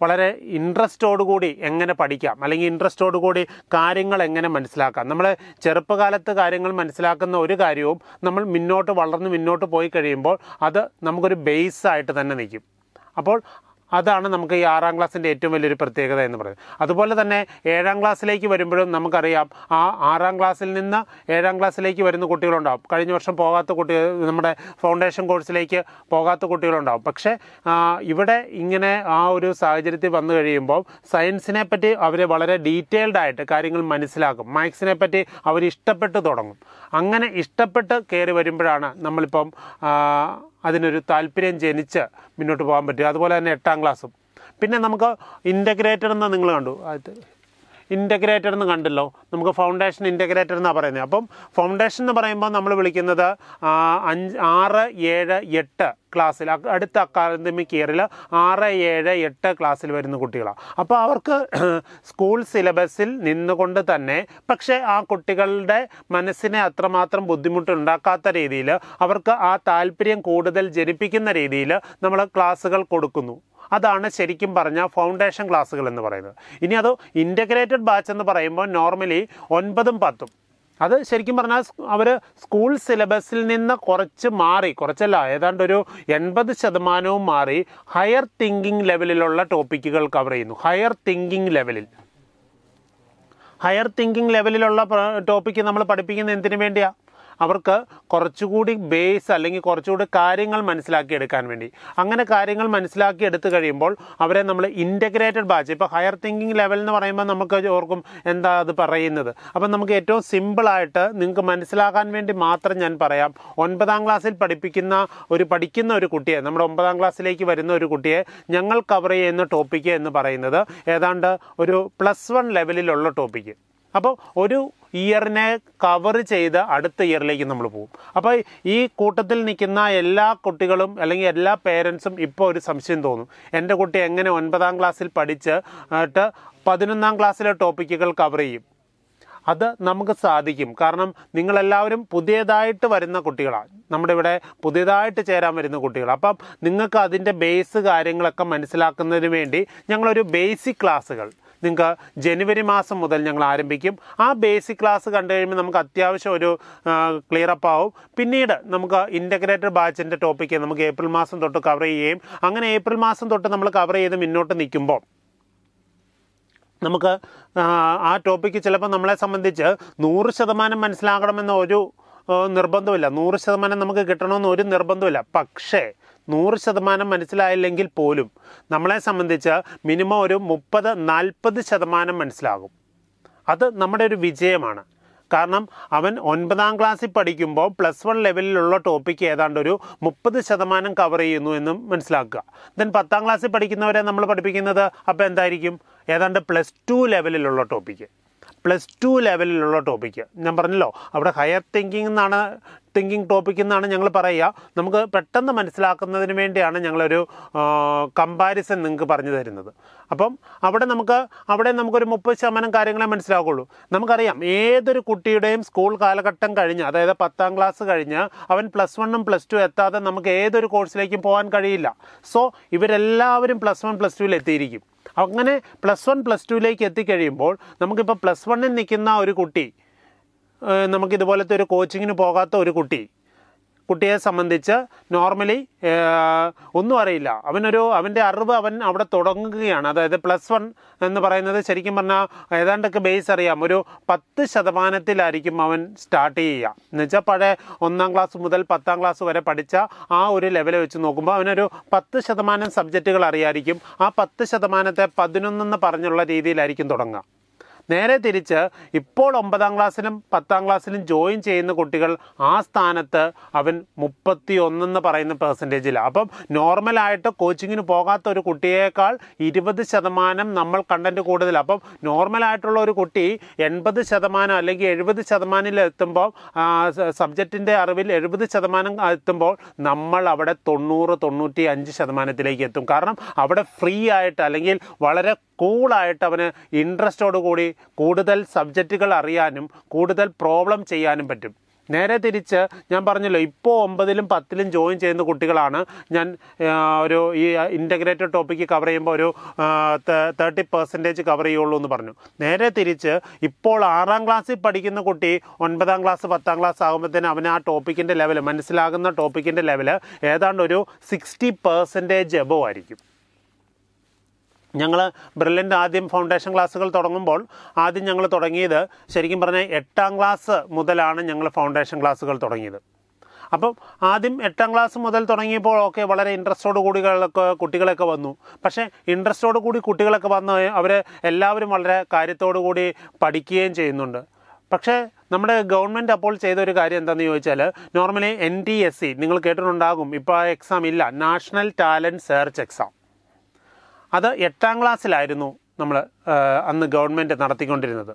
വളരെ ഇൻട്രസ്റ്റോടുകൂടി എങ്ങനെ പഠിക്കാം അല്ലെങ്കിൽ ഇൻട്രസ്റ്റോടുകൂടി കാര്യങ്ങൾ എങ്ങനെ മനസ്സിലാക്കാം നമ്മൾ ചെറുപ്പകാലത്ത് കാര്യങ്ങൾ മനസ്സിലാക്കുന്ന ഒരു കാര്യവും നമ്മൾ മുന്നോട്ട് വളർന്ന് മുന്നോട്ട് പോയി കഴിയുമ്പോൾ അത് നമുക്കൊരു ബേസ് ആയിട്ട് തന്നെ നിൽക്കും അപ്പോൾ അതാണ് നമുക്ക് ഈ ആറാം ക്ലാസ്സിൻ്റെ ഏറ്റവും വലിയൊരു പ്രത്യേകത എന്ന് പറയുന്നത് അതുപോലെ തന്നെ ഏഴാം ക്ലാസ്സിലേക്ക് വരുമ്പോഴും നമുക്കറിയാം ആ ആറാം ക്ലാസ്സിൽ നിന്ന് ഏഴാം ക്ലാസ്സിലേക്ക് വരുന്ന കുട്ടികളുണ്ടാകും കഴിഞ്ഞ വർഷം പോകാത്ത കുട്ടികൾ നമ്മുടെ ഫൗണ്ടേഷൻ കോഴ്സിലേക്ക് പോകാത്ത കുട്ടികളുണ്ടാകും പക്ഷേ ഇവിടെ ഇങ്ങനെ ആ ഒരു സാഹചര്യത്തിൽ വന്നു കഴിയുമ്പോൾ സയൻസിനെ പറ്റി അവർ വളരെ ഡീറ്റെയിൽഡ് ആയിട്ട് കാര്യങ്ങൾ മനസ്സിലാക്കും മാത്സിനെ പറ്റി അവർ ഇഷ്ടപ്പെട്ട് തുടങ്ങും അങ്ങനെ ഇഷ്ടപ്പെട്ട് കയറി വരുമ്പോഴാണ് നമ്മളിപ്പം അതിനൊരു താല്പര്യം ജനിച്ച് മുന്നോട്ട് പോകാൻ പറ്റും അതുപോലെ തന്നെ എട്ടാം ക്ലാസ്സും പിന്നെ നമുക്ക് ഇൻ്റഗ്രേറ്റഡ് എന്ന് നിങ്ങൾ കണ്ടു ഇൻറ്റഗ്രേറ്റഡ് എന്ന് കണ്ടല്ലോ നമുക്ക് ഫൗണ്ടേഷൻ ഇൻറ്റഗ്രേറ്റഡ് എന്നാണ് പറയുന്നത് അപ്പം ഫൗണ്ടേഷൻ എന്ന് പറയുമ്പോൾ നമ്മൾ വിളിക്കുന്നത് അഞ്ച് ആറ് ഏഴ് എട്ട് ക്ലാസ്സിൽ അടുത്ത അക്കാദമിക് ഇയറിൽ ആറ് ഏഴ് എട്ട് ക്ലാസ്സിൽ വരുന്ന കുട്ടികളാണ് അപ്പോൾ അവർക്ക് സ്കൂൾ [clears throat] സിലബസിൽ നിന്നുകൊണ്ട് തന്നെ പക്ഷേ ആ കുട്ടികളുടെ മനസ്സിനെ അത്രമാത്രം ബുദ്ധിമുട്ടുണ്ടാക്കാത്ത രീതിയിൽ അവർക്ക് ആ താല്പര്യം കൂടുതൽ ജനിപ്പിക്കുന്ന രീതിയിൽ നമ്മൾ ക്ലാസ്സുകൾ കൊടുക്കുന്നു അതാണ് ശരിക്കും പറഞ്ഞാൽ ഫൗണ്ടേഷൻ ക്ലാസ്സുകൾ എന്ന് പറയുന്നത് ഇനി അത് ഇൻ്റഗ്രേറ്റഡ് ബാച്ച് എന്ന് പറയുമ്പോൾ നോർമലി ഒൻപതും പത്തും അത് ശരിക്കും പറഞ്ഞാൽ അവർ സ്കൂൾ സിലബസിൽ നിന്ന് കുറച്ച് മാറി കുറച്ചല്ല ഏതാണ്ട് ഒരു എൺപത് ശതമാനവും മാറി ഹയർ തിങ്കിങ് ലെവലിലുള്ള ടോപ്പിക്കുകൾ കവർ ചെയ്യുന്നു ഹയർ തിങ്കിങ് ലെവലിൽ ഹയർ തിങ്കിങ് ലെവലിലുള്ള ടോപ്പിക്ക് നമ്മൾ പഠിപ്പിക്കുന്നത് എന്തിനു വേണ്ടിയാണ് അവർക്ക് കുറച്ചുകൂടി ബേസ് അല്ലെങ്കിൽ കുറച്ചുകൂടി കാര്യങ്ങൾ മനസ്സിലാക്കിയെടുക്കാൻ വേണ്ടി അങ്ങനെ കാര്യങ്ങൾ മനസ്സിലാക്കി എടുത്തു കഴിയുമ്പോൾ അവരെ നമ്മൾ ഇൻറ്റഗ്രേറ്റഡ് ബാച്ച് ഇപ്പോൾ ഹയർ തിങ്കിങ് ലെവൽ എന്ന് പറയുമ്പോൾ നമുക്ക് ഓർക്കും എന്താ അത് പറയുന്നത് അപ്പം നമുക്ക് ഏറ്റവും സിമ്പിളായിട്ട് നിങ്ങൾക്ക് മനസ്സിലാക്കാൻ വേണ്ടി മാത്രം ഞാൻ പറയാം ഒൻപതാം ക്ലാസ്സിൽ പഠിപ്പിക്കുന്ന ഒരു പഠിക്കുന്ന ഒരു കുട്ടിയെ നമ്മുടെ ഒമ്പതാം ക്ലാസ്സിലേക്ക് വരുന്ന ഒരു കുട്ടിയെ ഞങ്ങൾ കവർ ചെയ്യുന്ന ടോപ്പിക്ക് എന്ന് പറയുന്നത് ഏതാണ്ട് ഒരു പ്ലസ് വൺ ലെവലിലുള്ള ടോപ്പിക്ക് അപ്പോൾ ഒരു ഇയറിനെ കവർ ചെയ്ത് അടുത്ത ഇയറിലേക്ക് നമ്മൾ പോകും അപ്പോൾ ഈ കൂട്ടത്തിൽ നിൽക്കുന്ന എല്ലാ കുട്ടികളും അല്ലെങ്കിൽ എല്ലാ പേരൻസും ഇപ്പോൾ ഒരു സംശയം തോന്നും എൻ്റെ കുട്ടി എങ്ങനെ ഒൻപതാം ക്ലാസ്സിൽ പഠിച്ച് പതിനൊന്നാം ക്ലാസ്സിലെ ടോപ്പിക്കുകൾ കവർ ചെയ്യും അത് നമുക്ക് സാധിക്കും കാരണം നിങ്ങളെല്ലാവരും പുതിയതായിട്ട് വരുന്ന കുട്ടികളാണ് നമ്മുടെ ഇവിടെ പുതിയതായിട്ട് ചേരാൻ വരുന്ന കുട്ടികൾ അപ്പം നിങ്ങൾക്ക് അതിൻ്റെ ബേസ് കാര്യങ്ങളൊക്കെ മനസ്സിലാക്കുന്നതിന് വേണ്ടി ഞങ്ങളൊരു ബേസിക് ക്ലാസ്സുകൾ നിങ്ങൾക്ക് ജനുവരി മാസം മുതൽ ഞങ്ങൾ ആരംഭിക്കും ആ ബേസിക് ക്ലാസ് കണ്ടു കഴിയുമ്പോൾ നമുക്ക് അത്യാവശ്യം ഒരു ക്ലിയർ അപ്പ് ആവും പിന്നീട് നമുക്ക് ഇൻ്റഗ്രേറ്റഡ് ബാച്ചിൻ്റെ ടോപ്പിക്ക് നമുക്ക് ഏപ്രിൽ മാസം തൊട്ട് കവർ ചെയ്യുകയും അങ്ങനെ ഏപ്രിൽ മാസം തൊട്ട് നമ്മൾ കവർ ചെയ്ത് മുന്നോട്ട് നിൽക്കുമ്പോൾ നമുക്ക് ആ ടോപ്പിക്ക് ചിലപ്പോൾ നമ്മളെ സംബന്ധിച്ച് നൂറ് ശതമാനം മനസ്സിലാകണമെന്ന ഒരു നിർബന്ധമില്ല നൂറ് ശതമാനം നമുക്ക് കിട്ടണമെന്ന് ഒരു നിർബന്ധമില്ല പക്ഷേ നൂറ് ശതമാനം മനസ്സിലായില്ലെങ്കിൽ പോലും നമ്മളെ സംബന്ധിച്ച് മിനിമം ഒരു മുപ്പത് നാൽപ്പത് ശതമാനം മനസ്സിലാകും അത് നമ്മുടെ ഒരു വിജയമാണ് കാരണം അവൻ ഒൻപതാം ക്ലാസ്സിൽ പഠിക്കുമ്പോൾ പ്ലസ് വൺ ലെവലിലുള്ള ടോപ്പിക്ക് ഏതാണ്ട് ഒരു മുപ്പത് ശതമാനം കവർ ചെയ്യുന്നു എന്ന് മനസ്സിലാക്കുക ദെൻ പത്താം ക്ലാസ്സിൽ പഠിക്കുന്നവരെ നമ്മൾ പഠിപ്പിക്കുന്നത് അപ്പോൾ എന്തായിരിക്കും ഏതാണ്ട് പ്ലസ് ടു ലെവലിലുള്ള ടോപ്പിക്ക് പ്ലസ് ടു ലെവലിലുള്ള ടോപ്പിക് ഞാൻ പറഞ്ഞല്ലോ അവിടെ ഹയർ തിങ്കിങ് എന്നാണ് തിങ്കിങ് ടോപ്പിക് എന്നാണ് ഞങ്ങൾ പറയുക നമുക്ക് പെട്ടെന്ന് മനസ്സിലാക്കുന്നതിന് വേണ്ടിയാണ് ഞങ്ങളൊരു കമ്പാരിസൺ നിങ്ങൾക്ക് പറഞ്ഞു തരുന്നത് അപ്പം അവിടെ നമുക്ക് അവിടെ നമുക്കൊരു മുപ്പത് ശതമാനം കാര്യങ്ങളെ മനസ്സിലാവുള്ളൂ നമുക്കറിയാം ഏതൊരു കുട്ടിയുടെയും സ്കൂൾ കാലഘട്ടം കഴിഞ്ഞ് അതായത് പത്താം ക്ലാസ് കഴിഞ്ഞ് അവൻ പ്ലസ് വണ്ണും പ്ലസ് ടു എത്താതെ നമുക്ക് ഏതൊരു കോഴ്സിലേക്കും പോകാൻ കഴിയില്ല സോ ഇവരെല്ലാവരും പ്ലസ് വൺ പ്ലസ് ടുവിൽ എത്തിയിരിക്കും അങ്ങനെ പ്ലസ് വൺ പ്ലസ് ടുവിലേക്ക് എത്തിക്കഴിയുമ്പോൾ നമുക്കിപ്പോൾ പ്ലസ് വണ്ണിൽ നിൽക്കുന്ന ഒരു കുട്ടി നമുക്കിതുപോലത്തെ ഒരു കോച്ചിങ്ങിന് പോകാത്ത ഒരു കുട്ടി കുട്ടിയെ സംബന്ധിച്ച് നോർമലി ഒന്നും അറിയില്ല അവനൊരു അവൻ്റെ അറിവ് അവൻ അവിടെ തുടങ്ങുകയാണ് അതായത് പ്ലസ് വൺ എന്ന് പറയുന്നത് ശരിക്കും പറഞ്ഞാൽ ഏതാണ്ടൊക്കെ ബേസ് അറിയാം ഒരു പത്ത് ശതമാനത്തിലായിരിക്കും അവൻ സ്റ്റാർട്ട് ചെയ്യുക എന്നുവെച്ചാൽ പഴയ ഒന്നാം ക്ലാസ് മുതൽ പത്താം ക്ലാസ് വരെ പഠിച്ച ആ ഒരു ലെവൽ വെച്ച് നോക്കുമ്പോൾ അവനൊരു പത്ത് ശതമാനം സബ്ജക്റ്റുകൾ അറിയായിരിക്കും ആ പത്ത് ശതമാനത്തെ പതിനൊന്നെന്ന് പറഞ്ഞുള്ള രീതിയിലായിരിക്കും തുടങ്ങുക നേരെ തിരിച്ച് ഇപ്പോൾ ഒമ്പതാം ക്ലാസ്സിലും പത്താം ക്ലാസ്സിലും ജോയിൻ ചെയ്യുന്ന കുട്ടികൾ ആ സ്ഥാനത്ത് അവൻ മുപ്പത്തി ഒന്നെന്ന് പറയുന്ന പെർസെൻറ്റേജിലാണ് അപ്പം നോർമലായിട്ട് കോച്ചിങ്ങിന് പോകാത്ത ഒരു കുട്ടിയേക്കാൾ ഇരുപത് ശതമാനം നമ്മൾ കണ്ടൻറ്റ് കൂടുതൽ അപ്പം നോർമലായിട്ടുള്ള ഒരു കുട്ടി എൺപത് ശതമാനം അല്ലെങ്കിൽ എഴുപത് ശതമാനം എത്തുമ്പോൾ സബ്ജക്റ്റിൻ്റെ അറിവിൽ എഴുപത് ശതമാനം എത്തുമ്പോൾ നമ്മൾ അവിടെ തൊണ്ണൂറ് തൊണ്ണൂറ്റി അഞ്ച് ശതമാനത്തിലേക്ക് എത്തും കാരണം അവിടെ ഫ്രീ ആയിട്ട് അല്ലെങ്കിൽ വളരെ കൂളായിട്ട് അവന് ഇൻട്രസ്റ്റോട് കൂടി കൂടുതൽ സബ്ജക്റ്റുകൾ അറിയാനും കൂടുതൽ പ്രോബ്ലം ചെയ്യാനും പറ്റും നേരെ തിരിച്ച് ഞാൻ പറഞ്ഞല്ലോ ഇപ്പോൾ ഒമ്പതിലും പത്തിലും ജോയിൻ ചെയ്യുന്ന കുട്ടികളാണ് ഞാൻ ഒരു ഈ ഇൻ്റഗ്രേറ്റഡ് ടോപ്പിക്ക് കവർ ചെയ്യുമ്പോൾ ഒരു തേർട്ടി പെർസെൻറ്റേജ് കവർ ചെയ്യുള്ളൂ എന്ന് പറഞ്ഞു നേരെ തിരിച്ച് ഇപ്പോൾ ആറാം ക്ലാസ്സിൽ പഠിക്കുന്ന കുട്ടി ഒൻപതാം ക്ലാസ് പത്താം ക്ലാസ് ആകുമ്പോഴത്തേന് അവൻ ആ ടോപ്പിക്കിൻ്റെ ലെവൽ മനസ്സിലാകുന്ന ടോപ്പിക്കിൻ്റെ ലെവൽ ഏതാണ്ട് ഒരു സിക്സ്റ്റി പെർസെൻറ്റേജ് എബോ ആയിരിക്കും ഞങ്ങൾ ബ്രില്യൻ്റ് ആദ്യം ഫൗണ്ടേഷൻ ക്ലാസ്സുകൾ തുടങ്ങുമ്പോൾ ആദ്യം ഞങ്ങൾ തുടങ്ങിയത് ശരിക്കും പറഞ്ഞാൽ എട്ടാം ക്ലാസ് മുതലാണ് ഞങ്ങൾ ഫൗണ്ടേഷൻ ക്ലാസ്സുകൾ തുടങ്ങിയത് അപ്പം ആദ്യം എട്ടാം ക്ലാസ് മുതൽ തുടങ്ങിയപ്പോൾ ഒക്കെ വളരെ ഇൻട്രസ്റ്റോട് കൂടികളൊക്കെ കുട്ടികളൊക്കെ വന്നു പക്ഷേ ഇൻട്രസ്റ്റോട് കൂടി കുട്ടികളൊക്കെ വന്ന് അവർ എല്ലാവരും വളരെ കാര്യത്തോടു കൂടി പഠിക്കുകയും ചെയ്യുന്നുണ്ട് പക്ഷേ നമ്മുടെ ഗവൺമെൻറ് അപ്പോൾ ചെയ്ത ഒരു കാര്യം എന്താണെന്ന് ചോദിച്ചാൽ normally N T S C നിങ്ങൾ കേട്ടിട്ടുണ്ടാകും ഇപ്പോൾ എക്സാം ഇല്ല നാഷണൽ ടാലൻറ്റ് സെർച്ച് എക്സാം അത് എട്ടാം ക്ലാസ്സിലായിരുന്നു നമ്മൾ അന്ന് ഗവൺമെൻറ് നടത്തിക്കൊണ്ടിരുന്നത്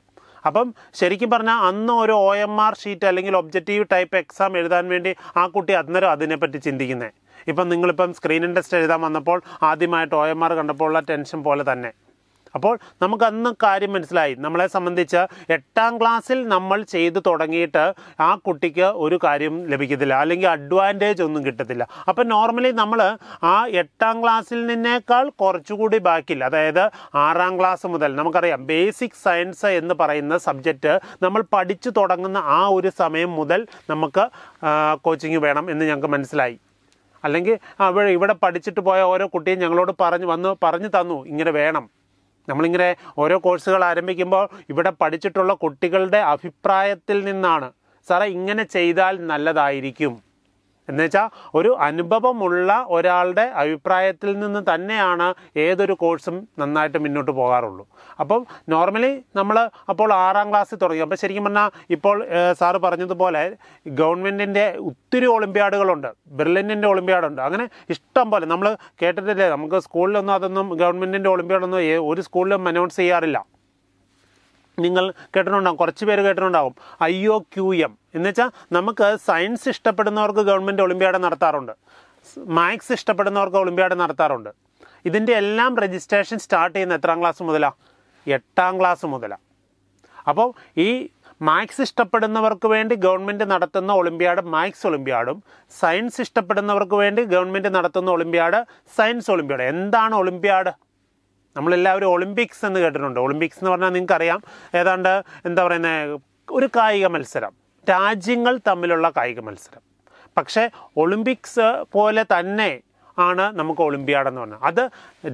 അപ്പം ശരിക്കും പറഞ്ഞാൽ അന്ന് ഒരു ഒ എം ആർ ഷീറ്റ് അല്ലെങ്കിൽ ഒബ്ജക്റ്റീവ് ടൈപ്പ് എക്സാം എഴുതാൻ വേണ്ടി ആ കുട്ടി അന്നേരം അതിനെപ്പറ്റി ചിന്തിക്കുന്നത് ഇപ്പം നിങ്ങളിപ്പം സ്ക്രീനിൻ ടെസ്റ്റ് എഴുതാൻ വന്നപ്പോൾ ആദ്യമായിട്ട് ഒ എം ആർ കണ്ടപ്പോൾ ഉള്ള ടെൻഷൻ പോലെ തന്നെ അപ്പോൾ നമുക്ക് അന്ന് കാര്യം മനസ്സിലായി നമ്മളെ സംബന്ധിച്ച് എട്ടാം ക്ലാസ്സിൽ നമ്മൾ ചെയ്തു തുടങ്ങിയിട്ട് ആ കുട്ടിക്ക് ഒരു കാര്യം ലഭിക്കത്തില്ല അല്ലെങ്കിൽ അഡ്വാൻറ്റേജ് ഒന്നും കിട്ടത്തില്ല അപ്പം നോർമലി നമ്മൾ ആ എട്ടാം ക്ലാസ്സിൽ നിന്നേക്കാൾ കുറച്ചുകൂടി ബാക്കിൽ അതായത് ആറാം ക്ലാസ് മുതൽ നമുക്കറിയാം ബേസിക് സയൻസ് എന്ന് പറയുന്ന സബ്ജക്റ്റ് നമ്മൾ പഠിച്ചു തുടങ്ങുന്ന ആ ഒരു സമയം മുതൽ നമുക്ക് കോച്ചിങ് വേണം എന്ന് ഞങ്ങൾക്ക് മനസ്സിലായി അല്ലെങ്കിൽ അവിടെ ഇവിടെ പഠിച്ചിട്ട് പോയ ഓരോ കുട്ടിയും ഞങ്ങളോട് പറഞ്ഞു വന്ന് പറഞ്ഞു തന്നു ഇങ്ങനെ വേണം നമ്മളിങ്ങനെ ഓരോ കോഴ്സുകൾ ആരംഭിക്കുമ്പോൾ ഇവിടെ പഠിച്ചിട്ടുള്ള കുട്ടികളുടെ അഭിപ്രായത്തിൽ നിന്നാണ് സാറേ ഇങ്ങനെ ചെയ്താൽ നല്ലതായിരിക്കും എന്നുവെച്ചാൽ ഒരു അനുഭവമുള്ള ഒരാളുടെ അഭിപ്രായത്തിൽ നിന്ന് തന്നെയാണ് ഏതൊരു കോഴ്സും നന്നായിട്ട് മുന്നോട്ട് പോകാറുള്ളൂ അപ്പം നോർമലി നമ്മൾ അപ്പോൾ ആറാം ക്ലാസ്സിൽ തുടങ്ങി അപ്പോൾ ശരിക്കും പറഞ്ഞാൽ ഇപ്പോൾ സാറ് പറഞ്ഞതുപോലെ ഗവൺമെൻറ്റിൻ്റെ ഒത്തിരി ഒളിമ്പ്യാഡുകളുണ്ട് ബെർലിനിൻ്റെ ഒളിമ്പ്യാഡുണ്ട് അങ്ങനെ ഇഷ്ടം പോലെ നമ്മൾ കേട്ടിട്ടില്ലേ നമുക്ക് സ്കൂളിലൊന്നും അതൊന്നും ഗവൺമെൻറ്റിൻ്റെ ഒളിമ്പ്യാഡൊന്നും ഒരു സ്കൂളിലും അനൗൺസ് ചെയ്യാറില്ല നിങ്ങൾ കേട്ടിട്ടുണ്ടാകും കുറച്ച് പേര് കേട്ടിട്ടുണ്ടാകും ഐ ഒ ക്യു എം എന്നുവെച്ചാൽ നമുക്ക് സയൻസ് ഇഷ്ടപ്പെടുന്നവർക്ക് ഗവൺമെൻറ് ഒളിമ്പ്യാഡ് നടത്താറുണ്ട് മാത്സ് ഇഷ്ടപ്പെടുന്നവർക്ക് ഒളിമ്പ്യാഡ് നടത്താറുണ്ട് ഇതിൻ്റെ എല്ലാം രജിസ്ട്രേഷൻ സ്റ്റാർട്ട് ചെയ്യുന്ന എത്രാം ക്ലാസ് മുതലാണ് എട്ടാം ക്ലാസ് മുതലാണ് അപ്പോൾ ഈ മാത്സ് ഇഷ്ടപ്പെടുന്നവർക്ക് വേണ്ടി ഗവൺമെൻറ് നടത്തുന്ന ഒളിമ്പ്യാഡ് മാത്സ് ഒളിമ്പ്യാഡും സയൻസ് ഇഷ്ടപ്പെടുന്നവർക്ക് വേണ്ടി ഗവൺമെൻറ് നടത്തുന്ന ഒളിമ്പ്യാഡ് സയൻസ് ഒളിമ്പ്യാഡ് എന്താണ് ഒളിമ്പ്യാഡ് നമ്മളെല്ലാവരും ഒളിമ്പിക്സ് എന്ന് കേട്ടിട്ടുണ്ട് ഒളിമ്പിക്സ് എന്ന് പറഞ്ഞാൽ നിങ്ങൾക്കറിയാം ഏതാണ്ട് എന്താ പറയുന്നത് ഒരു കായിക മത്സരം രാജ്യങ്ങൾ തമ്മിലുള്ള കായിക മത്സരം പക്ഷേ ഒളിമ്പിക്സ് പോലെ തന്നെ ആണ് നമുക്ക് ഒളിമ്പ്യാഡ് എന്ന് പറഞ്ഞത് അത്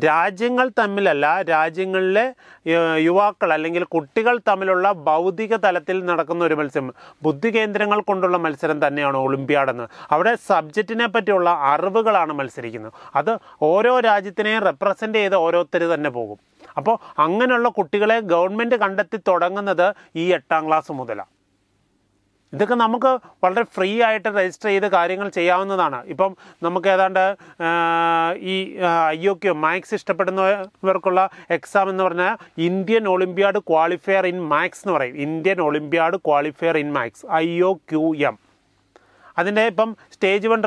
രാജ്യങ്ങൾ തമ്മിലല്ല രാജ്യങ്ങളിലെ യുവാക്കൾ അല്ലെങ്കിൽ കുട്ടികൾ തമ്മിലുള്ള ഭൗതിക തലത്തിൽ നടക്കുന്ന ഒരു മത്സരം ബുദ്ധി കേന്ദ്രങ്ങൾ കൊണ്ടുള്ള മത്സരം തന്നെയാണ് ഒളിമ്പ്യാഡ് എന്ന് അവിടെ സബ്ജക്റ്റിനെ പറ്റിയുള്ള അറിവുകളാണ് മത്സരിക്കുന്നത് അത് ഓരോ രാജ്യത്തിനെയും റെപ്രസെൻ്റ് ചെയ്ത് ഓരോരുത്തർ തന്നെ പോകും അപ്പോൾ അങ്ങനെയുള്ള കുട്ടികളെ ഗവൺമെൻറ് കണ്ടെത്തി തുടങ്ങുന്നത് ഈ എട്ടാം ക്ലാസ് മുതലാണ് ഇതൊക്കെ നമുക്ക് വളരെ ഫ്രീ ആയിട്ട് രജിസ്റ്റർ ചെയ്ത് കാര്യങ്ങൾ ചെയ്യാവുന്നതാണ് ഇപ്പം നമുക്ക് ഏതാണ്ട് ഈ ഐ ഒ ക്യു മാത്സ് ഇഷ്ടപ്പെടുന്നവർക്കുള്ള എക്സാം എന്ന് പറഞ്ഞാൽ Indian olympiad qualifier in maths എന്ന് പറയും Indian olympiad qualifier in maths I O Q M അതിൻ്റെ ഇപ്പം സ്റ്റേജ് വൺ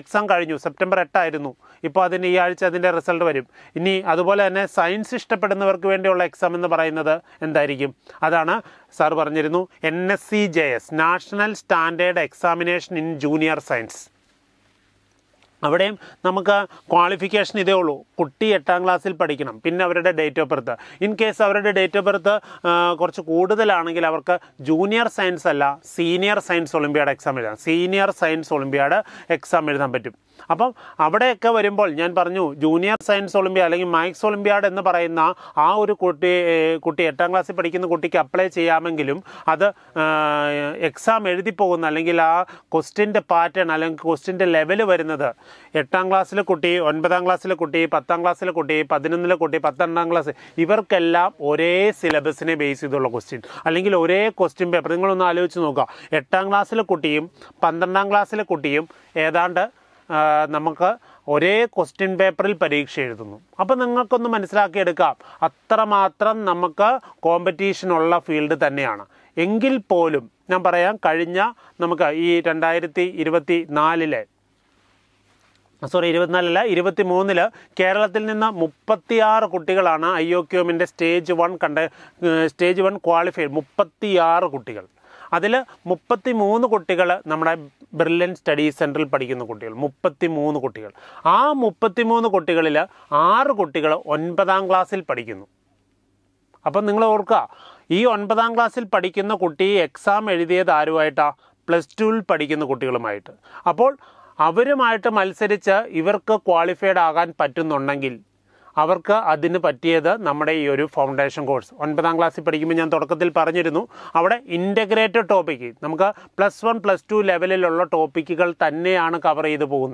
എക്സാം കഴിഞ്ഞു സെപ്റ്റംബർ എട്ടായിരുന്നു ഇപ്പോൾ അതിന് ഈ ആഴ്ച അതിൻ്റെ റിസൾട്ട് വരും ഇനി അതുപോലെ തന്നെ സയൻസ് ഇഷ്ടപ്പെടുന്നവർക്ക് വേണ്ടിയുള്ള എക്സാം എന്ന് പറയുന്നത് എന്തായിരിക്കും അതാണ് സാർ പറഞ്ഞിരുന്നു N S C J S national standard examination in junior science അവിടെയും നമുക്ക് ക്വാളിഫിക്കേഷൻ ഇതേ ഉള്ളൂ കുട്ടി എട്ടാം ക്ലാസ്സിൽ പഠിക്കണം പിന്നെ അവരുടെ date of birth in case അവരുടെ ഡേറ്റ് ഓഫ് ബർത്ത് കുറച്ച് കൂടുതലാണെങ്കിൽ അവർക്ക് ജൂനിയർ സയൻസ് അല്ല സീനിയർ സയൻസ് ഒളിമ്പിയാഡ് എക്സാം എഴുതാം സീനിയർ സയൻസ് ഒളിമ്പിയാഡ് എക്സാം എഴുതാൻ പറ്റും അപ്പം അവിടെയൊക്കെ വരുമ്പോൾ ഞാൻ പറഞ്ഞു ജൂനിയർ സയൻസ് ഒളിമ്പിയ അല്ലെങ്കിൽ മാത്സ് ഒളിമ്പ്യാഡ് എന്ന് പറയുന്ന ആ ഒരു കുട്ടി കുട്ടി എട്ടാം ക്ലാസ്സിൽ പഠിക്കുന്ന കുട്ടിക്ക് അപ്ലൈ ചെയ്യാമെങ്കിലും അത് എക്സാം എഴുതി പോകുന്ന അല്ലെങ്കിൽ ആ ക്വസ്റ്റിൻ്റെ പാറ്റേൺ അല്ലെങ്കിൽ ക്വസ്റ്റിൻ്റെ ലെവൽ വരുന്നത് എട്ടാം ക്ലാസ്സിലെ കുട്ടി ഒൻപതാം ക്ലാസ്സിലെ കുട്ടി പത്താം ക്ലാസ്സിലെ കുട്ടി പതിനൊന്നിലെ കുട്ടി പത്തൊണ്ടാം ക്ലാസ് ഇവർക്കെല്ലാം ഒരേ സിലബസിനെ ബേസ് ചെയ്തുള്ള ക്വസ്റ്റ്യൻ അല്ലെങ്കിൽ ഒരേ ക്വസ്റ്റ്യൻ പേപ്പർ നിങ്ങളൊന്ന് ആലോചിച്ച് നോക്കുക എട്ടാം ക്ലാസ്സിലെ കുട്ടിയും പന്ത്രണ്ടാം ക്ലാസ്സിലെ കുട്ടിയും ഏതാണ്ട് നമുക്ക് ഒരേ ക്വസ്റ്റ്യൻ പേപ്പറിൽ പരീക്ഷ എഴുതുന്നു അപ്പോൾ നിങ്ങൾക്കൊന്ന് മനസ്സിലാക്കിയെടുക്കാം അത്രമാത്രം നമുക്ക് ഉള്ള ഫീൽഡ് തന്നെയാണ് എങ്കിൽ പോലും ഞാൻ പറയാം കഴിഞ്ഞ നമുക്ക് ഈ രണ്ടായിരത്തി ഇരുപത്തി നാലിലെ സോറി ഇരുപത്തിനാലല്ല ഇരുപത്തി മൂന്നില് കേരളത്തിൽ നിന്ന് മുപ്പത്തിയാറ് കുട്ടികളാണ് ഐ ഒ ക്യൂമിൻ്റെ സ്റ്റേജ് വൺ കണ്ട സ്റ്റേജ് വൺ ക്വാളിഫൈഡ് മുപ്പത്തിയാറ് കുട്ടികൾ അതിൽ മുപ്പത്തി മൂന്ന് കുട്ടികൾ നമ്മുടെ ബ്രില്യൻ സ്റ്റഡീസ് സെൻറ്ററിൽ പഠിക്കുന്ന കുട്ടികൾ മുപ്പത്തി മൂന്ന് കുട്ടികൾ ആ മുപ്പത്തി മൂന്ന് കുട്ടികളിൽ ആറ് കുട്ടികൾ ഒൻപതാം ക്ലാസ്സിൽ പഠിക്കുന്നു അപ്പം നിങ്ങൾ ഓർക്കുക ഈ ഒൻപതാം ക്ലാസ്സിൽ പഠിക്കുന്ന കുട്ടി എക്സാം എഴുതിയത് ആരുമായിട്ടാണ് പ്ലസ് ടുവിൽ പഠിക്കുന്ന കുട്ടികളുമായിട്ട് അപ്പോൾ അവരുമായിട്ട് മത്സരിച്ച് ഇവർക്ക് ക്വാളിഫൈഡ് ആകാൻ പറ്റുന്നുണ്ടെങ്കിൽ അവർക്ക് അതിന് പറ്റിയത് നമ്മുടെ ഈ ഒരു ഫൗണ്ടേഷൻ കോഴ്സ് ഒൻപതാം ക്ലാസ്സിൽ പഠിക്കുമ്പോൾ ഞാൻ തുടക്കത്തിൽ പറഞ്ഞിരുന്നു അവിടെ ഇൻ്റഗ്രേറ്റഡ് ടോപ്പിക്ക് നമുക്ക് പ്ലസ് വൺ പ്ലസ് ടു ലെവലിലുള്ള ടോപ്പിക്കുകൾ തന്നെയാണ് കവർ ചെയ്തു പോകുന്നത്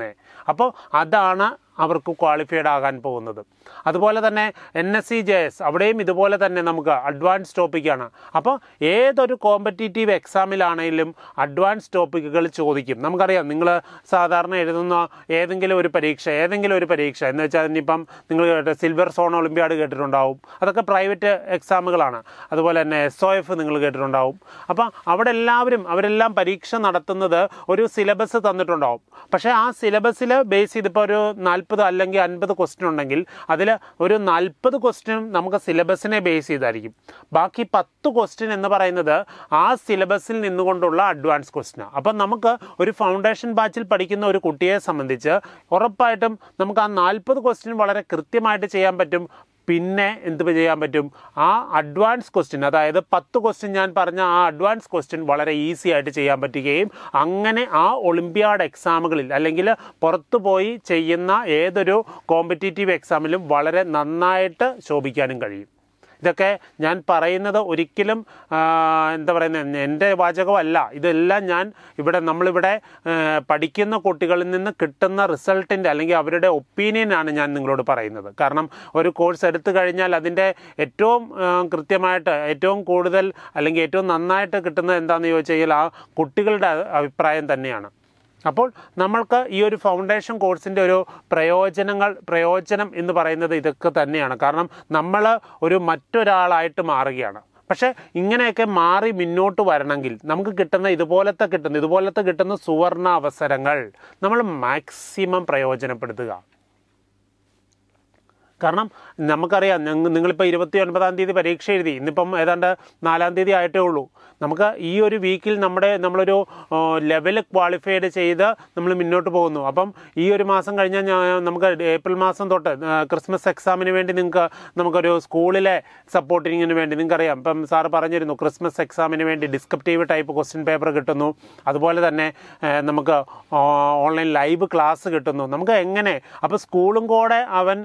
അപ്പോൾ അതാണ് അവർക്ക് ക്വാളിഫൈഡ് ആകാൻ പോകുന്നത് അതുപോലെ തന്നെ N S C J S അവിടെയും ഇതുപോലെ തന്നെ നമുക്ക് അഡ്വാൻസ് ടോപ്പിക്കാണ് അപ്പോൾ ഏതൊരു കോമ്പറ്റീറ്റീവ് എക്സാമിലാണെങ്കിലും അഡ്വാൻസ് ടോപ്പിക്കുകൾ ചോദിക്കും നമുക്കറിയാം നിങ്ങൾ സാധാരണ എഴുതുന്ന ഏതെങ്കിലും ഒരു പരീക്ഷ ഏതെങ്കിലും ഒരു പരീക്ഷ എന്ന് വെച്ചാൽ ഇനിയിപ്പം നിങ്ങൾ കേട്ട സിൽവർ സോൺ ഒളിമ്പ്യാഡ് കേട്ടിട്ടുണ്ടാവും അതൊക്കെ പ്രൈവറ്റ് എക്സാമുകളാണ് അതുപോലെ തന്നെ എസ് ഒ എഫ് നിങ്ങൾ കേട്ടിട്ടുണ്ടാവും അപ്പോൾ അവിടെ എല്ലാവരും അവരെല്ലാം പരീക്ഷ നടത്തുന്നത് ഒരു സിലബസ് തന്നിട്ടുണ്ടാവും പക്ഷേ ആ സിലബസിൽ ബേസ് ചെയ്തിപ്പോൾ ഒരു നാൽപ്പത് നാൽപ്പത് അല്ലെങ്കിൽ അൻപത് ക്വസ്റ്റ്യൻ ഉണ്ടെങ്കിൽ അതിൽ ഒരു നാൽപ്പത് ക്വസ്റ്റ്യൻ നമുക്ക് സിലബസിനെ ബേസ് ചെയ്തായിരിക്കും ബാക്കി പത്ത് ക്വസ്റ്റ്യൻ എന്ന് പറയുന്നത് ആ സിലബസിൽ നിന്നുകൊണ്ടുള്ള അഡ്വാൻസ് ക്വസ്റ്റ്യൻ അപ്പം നമുക്ക് ഒരു ഫൗണ്ടേഷൻ ബാച്ചിൽ പഠിക്കുന്ന ഒരു കുട്ടിയെ സംബന്ധിച്ച് ഉറപ്പായിട്ടും നമുക്ക് ആ നാൽപ്പത് ക്വസ്റ്റ്യൻ വളരെ കൃത്യമായിട്ട് ചെയ്യാൻ പറ്റും പിന്നെ എന്ത് ചെയ്യാൻ പറ്റും ആ അഡ്വാൻസ് ക്വസ്റ്റ്യൻ അതായത് പത്ത് ക്വസ്റ്റ്യൻ ഞാൻ പറഞ്ഞ ആ അഡ്വാൻസ് ക്വസ്റ്റ്യൻ വളരെ ഈസി ആയിട്ട് ചെയ്യാൻ പറ്റുകയും അങ്ങനെ ആ ഒളിമ്പ്യാഡ് എക്സാമുകളിൽ അല്ലെങ്കിൽ പുറത്തു പോയി ചെയ്യുന്ന ഏതൊരു കോമ്പറ്റേറ്റീവ് എക്സാമിലും വളരെ നന്നായിട്ട് ശോഭിക്കാനും കഴിയും ഇതൊക്കെ ഞാൻ പറയുന്നത് ഒരിക്കലും എന്താ പറയുന്നത് എൻ്റെ വാചകമല്ല ഇതെല്ലാം ഞാൻ ഇവിടെ നമ്മളിവിടെ പഠിക്കുന്ന കുട്ടികളിൽ നിന്ന് കിട്ടുന്ന റിസൾട്ടിൻ്റെ അല്ലെങ്കിൽ അവരുടെ ഒപ്പീനിയനാണ് ഞാൻ നിങ്ങളോട് പറയുന്നത് കാരണം ഒരു കോഴ്സ് എടുത്തു കഴിഞ്ഞാൽ അതിൻ്റെ ഏറ്റവും കൃത്യമായിട്ട് ഏറ്റവും കൂടുതൽ അല്ലെങ്കിൽ ഏറ്റവും നന്നായിട്ട് കിട്ടുന്നത് എന്താണെന്ന് ചോദിച്ചാൽ ആ കുട്ടികളുടെ അഭിപ്രായം തന്നെയാണ് അപ്പോൾ നമ്മൾക്ക് ഈ ഒരു ഫൗണ്ടേഷൻ കോഴ്സിൻ്റെ ഒരു പ്രയോജനങ്ങൾ പ്രയോജനം എന്ന് പറയുന്നത് ഇതൊക്കെ തന്നെയാണ് കാരണം നമ്മൾ ഒരു മറ്റൊരാളായിട്ട് മാറുകയാണ് പക്ഷേ ഇങ്ങനെയൊക്കെ മാറി മുന്നോട്ട് വരണമെങ്കിൽ നമുക്ക് കിട്ടുന്ന ഇതുപോലത്തെ കിട്ടുന്ന ഇതുപോലത്തെ കിട്ടുന്ന സുവർണ അവസരങ്ങൾ നമ്മൾ മാക്സിമം പ്രയോജനപ്പെടുത്തുക കാരണം നമുക്കറിയാം നിങ്ങളിപ്പോൾ ഇരുപത്തി ഒൻപതാം തീയതി പരീക്ഷ എഴുതി ഇന്നിപ്പം ഏതാണ്ട് നാലാം തീയതി ആയിട്ടേ ഉള്ളൂ നമുക്ക് ഈ ഒരു വീക്കിൽ നമ്മുടെ നമ്മളൊരു ലെവൽ ക്വാളിഫൈഡ് ചെയ്ത് നമ്മൾ മുന്നോട്ട് പോകുന്നു അപ്പം ഈ ഒരു മാസം കഴിഞ്ഞാൽ നമുക്ക് ഏപ്രിൽ മാസം തൊട്ട് ക്രിസ്മസ് എക്സാമിന് വേണ്ടി നിങ്ങൾക്ക് നമുക്കൊരു സ്കൂളിലെ സപ്പോർട്ടിങ്ങിന് വേണ്ടി നിങ്ങൾക്കറിയാം ഇപ്പം സാറ് പറഞ്ഞിരുന്നു ക്രിസ്മസ് എക്സാമിന് വേണ്ടി ഡിസ്ക്രിപ്റ്റീവ് ടൈപ്പ് ക്വസ്റ്റ്യൻ പേപ്പർ കിട്ടുന്നു അതുപോലെ തന്നെ നമുക്ക് ഓൺലൈൻ ലൈവ് ക്ലാസ് കിട്ടുന്നു നമുക്ക് എങ്ങനെ അപ്പോൾ സ്കൂളും കൂടെ അവൻ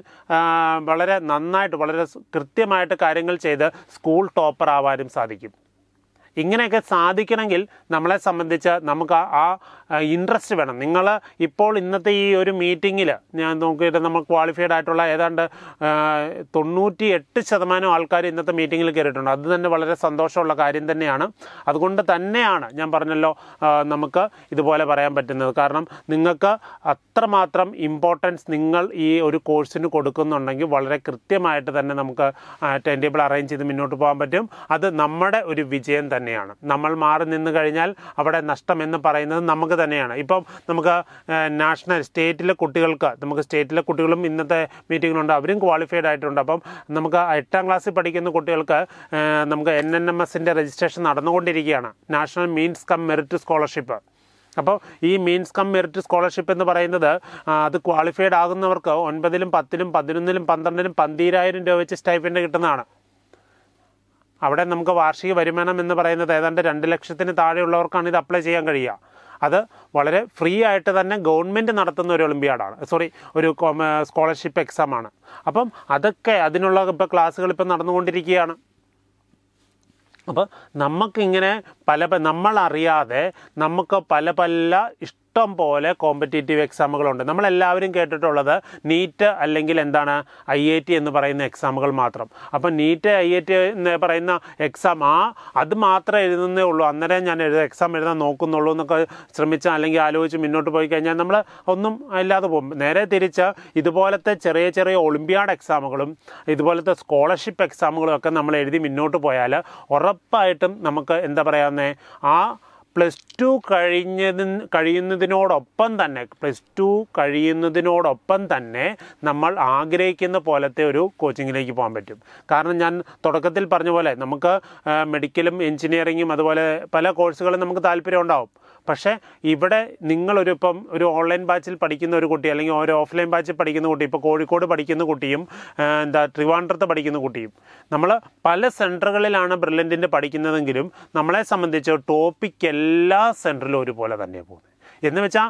വളരെ നന്നായിട്ട് വളരെ കൃത്യമായിട്ട് കാര്യങ്ങൾ ചെയ്ത് സ്കൂൾ ടോപ്പർ ആവാനും സാധിക്കും ഇങ്ങനെയൊക്കെ സാധിക്കണമെങ്കിൽ നമ്മളെ സംബന്ധിച്ച് നമുക്ക് ആ ഇൻട്രസ്റ്റ് വേണം നിങ്ങൾ ഇപ്പോൾ ഇന്നത്തെ ഈ ഒരു മീറ്റിങ്ങിൽ ഞാൻ നോക്കിയിട്ട് നമ്മൾ ക്വാളിഫൈഡ് ആയിട്ടുള്ള ഏതാണ്ട് തൊണ്ണൂറ്റി എട്ട് ശതമാനം ആൾക്കാർ ഇന്നത്തെ മീറ്റിങ്ങിൽ കയറിയിട്ടുണ്ട് അത് തന്നെ വളരെ സന്തോഷമുള്ള കാര്യം തന്നെയാണ് അതുകൊണ്ട് തന്നെയാണ് ഞാൻ പറഞ്ഞല്ലോ നമുക്ക് ഇതുപോലെ പറയാൻ പറ്റുന്നത് കാരണം നിങ്ങൾക്ക് അത്രമാത്രം ഇമ്പോർട്ടൻസ് നിങ്ങൾ ഈ ഒരു കോഴ്സിന് കൊടുക്കുന്നുണ്ടെങ്കിൽ വളരെ കൃത്യമായിട്ട് തന്നെ നമുക്ക് ടൈം ടേബിൾ അറേഞ്ച് ചെയ്ത് മുന്നോട്ട് പോകാൻ പറ്റും അത് നമ്മുടെ ഒരു വിജയം തന്നെയാണ് നമ്മൾ മാറി നിന്ന് കഴിഞ്ഞാൽ അവിടെ നഷ്ടം എന്ന് പറയുന്നത് നമുക്ക് കൊണ്ട് തന്നെയാണ് ഇപ്പം നമുക്ക് നാഷണൽ സ്റ്റേറ്റിലെ കുട്ടികൾക്ക് നമുക്ക് സ്റ്റേറ്റിലെ കുട്ടികളും ഇന്നത്തെ മീറ്റിങ്ങിലുണ്ട് അവരും ക്വാളിഫൈഡ് ആയിട്ടുണ്ട് അപ്പം നമുക്ക് എട്ടാം ക്ലാസ്സിൽ പഠിക്കുന്ന കുട്ടികൾക്ക് നമുക്ക് എൻ എൻ എം എസിൻ്റെ രജിസ്ട്രേഷൻ നടന്നുകൊണ്ടിരിക്കുകയാണ് national means cum merit scholarship അപ്പോൾ ഈ മീൻസ് കം മെറിറ്റ് സ്കോളർഷിപ്പ് എന്ന് പറയുന്നത് അത് ക്വാളിഫൈഡ് ആകുന്നവർക്ക് ഒൻപതിലും പത്തിലും പതിനൊന്നിലും പന്ത്രണ്ടിലും പന്തീരായിരം രൂപ വെച്ച് സ്റ്റൈഫൻഡ് കിട്ടുന്നതാണ് അവിടെ നമുക്ക് വാർഷിക വരുമാനം എന്ന് പറയുന്നത് ഏതാണ്ട് രണ്ട് ലക്ഷത്തിന് താഴെയുള്ളവർക്കാണ് ഇത് അപ്ലൈ ചെയ്യാൻ കഴിയുക അത് വളരെ ഫ്രീ ആയിട്ട് തന്നെ ഗവൺമെൻറ് നടത്തുന്ന ഒരു ഒളിമ്പിയാഡാണ് സോറി ഒരു സ്കോളർഷിപ്പ് എക്സാമാണ് അപ്പം അതൊക്കെ അതിനുള്ള ഇപ്പോൾ ക്ലാസ്സുകൾ ഇപ്പം നടന്നുകൊണ്ടിരിക്കുകയാണ് അപ്പോൾ നമുക്കിങ്ങനെ പല നമ്മളറിയാതെ നമുക്ക് പല പല ഇഷ്ട ഇഷ്ടം പോലെ കോമ്പറ്റേറ്റീവ് എക്സാമുകളുണ്ട് നമ്മളെല്ലാവരും കേട്ടിട്ടുള്ളത് നീറ്റ് അല്ലെങ്കിൽ എന്താണ് ഐ ഐ ടി എന്ന് പറയുന്ന എക്സാമുകൾ മാത്രം അപ്പം നീറ്റ് ഐ ഐ ടി എന്ന് പറയുന്ന എക്സാം ആ അത് മാത്രമേ എഴുതുന്നേ ഉള്ളൂ അന്നേരം ഞാൻ എഴുത എക്സാം എഴുതാൻ നോക്കുന്നുള്ളൂ എന്നൊക്കെ ശ്രമിച്ചാൽ അല്ലെങ്കിൽ ആലോചിച്ച് മുന്നോട്ട് പോയി കഴിഞ്ഞാൽ നമ്മൾ ഒന്നും ഇല്ലാതെ പോകും നേരെ തിരിച്ച് ഇതുപോലത്തെ ചെറിയ ചെറിയ ഒളിമ്പ്യാഡ് എക്സാമുകളും ഇതുപോലത്തെ സ്കോളർഷിപ്പ് എക്സാമുകളും ഒക്കെ നമ്മൾ എഴുതി മുന്നോട്ട് പോയാൽ ഉറപ്പായിട്ടും നമുക്ക് എന്താ പറയാവുന്നേ ആ പ്ലസ് ടു കഴിഞ്ഞതിന് കഴിയുന്നതിനോടൊപ്പം തന്നെ പ്ലസ് ടു കഴിയുന്നതിനോടൊപ്പം തന്നെ നമ്മൾ ആഗ്രഹിക്കുന്ന പോലത്തെ ഒരു കോച്ചിങ്ങിലേക്ക് പോകാൻ പറ്റും കാരണം ഞാൻ തുടക്കത്തിൽ പറഞ്ഞ പോലെ നമുക്ക് മെഡിക്കലും എഞ്ചിനീയറിങ്ങും അതുപോലെ പല കോഴ്സുകളും നമുക്ക് താല്പര്യം ഉണ്ടാവും പക്ഷേ ഇവിടെ നിങ്ങളൊരു ഇപ്പം ഒരു ഓൺലൈൻ ബാച്ചിൽ പഠിക്കുന്ന ഒരു കുട്ടി അല്ലെങ്കിൽ ഒരു ഓഫ്ലൈൻ ബാച്ചിൽ പഠിക്കുന്ന കുട്ടി ഇപ്പോൾ കോഴിക്കോട് പഠിക്കുന്ന കുട്ടിയും എന്താ ട്രിവാൻഡ്രത്ത് പഠിക്കുന്ന കുട്ടിയും നമ്മൾ പല സെൻറ്ററുകളിലാണ് ബ്രില്ലൻറ്റിൻ്റെ പഠിക്കുന്നതെങ്കിലും നമ്മളെ സംബന്ധിച്ച് ടോപ്പിക് എല്ലാ സെൻറ്ററിലും ഒരുപോലെ തന്നെയാണ് പോകുന്നത് എന്ന് വെച്ചാൽ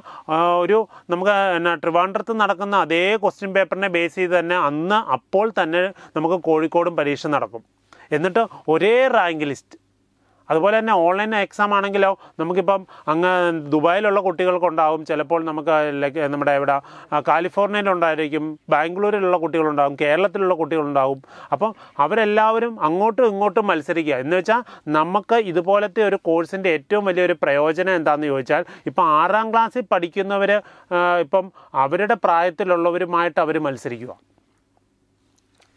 ഒരു നമുക്ക് എന്നാ ട്രിവാൻഡ്രത്ത് നടക്കുന്ന അതേ ക്വസ്റ്റ്യൻ പേപ്പറിനെ ബേസ് ചെയ്ത് തന്നെ അന്ന് അപ്പോൾ തന്നെ നമുക്ക് കോഴിക്കോടും പരീക്ഷ നടക്കും എന്നിട്ട് ഒരേ റാങ്ക് ലിസ്റ്റ് അതുപോലെ തന്നെ ഓൺലൈൻ എക്സാം ആണെങ്കിലോ നമുക്കിപ്പം അങ്ങ് ദുബായിലുള്ള കുട്ടികൾക്കുണ്ടാവും ചിലപ്പോൾ നമുക്ക് നമ്മുടെ ഇവിടെ കാലിഫോർണിയയിലുണ്ടായിരിക്കും ബാംഗ്ലൂരിലുള്ള കുട്ടികളുണ്ടാവും കേരളത്തിലുള്ള കുട്ടികളുണ്ടാവും അപ്പം അവരെല്ലാവരും അങ്ങോട്ടും ഇങ്ങോട്ടും മത്സരിക്കുക എന്ന് വെച്ചാൽ നമുക്ക് ഇതുപോലത്തെ ഒരു കോഴ്സിൻ്റെ ഏറ്റവും വലിയൊരു പ്രയോജനം എന്താണെന്ന് ചോദിച്ചാൽ ഇപ്പം ആറാം ക്ലാസ്സിൽ പഠിക്കുന്നവർ ഇപ്പം അവരുടെ പ്രായത്തിലുള്ളവരുമായിട്ട് അവർ മത്സരിക്കുക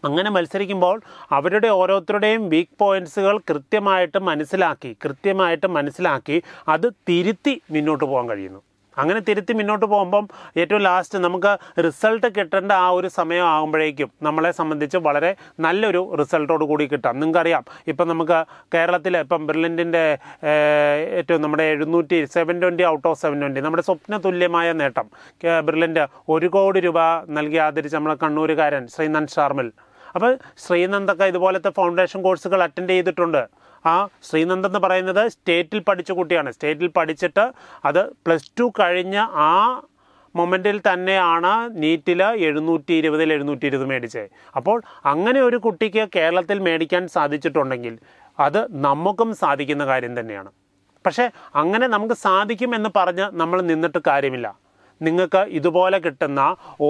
അങ്ങനെ മത്സരിക്കുമ്പോൾ അവരുടെ ഓരോരുത്തരുടെയും വീക്ക് പോയിൻറ്റ്സുകൾ കൃത്യമായിട്ട് മനസ്സിലാക്കി കൃത്യമായിട്ട് മനസ്സിലാക്കി അത് തിരുത്തി മുന്നോട്ട് പോകാൻ കഴിയുന്നു അങ്ങനെ തിരുത്തി മുന്നോട്ട് പോകുമ്പം ഏറ്റവും ലാസ്റ്റ് നമുക്ക് റിസൾട്ട് കിട്ടേണ്ട ആ ഒരു സമയം ആകുമ്പോഴേക്കും നമ്മളെ സംബന്ധിച്ച് വളരെ നല്ലൊരു റിസൾട്ടോട് കൂടി കിട്ടാം നിങ്ങൾക്കറിയാം ഇപ്പം നമുക്ക് കേരളത്തിൽ ഇപ്പം ബ്രില്യൻറ്റിൻ്റെ ഏറ്റവും നമ്മുടെ എഴുന്നൂറ്റി seven twenty out of seven twenty നമ്മുടെ സ്വപ്ന തുല്യമായ നേട്ടം ബ്രില്യൻ്റ് ഒരു കോടി രൂപ നൽകി ആദരിച്ച് നമ്മുടെ കണ്ണൂരുകാരൻ ശ്രീനന്ദ് ശാർമിൽ അപ്പോൾ ശ്രീനന്ദൊക്കെ ഇതുപോലത്തെ ഫൗണ്ടേഷൻ കോഴ്സുകൾ അറ്റൻഡ് ചെയ്തിട്ടുണ്ട് ആ ശ്രീനന്ദ് എന്ന് പറയുന്നത് സ്റ്റേറ്റിൽ പഠിച്ച കുട്ടിയാണ് സ്റ്റേറ്റിൽ പഠിച്ചിട്ട് അത് പ്ലസ് ടു കഴിഞ്ഞ ആ മൊമെൻറ്റിൽ തന്നെയാണ് നീറ്റിൽ എഴുന്നൂറ്റി ഇരുപതിൽ എഴുന്നൂറ്റി ഇരുപത് മേടിച്ചത് അപ്പോൾ അങ്ങനെ ഒരു കുട്ടിക്ക് കേരളത്തിൽ മേടിക്കാൻ സാധിച്ചിട്ടുണ്ടെങ്കിൽ അത് നമുക്കും സാധിക്കുന്ന കാര്യം തന്നെയാണ് പക്ഷേ അങ്ങനെ നമുക്ക് സാധിക്കും എന്ന് പറഞ്ഞ് നമ്മൾ നിന്നിട്ട് കാര്യമില്ല നിങ്ങൾക്ക് ഇതുപോലെ കിട്ടുന്ന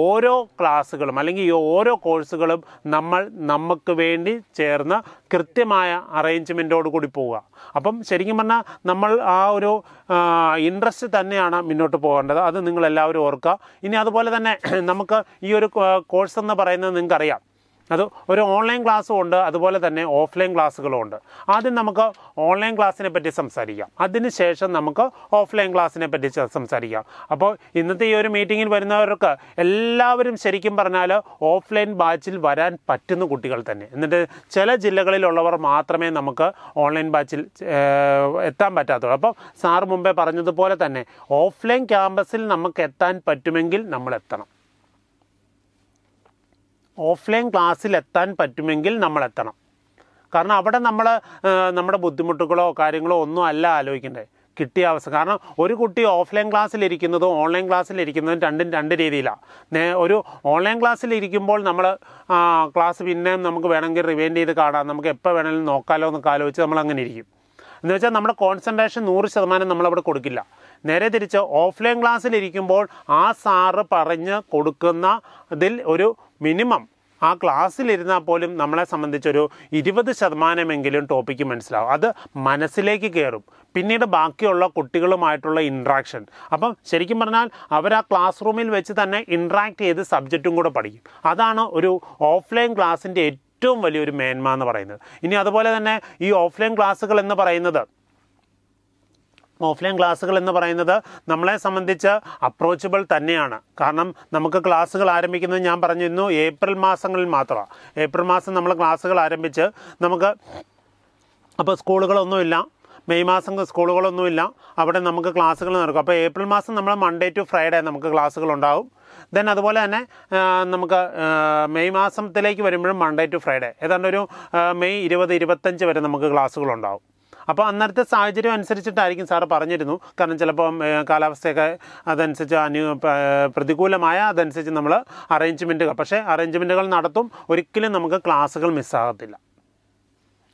ഓരോ ക്ലാസ്സുകളും അല്ലെങ്കിൽ ഈ ഓരോ കോഴ്സുകളും നമ്മൾ നമുക്ക് വേണ്ടി ചേർന്ന് കൃത്യമായ അറേഞ്ച്മെൻറ്റോട് കൂടി പോവുക അപ്പം ശരിക്കും പറഞ്ഞാൽ നമ്മൾ ആ ഒരു ഇൻട്രസ്റ്റ് തന്നെയാണ് മുന്നോട്ട് പോകേണ്ടത് അത് നിങ്ങളെല്ലാവരും ഓർക്കുക ഇനി അതുപോലെ തന്നെ [clears throat] നമുക്ക് ഈ ഒരു കോഴ്സ് എന്ന് പറയുന്നത് നിങ്ങൾക്കറിയാം അത് ഒരു ഓൺലൈൻ ക്ലാസ്സും ഉണ്ട് അതുപോലെ തന്നെ ഓഫ്ലൈൻ ക്ലാസ്സുകളും ഉണ്ട് ആദ്യം നമുക്ക് ഓൺലൈൻ ക്ലാസ്സിനെ പറ്റി സംസാരിക്കാം അതിനുശേഷം നമുക്ക് ഓഫ്ലൈൻ ക്ലാസ്സിനെ പറ്റി സംസാരിക്കാം അപ്പോൾ ഇന്നത്തെ ഈ ഒരു മീറ്റിങ്ങിൽ വരുന്നവർക്ക് എല്ലാവരും ശരിക്കും പറഞ്ഞാൽ ഓഫ്ലൈൻ ബാച്ചിൽ വരാൻ പറ്റുന്ന കുട്ടികൾ തന്നെ എന്നിട്ട് ചില ജില്ലകളിലുള്ളവർ മാത്രമേ നമുക്ക് ഓൺലൈൻ ബാച്ചിൽ എത്താൻ പറ്റാത്തുള്ളൂ അപ്പോൾ സാർ മുമ്പേ പറഞ്ഞതുപോലെ തന്നെ ഓഫ്ലൈൻ ക്യാമ്പസിൽ നമുക്ക് എത്താൻ പറ്റുമെങ്കിൽ നമ്മൾ എത്തണം ഓഫ്ലൈൻ ക്ലാസ്സിലെത്താൻ പറ്റുമെങ്കിൽ നമ്മൾ എത്തണം കാരണം അവിടെ നമ്മൾ നമ്മുടെ ബുദ്ധിമുട്ടുകളോ കാര്യങ്ങളോ ഒന്നും അല്ല ആലോചിക്കേണ്ടത് കിട്ടിയ അവസ്ഥ കാരണം ഒരു കുട്ടി ഓഫ്ലൈൻ ക്ലാസ്സിലിരിക്കുന്നതും ഓൺലൈൻ ക്ലാസ്സിലിരിക്കുന്നതും രണ്ടും രണ്ട് രീതിയിലാണ് ഒരു ഓൺലൈൻ ക്ലാസ്സിലിരിക്കുമ്പോൾ നമ്മൾ ക്ലാസ് പിന്നെയും നമുക്ക് വേണമെങ്കിൽ റിവൈൻഡ് ചെയ്ത് കാണാം നമുക്ക് എപ്പോൾ വേണമെങ്കിലും നോക്കാലോ എന്നൊക്കെ ആലോചിച്ച് നമ്മൾ അങ്ങനെ ഇരിക്കും എന്ന് വെച്ചാൽ നമ്മുടെ കോൺസെൻട്രേഷൻ നൂറ് ശതമാനം നമ്മളവിടെ കൊടുക്കില്ല നേരെ തിരിച്ച് ഓഫ്ലൈൻ ക്ലാസ്സിലിരിക്കുമ്പോൾ ആ സാറ് പറഞ്ഞ് കൊടുക്കുന്ന ഇതിൽ ഒരു മിനിമം ആ ക്ലാസ്സിലിരുന്നാൽ പോലും നമ്മളെ സംബന്ധിച്ചൊരു ഇരുപത് ശതമാനമെങ്കിലും ടോപ്പിക്ക് മനസ്സിലാവും അത് മനസ്സിലേക്ക് കയറും പിന്നീട് ബാക്കിയുള്ള കുട്ടികളുമായിട്ടുള്ള ഇൻട്രാക്ഷൻ അപ്പം ശരിക്കും പറഞ്ഞാൽ അവർ ആ ക്ലാസ് റൂമിൽ വെച്ച് തന്നെ ഇൻട്രാക്ട് ചെയ്ത് സബ്ജക്റ്റും കൂടെ പഠിക്കും അതാണ് ഒരു ഓഫ്ലൈൻ ക്ലാസ്സിൻ്റെ ഏറ്റവും വലിയൊരു മേന്മ എന്ന് പറയുന്നത് ഇനി അതുപോലെ തന്നെ ഈ ഓഫ്ലൈൻ ക്ലാസ്സുകൾ എന്ന് പറയുന്നത് ഓഫ്ലൈൻ ക്ലാസ്സുകൾ എന്ന് പറയുന്നത് നമ്മളെ സംബന്ധിച്ച് അപ്രോച്ചബിൾ തന്നെയാണ് കാരണം നമുക്ക് ക്ലാസ്സുകൾ ആരംഭിക്കുന്നത് ഞാൻ പറഞ്ഞിരുന്നു ഏപ്രിൽ മാസങ്ങളിൽ മാത്രമാണ് ഏപ്രിൽ മാസം നമ്മൾ ക്ലാസ്സുകൾ ആരംഭിച്ച് നമുക്ക് അപ്പോൾ സ്കൂളുകളൊന്നുമില്ല മെയ് മാസം സ്കൂളുകളൊന്നുമില്ല അവിടെ നമുക്ക് ക്ലാസ്സുകൾ നടക്കും അപ്പോൾ ഏപ്രിൽ മാസം നമ്മൾ മൺഡേ ടു ഫ്രൈഡേ നമുക്ക് ക്ലാസ്സുകൾ ഉണ്ടാവും ദെൻ അതുപോലെ തന്നെ നമുക്ക് മെയ് മാസത്തിലേക്ക് വരുമ്പോഴും മൺഡേ ടു ഫ്രൈഡേ ഏതാണ്ട് ഒരു മെയ് ഇരുപത് ഇരുപത്തഞ്ച് വരെ നമുക്ക് ഉണ്ടാവും അപ്പോൾ അന്നത്തെ സാഹചര്യം അനുസരിച്ചിട്ടായിരിക്കും സാറ് പറഞ്ഞിരുന്നു കാരണം ചിലപ്പം കാലാവസ്ഥയൊക്കെ അതനുസരിച്ച് അനു പ്രതികൂലമായ അതനുസരിച്ച് നമ്മൾ അറേഞ്ച്മെൻറ്റുകൾ പക്ഷേ അറേഞ്ച്മെൻറ്റുകൾ നടത്തും ഒരിക്കലും നമുക്ക് ക്ലാസ്സുകൾ മിസ്സാകത്തില്ല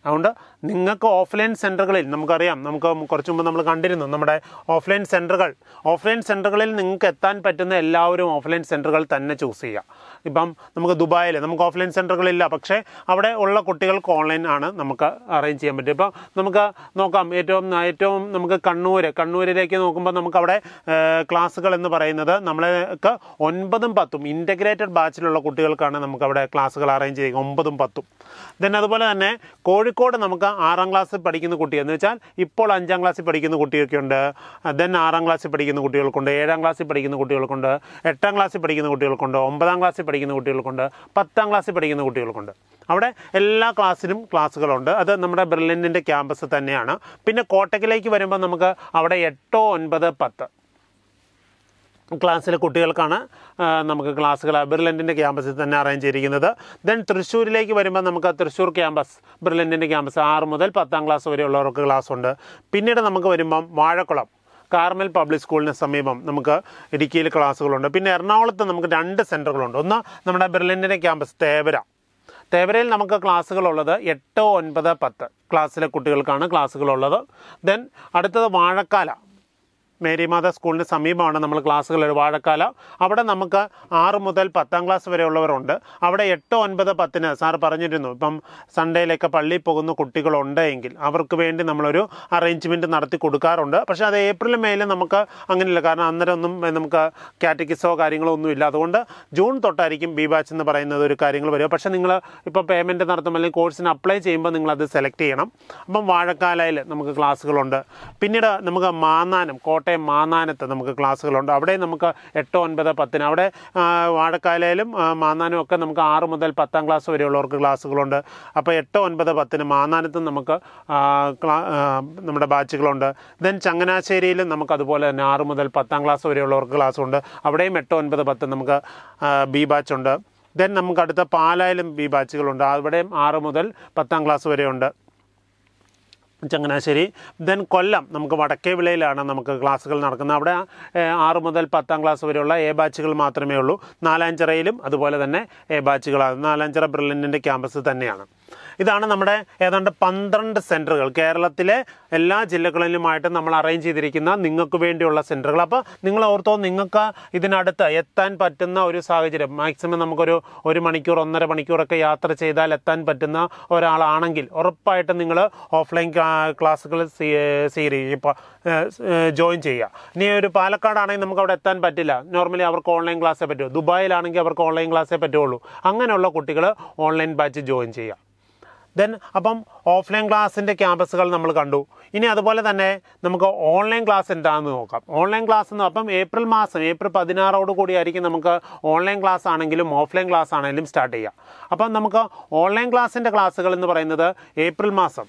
അതുകൊണ്ട് നിങ്ങൾക്ക് ഓഫ്ലൈൻ സെൻറ്ററുകളിൽ നമുക്കറിയാം നമുക്ക് കുറച്ച് മുമ്പ് നമ്മൾ കണ്ടിരുന്നു നമ്മുടെ ഓഫ്ലൈൻ സെൻറ്ററുകൾ ഓഫ്ലൈൻ സെൻറ്ററുകളിൽ നിങ്ങൾക്ക് എത്താൻ പറ്റുന്ന എല്ലാവരും ഓഫ്ലൈൻ സെൻറ്ററുകൾ തന്നെ ചൂസ് ചെയ്യുക ഇപ്പം നമുക്ക് ദുബായിൽ നമുക്ക് ഓഫ്ലൈൻ സെൻറ്ററുകളില്ല പക്ഷേ അവിടെ ഉള്ള കുട്ടികൾക്ക് ഓൺലൈൻ ആണ് നമുക്ക് അറേഞ്ച് ചെയ്യാൻ പറ്റും ഇപ്പം നമുക്ക് നോക്കാം ഏറ്റവും ഏറ്റവും നമുക്ക് കണ്ണൂർ കണ്ണൂരിലേക്ക് നോക്കുമ്പോൾ നമുക്കവിടെ ക്ലാസ്സുകൾ എന്ന് പറയുന്നത് നമ്മൾക്ക് ഒൻപതും പത്തും ഇൻറ്റഗ്രേറ്റഡ് ബാച്ചിലുള്ള കുട്ടികൾക്കാണ് നമുക്കവിടെ ക്ലാസ്സുകൾ അറേഞ്ച് ചെയ്യുക ഒമ്പതും പത്തും ദെൻ അതുപോലെ തന്നെ കോഴിക്കോട് നമുക്ക് ആറാം ക്ലാസ്സിൽ പഠിക്കുന്ന കുട്ടി എന്ന് വെച്ചാൽ ഇപ്പോൾ അഞ്ചാം ക്ലാസ്സിൽ പഠിക്കുന്ന കുട്ടിയൊക്കെ ഉണ്ട് ദെൻ ആറാം ക്ലാസ്സിൽ പഠിക്കുന്ന കുട്ടികൾക്കുണ്ട് ഏഴാം ക്ലാസ്സിൽ പഠിക്കുന്ന കുട്ടികൾക്കുണ്ട് എട്ടാം ക്ലാസ്സിൽ പഠിക്കുന്ന കുട്ടികൾക്കുണ്ട് ഒമ്പതാം ക്ലാസ്സിൽ പഠിക്കുന്ന കുട്ടികൾക്കുണ്ട് പത്താം ക്ലാസ്സിൽ പഠിക്കുന്ന കുട്ടികൾക്കുണ്ട് അവിടെ എല്ലാ ക്ലാസ്സിനും ക്ലാസ്സുകളുണ്ട് അത് നമ്മുടെ ബെർലിനിൻ്റെ ക്യാമ്പസ് തന്നെയാണ് പിന്നെ കോട്ടയ്ക്കിലേക്ക് വരുമ്പോൾ നമുക്ക് അവിടെ എട്ടോ ഒൻപത് പത്ത് ക്ലാസ്സിലെ കുട്ടികൾക്കാണ് നമുക്ക് ക്ലാസ്സുകൾ ബിർലൻഡിൻ്റെ ക്യാമ്പസിൽ തന്നെ അറേഞ്ച് ചെയ്തിരിക്കുന്നത് ദെൻ തൃശ്ശൂരിലേക്ക് വരുമ്പോൾ നമുക്ക് തൃശ്ശൂർ ക്യാമ്പസ് ബിർലൻഡിൻ്റെ ക്യാമ്പസ് ആറ് മുതൽ പത്താം ക്ലാസ് വരെയുള്ളവർക്ക് ക്ലാസ് ഉണ്ട് പിന്നീട് നമുക്ക് വരുമ്പം വാഴക്കുളം കാർമൽ പബ്ലിക് സ്കൂളിന് സമീപം നമുക്ക് ഇടുക്കിയിൽ ക്ലാസ്സുകളുണ്ട് പിന്നെ എറണാകുളത്ത് നമുക്ക് രണ്ട് സെൻറ്ററുകളുണ്ട് ഒന്ന് നമ്മുടെ ബെർലിൻ്റെ ക്യാമ്പസ് തേവര തേവരയിൽ നമുക്ക് ക്ലാസ്സുകളുള്ളത് എട്ട് ഒൻപത് പത്ത് ക്ലാസ്സിലെ കുട്ടികൾക്കാണ് ക്ലാസ്സുകളുള്ളത് ദെൻ അടുത്തത് വാഴക്കാല മേരിമാത സ്കൂളിന് സമീപമാണ് നമ്മൾ ക്ലാസ്സുകൾ വാഴക്കാല അവിടെ നമുക്ക് ആറ് മുതൽ പത്താം ക്ലാസ് വരെയുള്ളവരുണ്ട് അവിടെ എട്ട് ഒൻപത് പത്തിന് സാർ പറഞ്ഞിരുന്നു ഇപ്പം സൺഡേയിലൊക്കെ പള്ളിയിൽ പോകുന്ന കുട്ടികളുണ്ട് എങ്കിൽ അവർക്ക് വേണ്ടി നമ്മളൊരു അറേഞ്ച്മെൻറ്റ് നടത്തി കൊടുക്കാറുണ്ട് പക്ഷേ അത് ഏപ്രിൽ മേയിൽ നമുക്ക് അങ്ങനെയില്ല കാരണം അന്നേരമൊന്നും നമുക്ക് കാറ്റഗിസോ കാര്യങ്ങളോ ഒന്നുമില്ല അതുകൊണ്ട് ജൂൺ തൊട്ടായിരിക്കും ബി ബാച്ച് എന്ന് പറയുന്നത് ഒരു കാര്യങ്ങൾ വരിക പക്ഷേ നിങ്ങൾ ഇപ്പോൾ പേയ്മെൻറ്റ് നടത്തുമ്പോൾ അല്ലെങ്കിൽ കോഴ്സിന് അപ്ലൈ ചെയ്യുമ്പോൾ നിങ്ങളത് സെലക്ട് ചെയ്യണം അപ്പം വാഴക്കാലയിൽ നമുക്ക് ക്ലാസ്സുകളുണ്ട് പിന്നീട് നമുക്ക് മാന്നാനം കോട്ട കോട്ടയം മാന്നാനത്ത് നമുക്ക് ക്ലാസ്സുകളുണ്ട് അവിടെ നമുക്ക് എട്ട് ഒൻപത് പത്തിന് അവിടെ വാഴക്കാലയിലും മാന്നാനും ഒക്കെ നമുക്ക് ആറ് മുതൽ പത്താം ക്ലാസ് വരെയുള്ളവർക്ക് ക്ലാസ്സുകളുണ്ട് അപ്പോൾ എട്ട് ഒൻപത് പത്തിന് മാന്നാനത്തും നമുക്ക് നമ്മുടെ ബാച്ചുകളുണ്ട് ദെൻ ചങ്ങനാശ്ശേരിയിലും നമുക്ക് അതുപോലെ തന്നെ ആറ് മുതൽ പത്താം ക്ലാസ് വരെയുള്ളവർക്ക് ക്ലാസ്സുണ്ട് അവിടെയും എട്ട് ഒൻപത് പത്ത് നമുക്ക് ബി ബാച്ചുണ്ട് ദെൻ നമുക്ക് അടുത്ത പാലായിലും ബി ബാച്ചുകളുണ്ട് അവിടെയും ആറ് മുതൽ പത്താം ക്ലാസ് വരെയുണ്ട് ചങ്ങനാശ്ശേരി ദെൻ കൊല്ലം നമുക്ക് വടക്കേ വിളയിലാണ് നമുക്ക് ക്ലാസ്സുകൾ നടക്കുന്നത് അവിടെ ആറ് മുതൽ പത്താം ക്ലാസ് വരെയുള്ള എ ബാച്ചുകൾ മാത്രമേ ഉള്ളൂ നാലാഞ്ചിറയിലും അതുപോലെ തന്നെ എ ബാച്ചുകളാണ് നാലാഞ്ചിറ ബ്രില്ലിൻ്റെ ക്യാമ്പസ് തന്നെയാണ് ഇതാണ് നമ്മുടെ ഏതാണ്ട് പന്ത്രണ്ട് സെൻറ്ററുകൾ കേരളത്തിലെ എല്ലാ ജില്ലകളിലുമായിട്ട് നമ്മൾ അറേഞ്ച് ചെയ്തിരിക്കുന്ന നിങ്ങൾക്ക് വേണ്ടിയുള്ള സെൻറ്ററുകൾ അപ്പോൾ നിങ്ങൾ ഓർത്തോ നിങ്ങൾക്ക് ഇതിനടുത്ത് എത്താൻ പറ്റുന്ന ഒരു സാഹചര്യം മാക്സിമം നമുക്കൊരു ഒരു മണിക്കൂർ ഒന്നര മണിക്കൂറൊക്കെ യാത്ര ചെയ്താൽ എത്താൻ പറ്റുന്ന ഒരാളാണെങ്കിൽ ഉറപ്പായിട്ടും നിങ്ങൾ ഓഫ്ലൈൻ ക്ലാസ്സുകൾ സ്വീകരിക്കും ഇപ്പോൾ ജോയിൻ ചെയ്യുക ഇനി ഒരു പാലക്കാടാണെങ്കിൽ നമുക്ക് അവിടെ എത്താൻ പറ്റില്ല നോർമലി അവർക്ക് ഓൺലൈൻ ക്ലാസ്സേ പറ്റൂ ദുബായിലാണെങ്കിൽ അവർക്ക് ഓൺലൈൻ ക്ലാസ്സേ പറ്റുള്ളൂ അങ്ങനെയുള്ള കുട്ടികൾ ഓൺലൈൻ ബാച്ച് ജോയിൻ ചെയ്യുക ദെൻ അപ്പം ഓഫ്ലൈൻ ക്ലാസ്സിൻ്റെ ക്യാമ്പസുകൾ നമ്മൾ കണ്ടു ഇനി അതുപോലെ തന്നെ നമുക്ക് ഓൺലൈൻ ക്ലാസ് എന്താണെന്ന് നോക്കാം ഓൺലൈൻ ക്ലാസ് എന്ന് അപ്പം ഏപ്രിൽ മാസം ഏപ്രിൽ പതിനാറോട് കൂടി ആയിരിക്കും നമുക്ക് ഓൺലൈൻ ക്ലാസ് ആണെങ്കിലും ഓഫ്ലൈൻ ക്ലാസ് ആണെങ്കിലും സ്റ്റാർട്ട് ചെയ്യാം അപ്പം നമുക്ക് ഓൺലൈൻ ക്ലാസ്സിൻ്റെ ക്ലാസ്സുകൾ എന്ന് പറയുന്നത് ഏപ്രിൽ മാസം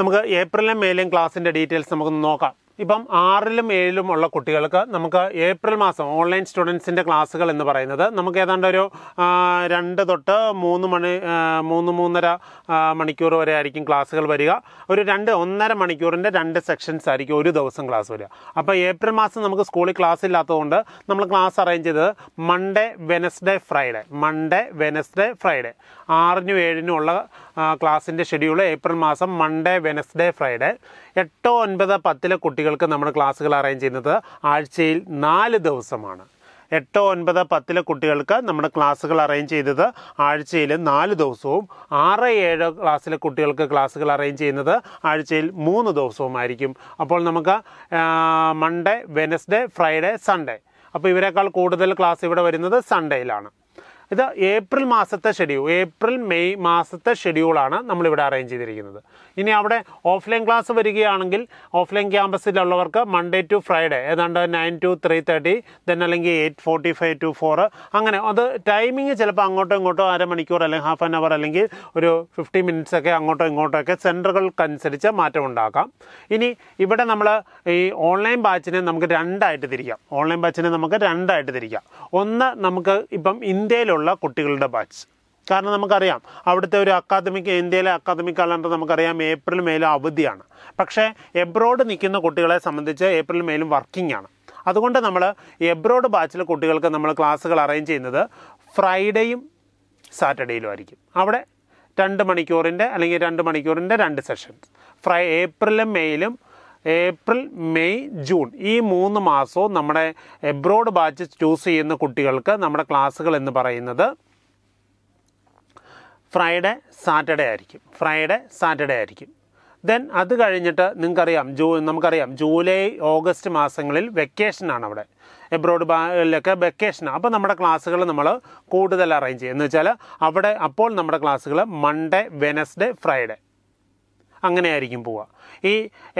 നമുക്ക് ഏപ്രിലും മേലും ക്ലാസ്സിൻ്റെ ഡീറ്റെയിൽസ് നമുക്കൊന്ന് നോക്കാം ഇപ്പം ആറിലും ഏഴിലും ഉള്ള കുട്ടികൾക്ക് നമുക്ക് ഏപ്രിൽ മാസം ഓൺലൈൻ സ്റ്റുഡൻസിൻ്റെ ക്ലാസ്സുകൾ എന്ന് പറയുന്നത് നമുക്ക് ഏതാണ്ട് ഒരു രണ്ട് തൊട്ട് മൂന്ന് മണി മൂന്ന് മൂന്നര മണിക്കൂർ വരെ ആയിരിക്കും ക്ലാസ്സുകൾ വരിക ഒരു രണ്ട് ഒന്നര മണിക്കൂറിൻ്റെ രണ്ട് സെക്ഷൻസ് ആയിരിക്കും ഒരു ദിവസം ക്ലാസ് വരിക അപ്പോൾ ഏപ്രിൽ മാസം നമുക്ക് സ്കൂളിൽ ക്ലാസ് ഇല്ലാത്തതുകൊണ്ട് നമ്മൾ ക്ലാസ് അറേഞ്ച് ചെയ്തത് Monday Wednesday Friday Monday Wednesday Friday ആറിനും ഏഴിനും ഉള്ള ക്ലാസിൻ്റെ ഷെഡ്യൂൾ ഏപ്രിൽ മാസം മൺഡേ വെനസ്ഡേ ഫ്രൈഡേ എട്ടോ ഒൻപത് പത്തിലെ കുട്ടികൾക്ക് നമ്മൾ ക്ലാസ്സുകൾ അറേഞ്ച് ചെയ്യുന്നത് ആഴ്ചയിൽ നാല് ദിവസമാണ് എട്ടോ ഒൻപത് പത്തിലെ കുട്ടികൾക്ക് നമ്മൾ ക്ലാസ്സുകൾ അറേഞ്ച് ചെയ്തത് ആഴ്ചയിൽ നാല് ദിവസവും ആറ് ഏഴ് ക്ലാസ്സിലെ കുട്ടികൾക്ക് ക്ലാസ്സുകൾ അറേഞ്ച് ചെയ്യുന്നത് ആഴ്ചയിൽ മൂന്ന് ദിവസവുമായിരിക്കും അപ്പോൾ നമുക്ക് മൺഡേ വെനസ്ഡേ ഫ്രൈഡേ സൺഡേ അപ്പോൾ ഇവരെക്കാൾ കൂടുതൽ ക്ലാസ് ഇവിടെ വരുന്നത് സൺഡേയിലാണ് ഇത് ഏപ്രിൽ മാസത്തെ ഷെഡ്യൂൾ ഏപ്രിൽ മെയ് മാസത്തെ ഷെഡ്യൂളാണ് നമ്മളിവിടെ അറേഞ്ച് ചെയ്തിരിക്കുന്നത് ഇനി അവിടെ ഓഫ്ലൈൻ ക്ലാസ് വരികയാണെങ്കിൽ ഓഫ്ലൈൻ ക്യാമ്പസിലുള്ളവർക്ക് മൺഡേ ടു ഫ്രൈഡേ ഏതാണ്ട് nine to three thirty then അല്ലെങ്കിൽ eight forty five to four അങ്ങനെ അത് ടൈമിങ് ചിലപ്പോൾ അങ്ങോട്ടോ ഇങ്ങോട്ടോ അരമണിക്കൂർ അല്ലെങ്കിൽ ഹാഫ് ആൻ അവർ അല്ലെങ്കിൽ ഒരു ഫിഫ്റ്റി മിനിറ്റ്സ് ഒക്കെ അങ്ങോട്ടോ ഇങ്ങോട്ടോ ഒക്കെ സെൻറ്ററുകൾക്കനുസരിച്ച് മാറ്റം ഉണ്ടാക്കാം ഇനി ഇവിടെ നമ്മൾ ഈ ഓൺലൈൻ ബാച്ചിനെ നമുക്ക് രണ്ടായിട്ട് തിരിക്കാം ഓൺലൈൻ ബാച്ചിനെ നമുക്ക് രണ്ടായിട്ട് തിരിക്കാം ഒന്ന് നമുക്ക് ഇപ്പം ഇന്ത്യയിലുള്ള ഉള്ള കുട്ടികളുടെ ബാച്ച് കാരണം നമുക്കറിയാം അവിടുത്തെ ഒരു അക്കാദമിക് ഇന്ത്യയിലെ അക്കാദമിക് കലണ്ടർ നമുക്കറിയാം ഏപ്രിൽ മേലും അവധിയാണ് പക്ഷേ എബ്രോഡ് നിൽക്കുന്ന കുട്ടികളെ സംബന്ധിച്ച് ഏപ്രിൽ മേലും വർക്കിംഗ് ആണ് അതുകൊണ്ട് നമ്മൾ എബ്രോഡ് ബാച്ചിലെ കുട്ടികൾക്ക് നമ്മൾ ക്ലാസ്സുകൾ അറേഞ്ച് ചെയ്യുന്നത് ഫ്രൈഡേയും സാറ്റർഡേയിലും ആയിരിക്കും അവിടെ രണ്ട് മണിക്കൂറിൻ്റെ അല്ലെങ്കിൽ രണ്ട് മണിക്കൂറിൻ്റെ രണ്ട് സെഷൻസ് ഫ്രൈ ഏപ്രിലും മെയ്യിലും ഏപ്രിൽ മെയ് ജൂൺ ഈ മൂന്ന് മാസവും നമ്മുടെ എബ്രോഡ് ബാച്ച് ചൂസ് ചെയ്യുന്ന കുട്ടികൾക്ക് നമ്മുടെ ക്ലാസ്സുകൾ എന്ന് പറയുന്നത് ഫ്രൈഡേ സാറ്റർഡേ ആയിരിക്കും ഫ്രൈഡേ സാറ്റർഡേ ആയിരിക്കും ദെൻ അത് കഴിഞ്ഞിട്ട് നിങ്ങൾക്കറിയാം ജൂ നമുക്കറിയാം ജൂലൈ ഓഗസ്റ്റ് മാസങ്ങളിൽ വെക്കേഷനാണ് അവിടെ എബ്രോഡ് ബാലൊക്കെ വെക്കേഷൻ അപ്പോൾ നമ്മുടെ ക്ലാസ്സുകൾ നമ്മൾ കൂടുതൽ അറേഞ്ച് ചെയ്യും എന്ന് വെച്ചാൽ അവിടെ അപ്പോൾ നമ്മുടെ ക്ലാസ്സുകൾ മൺഡേ വെനസ്ഡേ ഫ്രൈഡേ അങ്ങനെയായിരിക്കും പോവുക ഈ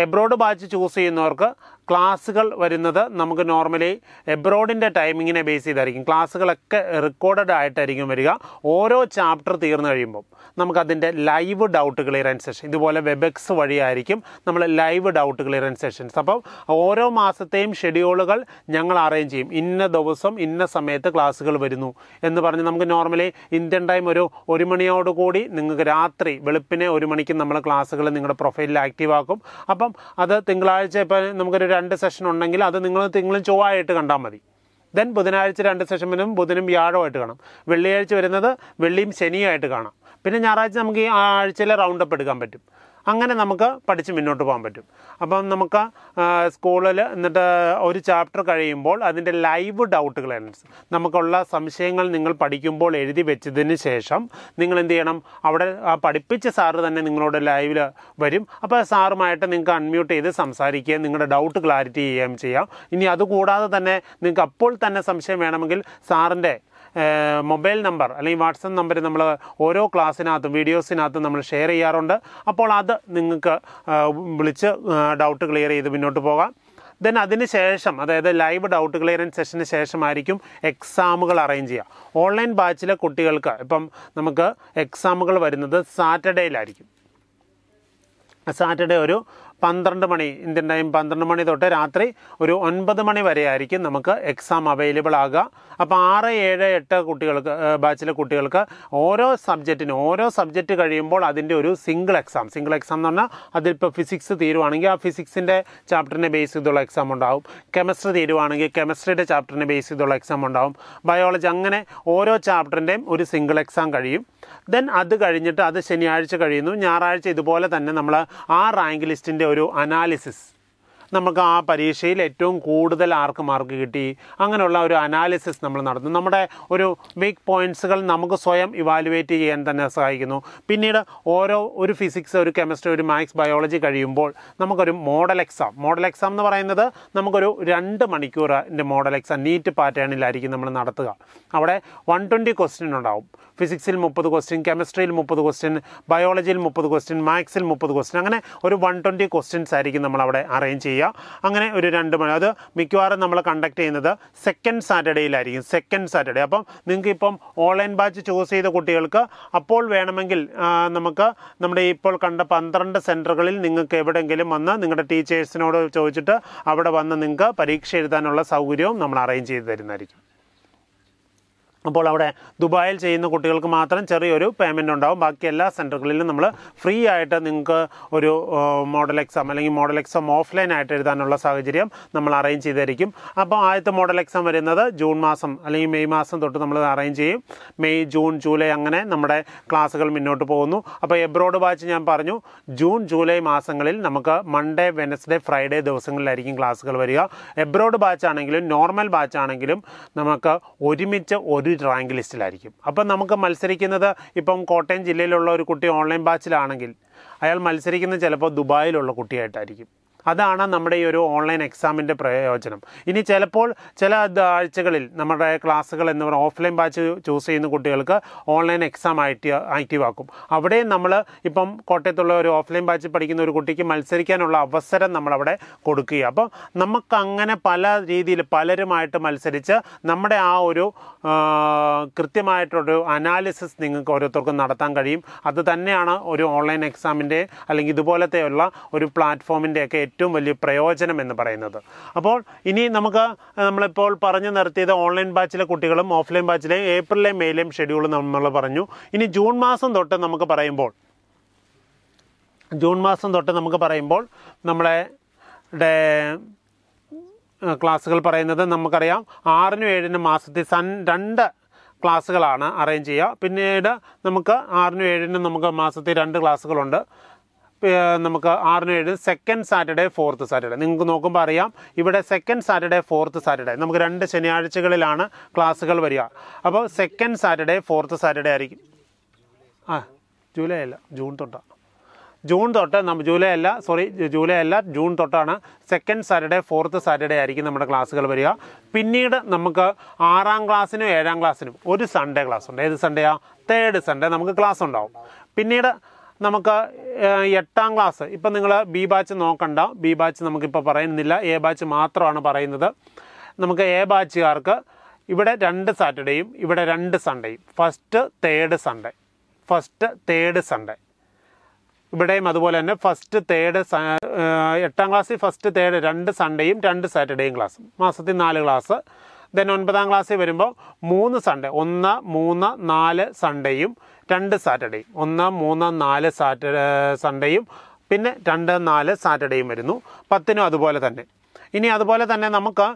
എബ്രോഡ് ബാച്ച് ചൂസ് ചെയ്യുന്നവർക്ക് ക്ലാസ്സുകൾ വരുന്നത് നമുക്ക് നോർമലി എബ്രോഡിൻ്റെ ടൈമിങ്ങിനെ ബേസ് ചെയ്തായിരിക്കും ക്ലാസ്സുകളൊക്കെ റെക്കോർഡഡ് ആയിട്ടായിരിക്കും വരിക ഓരോ ചാപ്റ്റർ തീർന്നു കഴിയുമ്പോൾ നമുക്കതിൻ്റെ ലൈവ് ഡൗട്ട് ക്ലിയറൻസ് സെഷൻ ഇതുപോലെ വെബെക്സ് വഴിയായിരിക്കും നമ്മൾ ലൈവ് ഡൗട്ട് ക്ലിയറൻസ് സെഷൻസ് അപ്പം ഓരോ മാസത്തെയും ഷെഡ്യൂളുകൾ ഞങ്ങൾ അറേഞ്ച് ചെയ്യും ഇന്ന ദിവസം ഇന്ന സമയത്ത് ക്ലാസ്സുകൾ വരുന്നു എന്ന് പറഞ്ഞ് നമുക്ക് നോർമലി ഇന്ത്യൻ ടൈം ഒരു ഒരു മണിയോടുകൂടി നിങ്ങൾക്ക് രാത്രി വെളുപ്പിനെ ഒരു മണിക്ക് നമ്മൾ ക്ലാസ്സുകൾ നിങ്ങളുടെ പ്രൊഫൈലിൽ ആക്റ്റീവ് ആക്കും അപ്പം അത് തിങ്കളാഴ്ച ഇപ്പം നമുക്കൊരു രണ്ട് സെഷൻ ഉണ്ടെങ്കിൽ അത് നിങ്ങൾ തിങ്കളും ചൊവ്വായിട്ട് കണ്ടാൽ മതി ദെൻ ബുധനാഴ്ച രണ്ട് സെഷൻ വരും ബുധനും വ്യാഴമായിട്ട് കാണാം വെള്ളിയാഴ്ച വരുന്നത് വെള്ളിയും ശനിയായിട്ട് കാണാം പിന്നെ ഞായറാഴ്ച നമുക്ക് ഈ ആഴ്ചയിലെ റൗണ്ട് അപ്പ് എടുക്കാൻ പറ്റും അങ്ങനെ നമുക്ക് പഠിച്ച് മുന്നോട്ട് പോകാൻ പറ്റും അപ്പം നമുക്ക് സ്കൂളിൽ എന്നിട്ട് ഒരു ചാപ്റ്റർ കഴിയുമ്പോൾ അതിൻ്റെ ലൈവ് ഡൗട്ടുകൾ നമുക്കുള്ള സംശയങ്ങൾ നിങ്ങൾ പഠിക്കുമ്പോൾ എഴുതി വെച്ചതിന് ശേഷം നിങ്ങൾ എന്ത് ചെയ്യണം അവിടെ പഠിപ്പിച്ച സാറ് തന്നെ നിങ്ങളോട് ലൈവിൽ വരും അപ്പോൾ സാറുമായിട്ട് നിങ്ങൾക്ക് അൺമ്യൂട്ട് ചെയ്ത് സംസാരിക്കുകയും നിങ്ങളുടെ ഡൗട്ട് ക്ലാരിറ്റി ചെയ്യുകയും ചെയ്യാം ഇനി അതുകൂടാതെ തന്നെ നിങ്ങൾക്ക് അപ്പോൾ തന്നെ സംശയം വേണമെങ്കിൽ സാറിൻ്റെ മൊബൈൽ നമ്പർ അല്ലെങ്കിൽ വാട്സപ്പ് നമ്പർ നമ്മൾ ഓരോ ക്ലാസ്സിനകത്തും വീഡിയോസിനകത്തും നമ്മൾ ഷെയർ ചെയ്യാറുണ്ട് അപ്പോൾ അത് നിങ്ങൾക്ക് വിളിച്ച് ഡൗട്ട് ക്ലിയർ ചെയ്ത് മുന്നോട്ട് പോകാം ദെൻ അതിന് ശേഷം അതായത് ലൈവ് ഡൗട്ട് ക്ലിയറൻസ് സെഷന് ശേഷമായിരിക്കും എക്സാമുകൾ അറേഞ്ച് ചെയ്യുക ഓൺലൈൻ ബാച്ചിലെ കുട്ടികൾക്ക് ഇപ്പം നമുക്ക് എക്സാമുകൾ വരുന്നത് സാറ്റർഡേയിലായിരിക്കും സാറ്റർഡേ ഒരു പന്ത്രണ്ട് മണി ഇന്ത്യൻ ടൈം പന്ത്രണ്ട് മണി തൊട്ട് രാത്രി ഒരു ഒൻപത് മണി വരെ ആയിരിക്കും നമുക്ക് എക്സാം അവൈലബിൾ ആകുക അപ്പോൾ ആറ് ഏഴ് എട്ട് കുട്ടികൾക്ക് ബാച്ചിലെ കുട്ടികൾക്ക് ഓരോ സബ്ജക്റ്റിന് ഓരോ സബ്ജക്റ്റ് കഴിയുമ്പോൾ അതിൻ്റെ ഒരു സിംഗിൾ എക്സാം സിംഗിൾ എക്സാം എന്ന് പറഞ്ഞാൽ അതിലിപ്പോൾ ഫിസിക്സ് തീരുവാണെങ്കിൽ ആ ഫിസിക്സിൻ്റെ ചാപ്റ്ററിനെ ബേസ് ചെയ്തുള്ള എക്സാം ഉണ്ടാവും കെമിസ്ട്രി തീരുവാണെങ്കിൽ കെമിസ്ട്രിയുടെ ചാപ്റ്ററിനെ ബേസ് ചെയ്തുള്ള എക്സാം ഉണ്ടാവും ബയോളജി അങ്ങനെ ഓരോ ചാപ്റ്ററിൻ്റെയും ഒരു സിംഗിൾ എക്സാം കഴിയും ദെൻ അത് കഴിഞ്ഞിട്ട് അത് ശനിയാഴ്ച കഴിയുന്നു ഞായറാഴ്ച ഇതുപോലെ തന്നെ നമ്മൾ ആ റാങ്ക് ലിസ്റ്റിൻ്റെ ഒരു അനാലിസിസ് നമുക്ക് ആ പരീക്ഷയിൽ ഏറ്റവും കൂടുതൽ ആർക്ക് മാർക്ക് കിട്ടി അങ്ങനെയുള്ള ഒരു അനാലിസിസ് നമ്മൾ നടത്തുന്നു നമ്മുടെ ഒരു വീക്ക് പോയിൻറ്റ്സുകൾ നമുക്ക് സ്വയം ഇവാലുവേറ്റ് ചെയ്യാൻ തന്നെ സഹായിക്കുന്നു പിന്നീട് ഓരോ ഒരു ഫിസിക്സ് ഒരു കെമിസ്ട്രി ഒരു മാത്സ് ബയോളജി കഴിയുമ്പോൾ നമുക്കൊരു മോഡൽ എക്സാം മോഡൽ എക്സാം എന്ന് പറയുന്നത് നമുക്കൊരു രണ്ട് മണിക്കൂറിൻ്റെ മോഡൽ എക്സാം നീറ്റ് പാറ്റേണിലായിരിക്കും നമ്മൾ നടത്തുക അവിടെ വൺ ട്വൻറ്റി ക്വസ്റ്റ്യൻ ഉണ്ടാവും ഫിസിക്സിൽ മുപ്പത് ക്വസ്റ്റ്യൻ കെമിസ്ട്രിയിൽ മുപ്പത് ക്വസ്റ്റ്യൻ ബയോളജിയിൽ മുപ്പത് ക്വസ്റ്റ്യൻ മാത്സിൽ മുപ്പത് ക്വസ്റ്റ്യൻ അങ്ങനെ ഒരു വൺ ട്വൻറ്റി ക്വസ്റ്റ്യൻസ് ആയിരിക്കും നമ്മൾ അവിടെ അറേഞ്ച് ചെയ്യുക ചെയ്യുക അങ്ങനെ ഒരു രണ്ട് മണി അത് മിക്കവാറും നമ്മൾ കണ്ടക്ട് ചെയ്യുന്നത് സെക്കൻഡ് സാറ്റർഡേയിലായിരിക്കും സെക്കൻഡ് സാറ്റർഡേ അപ്പം നിങ്ങൾക്ക് ഇപ്പം ഓൺലൈൻ ബാച്ച് ചൂസ് ചെയ്ത കുട്ടികൾക്ക് അപ്പോൾ വേണമെങ്കിൽ നമുക്ക് നമ്മുടെ ഇപ്പോൾ കണ്ട പന്ത്രണ്ട് സെൻറ്ററുകളിൽ നിങ്ങൾക്ക് എവിടെയെങ്കിലും വന്ന് നിങ്ങളുടെ ടീച്ചേഴ്സിനോട് ചോദിച്ചിട്ട് അവിടെ വന്ന് നിങ്ങൾക്ക് പരീക്ഷ എഴുതാനുള്ള സൗകര്യവും നമ്മൾ അറേഞ്ച് ചെയ്ത് തരുന്നതായിരിക്കും അപ്പോൾ അവിടെ ദുബായിൽ ചെയ്യുന്ന കുട്ടികൾക്ക് മാത്രം ചെറിയൊരു പേയ്മെൻ്റ് ഉണ്ടാവും ബാക്കി എല്ലാ സെൻറ്ററുകളിലും നമ്മൾ ഫ്രീ ആയിട്ട് നിങ്ങൾക്ക് ഒരു മോഡൽ എക്സാം അല്ലെങ്കിൽ മോഡൽ എക്സാം ഓഫ്ലൈൻ ആയിട്ട് എഴുതാനുള്ള സാഹചര്യം നമ്മൾ അറേഞ്ച് ചെയ്തിരിക്കും അപ്പോൾ ആദ്യത്തെ മോഡൽ എക്സാം വരുന്നത് ജൂൺ മാസം അല്ലെങ്കിൽ മെയ് മാസം തൊട്ട് നമ്മൾ അറേഞ്ച് ചെയ്യും മെയ് ജൂൺ ജൂലൈ അങ്ങനെ നമ്മുടെ ക്ലാസ്സുകൾ മുന്നോട്ട് പോകുന്നു അപ്പോൾ എബ്രോഡ് ബാച്ച് ഞാൻ പറഞ്ഞു ജൂൺ ജൂലൈ മാസങ്ങളിൽ നമുക്ക് മൺഡേ വെനസ്ഡേ ഫ്രൈഡേ ദിവസങ്ങളിലായിരിക്കും ക്ലാസ്സുകൾ വരിക എബ്രോഡ് ബാച്ച് ആണെങ്കിലും നോർമൽ ബാച്ച് ആണെങ്കിലും നമുക്ക് ഒരുമിച്ച് ഒരു റാങ്ക് ലിസ്റ്റിലായിരിക്കും അപ്പം നമുക്ക് മത്സരിക്കുന്നത് ഇപ്പം കോട്ടയം ജില്ലയിലുള്ള ഒരു കുട്ടി ഓൺലൈൻ ബാച്ചിലാണെങ്കിൽ അയാൾ മത്സരിക്കുന്നത് ചിലപ്പോൾ ദുബായിലുള്ള കുട്ടിയായിട്ടായിരിക്കും അതാണ് നമ്മുടെ ഈ ഒരു ഓൺലൈൻ എക്സാമിൻ്റെ പ്രയോജനം ഇനി ചിലപ്പോൾ ചില ആഴ്ചകളിൽ നമ്മുടെ ക്ലാസ്സുകൾ എന്ന് പറയുന്ന ഓഫ്ലൈൻ ബാച്ച് ചൂസ് ചെയ്യുന്ന കുട്ടികൾക്ക് ഓൺലൈൻ എക്സാം ആയിട്ട് ആക്റ്റീവ് ആക്കും അവിടെ നമ്മൾ ഇപ്പം കോട്ടയത്തുള്ള ഒരു ഓഫ്ലൈൻ ബാച്ചിൽ പഠിക്കുന്ന ഒരു കുട്ടിക്ക് മത്സരിക്കാനുള്ള അവസരം നമ്മളവിടെ കൊടുക്കുക അപ്പോൾ നമുക്ക് അങ്ങനെ പല രീതിയിൽ പലരുമായിട്ട് മത്സരിച്ച് നമ്മുടെ ആ ഒരു കൃത്യമായിട്ടൊരു അനാലിസിസ് നിങ്ങൾക്ക് ഓരോരുത്തർക്കും നടത്താൻ കഴിയും അത് തന്നെയാണ് ഒരു ഓൺലൈൻ എക്സാമിൻ്റെ അല്ലെങ്കിൽ ഇതുപോലത്തെയുള്ള ഒരു പ്ലാറ്റ്ഫോമിൻ്റെയൊക്കെ ഏറ്റവും വലിയ പ്രയോജനം എന്ന് പറയുന്നത് അപ്പോൾ ഇനി നമുക്ക് നമ്മളിപ്പോൾ പറഞ്ഞു നിർത്തിയത് ഓൺലൈൻ ബാച്ചിലെ കുട്ടികളും ഓഫ്ലൈൻ ബാച്ചിലെ ഏപ്രിലെ മെയിലെയും ഷെഡ്യൂൾ നമ്മൾ പറഞ്ഞു ഇനി ജൂൺ മാസം തൊട്ട് നമുക്ക് പറയുമ്പോൾ ജൂൺ മാസം തൊട്ട് നമുക്ക് പറയുമ്പോൾ നമ്മളെ ക്ലാസ്സുകൾ പറയുന്നത് നമുക്കറിയാം ആറിനും ഏഴിനും മാസത്തിൽ സൺ രണ്ട് ക്ലാസ്സുകളാണ് അറേഞ്ച് ചെയ്യുക പിന്നീട് നമുക്ക് ആറിനും ഏഴിനും നമുക്ക് മാസത്തിൽ രണ്ട് ക്ലാസ്സുകളുണ്ട് നമുക്ക് ആറിന് ഏഴ് സെക്കൻഡ് സാറ്റർഡേ ഫോർത്ത് സാറ്റർഡേ നിങ്ങൾക്ക് നോക്കുമ്പോൾ അറിയാം ഇവിടെ സെക്കൻഡ് സാറ്റർഡേ ഫോർത്ത് സാറ്റർഡേ നമുക്ക് രണ്ട് ശനിയാഴ്ചകളിലാണ് ക്ലാസ്സുകൾ വരിക അപ്പോൾ സെക്കൻഡ് സാറ്റർഡേ ഫോർത്ത് സാറ്റർഡേ ആയിരിക്കും ആ ജൂലൈ അല്ല ജൂൺ തൊട്ടാണ് ജൂൺ തൊട്ട് നമ്മൾ ജൂലൈ അല്ല സോറി ജൂലൈ അല്ല ജൂൺ തൊട്ടാണ് സെക്കൻഡ് സാറ്റർഡേ ഫോർത്ത് സാറ്റർഡേ ആയിരിക്കും നമ്മുടെ ക്ലാസ്സുകൾ വരിക പിന്നീട് നമുക്ക് ആറാം ക്ലാസ്സിനും ഏഴാം ക്ലാസ്സിനും ഒരു സൺഡേ ക്ലാസ് ഉണ്ട് ഏത് സൺഡേയാണ് തേർഡ് സൺഡേ നമുക്ക് ക്ലാസ് ഉണ്ടാവും പിന്നീട് നമുക്ക് എട്ടാം ക്ലാസ് ഇപ്പം നിങ്ങൾ ബി ബാച്ച് നോക്കണ്ട ബി ബാച്ച് നമുക്കിപ്പോൾ പറയുന്നില്ല എ ബാച്ച് മാത്രമാണ് പറയുന്നത് നമുക്ക് എ ബാച്ചുകാർക്ക് ഇവിടെ രണ്ട് സാറ്റർഡേയും ഇവിടെ രണ്ട് സൺഡേയും first third Sunday first third Sunday ഇവിടെയും അതുപോലെ തന്നെ ഫസ്റ്റ് തേർഡ് എട്ടാം ക്ലാസ്സിൽ ഫസ്റ്റ് തേർഡ് രണ്ട് സൺഡേയും രണ്ട് സാറ്റർഡേയും ക്ലാസ് മാസത്തിൽ നാല് ക്ലാസ് ദെൻ ഒൻപതാം ക്ലാസ്സിൽ വരുമ്പോൾ മൂന്ന് സൺഡേ ഒന്ന് മൂന്ന് നാല് സൺഡേയും രണ്ട് സാറ്റർഡേ ഒന്നാം മൂന്നാം നാല് സാറ്റർഡേ സൺഡേയും പിന്നെ രണ്ട് നാല് സാറ്റർഡേയും വരുന്നു പത്തിനും അതുപോലെ തന്നെ ഇനി അതുപോലെ തന്നെ നമുക്ക്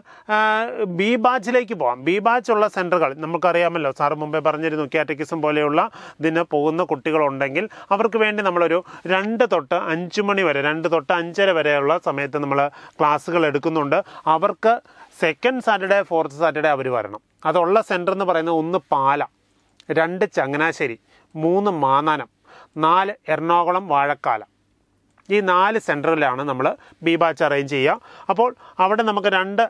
ബി ബാച്ചിലേക്ക് പോകാം ബി ബാച്ചുള്ള സെൻറ്ററുകൾ നമുക്കറിയാമല്ലോ സാറ് മുമ്പേ പറഞ്ഞിരുന്നു കാറ്റക്കിസം പോലെയുള്ള ഇതിന് പോകുന്ന കുട്ടികളുണ്ടെങ്കിൽ അവർക്ക് വേണ്ടി നമ്മളൊരു രണ്ട് തൊട്ട് അഞ്ച് മണി വരെ രണ്ട് തൊട്ട് അഞ്ചര വരെയുള്ള സമയത്ത് നമ്മൾ ക്ലാസ്സുകൾ എടുക്കുന്നുണ്ട് അവർക്ക് സെക്കൻഡ് സാറ്റർഡേ ഫോർത്ത് സാറ്റർഡേ അവർ വരണം അതുള്ള സെൻറ്റർ എന്ന് പറയുന്നത് ഒന്ന് പാല രണ്ട് ചങ്ങനാശ്ശേരി മൂന്ന് മാന്നാനം നാല് എറണാകുളം വാഴക്കാല ഈ നാല് സെൻറ്ററിലാണ് നമ്മൾ ബി ബാച്ച് അറേഞ്ച് ചെയ്യുക അപ്പോൾ അവിടെ നമുക്ക് രണ്ട്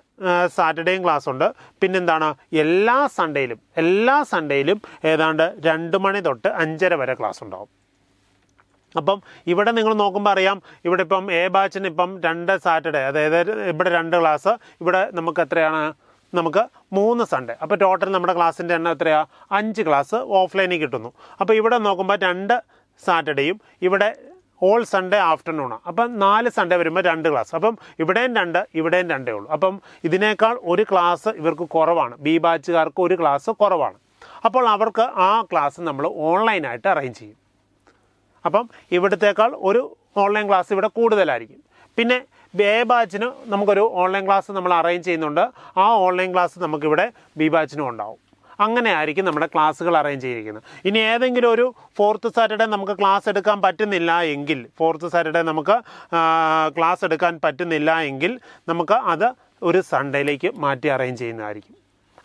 സാറ്റർഡേയും ക്ലാസ് ഉണ്ട് പിന്നെന്താണ് എല്ലാ സൺഡേയിലും എല്ലാ സൺഡേയിലും ഏതാണ്ട് രണ്ട് മണി തൊട്ട് അഞ്ചര വരെ ക്ലാസ് ഉണ്ടാവും അപ്പം ഇവിടെ നിങ്ങൾ നോക്കുമ്പോൾ അറിയാം ഇവിടെ ഇപ്പം എ ബാച്ചിന് ഇപ്പം രണ്ട് സാറ്റർഡേ അതായത് ഇവിടെ രണ്ട് ക്ലാസ് ഇവിടെ നമുക്ക് എത്രയാണ് നമുക്ക് മൂന്ന് സൺഡേ അപ്പോൾ ടോട്ടൽ നമ്മുടെ ക്ലാസ്സിൻ്റെ എണ്ണം എത്രയാണ് അഞ്ച് ക്ലാസ് ഓഫ്ലൈനിൽ കിട്ടുന്നു അപ്പോൾ ഇവിടെ നോക്കുമ്പോൾ രണ്ട് സാറ്റർഡേയും ഇവിടെ ഓൾ സൺഡേ ആഫ്റ്റർനൂണാണ് അപ്പം നാല് സൺഡേ വരുമ്പോൾ രണ്ട് ക്ലാസ് അപ്പം ഇവിടെയും രണ്ട് ഇവിടെയും രണ്ടേ ഉള്ളൂ അപ്പം ഇതിനേക്കാൾ ഒരു ക്ലാസ് ഇവർക്ക് കുറവാണ് ബി ബാച്ചുകാർക്ക് ഒരു ക്ലാസ് കുറവാണ് അപ്പോൾ അവർക്ക് ആ ക്ലാസ് നമ്മൾ ഓൺലൈനായിട്ട് അറേഞ്ച് ചെയ്യും അപ്പം ഇവിടത്തേക്കാൾ ഒരു ഓൺലൈൻ ക്ലാസ് ഇവിടെ കൂടുതലായിരിക്കും പിന്നെ ബി എ ബാച്ചിന് നമുക്കൊരു ഓൺലൈൻ ക്ലാസ് നമ്മൾ അറേഞ്ച് ചെയ്യുന്നുണ്ട് ആ ഓൺലൈൻ ക്ലാസ് നമുക്കിവിടെ ബി ബാച്ചിനും ഉണ്ടാവും അങ്ങനെ ആയിരിക്കും നമ്മുടെ ക്ലാസ്സുകൾ അറേഞ്ച് ചെയ്തിരിക്കുന്നത് ഇനി ഏതെങ്കിലും ഒരു ഫോർത്ത് സാറ്റർഡേ നമുക്ക് ക്ലാസ് എടുക്കാൻ പറ്റുന്നില്ല എങ്കിൽ ഫോർത്ത് സാറ്റർഡേ നമുക്ക് ക്ലാസ് എടുക്കാൻ പറ്റുന്നില്ല എങ്കിൽ നമുക്ക് അത് ഒരു സൺഡേയിലേക്ക് മാറ്റി അറേഞ്ച് ചെയ്യുന്നതായിരിക്കും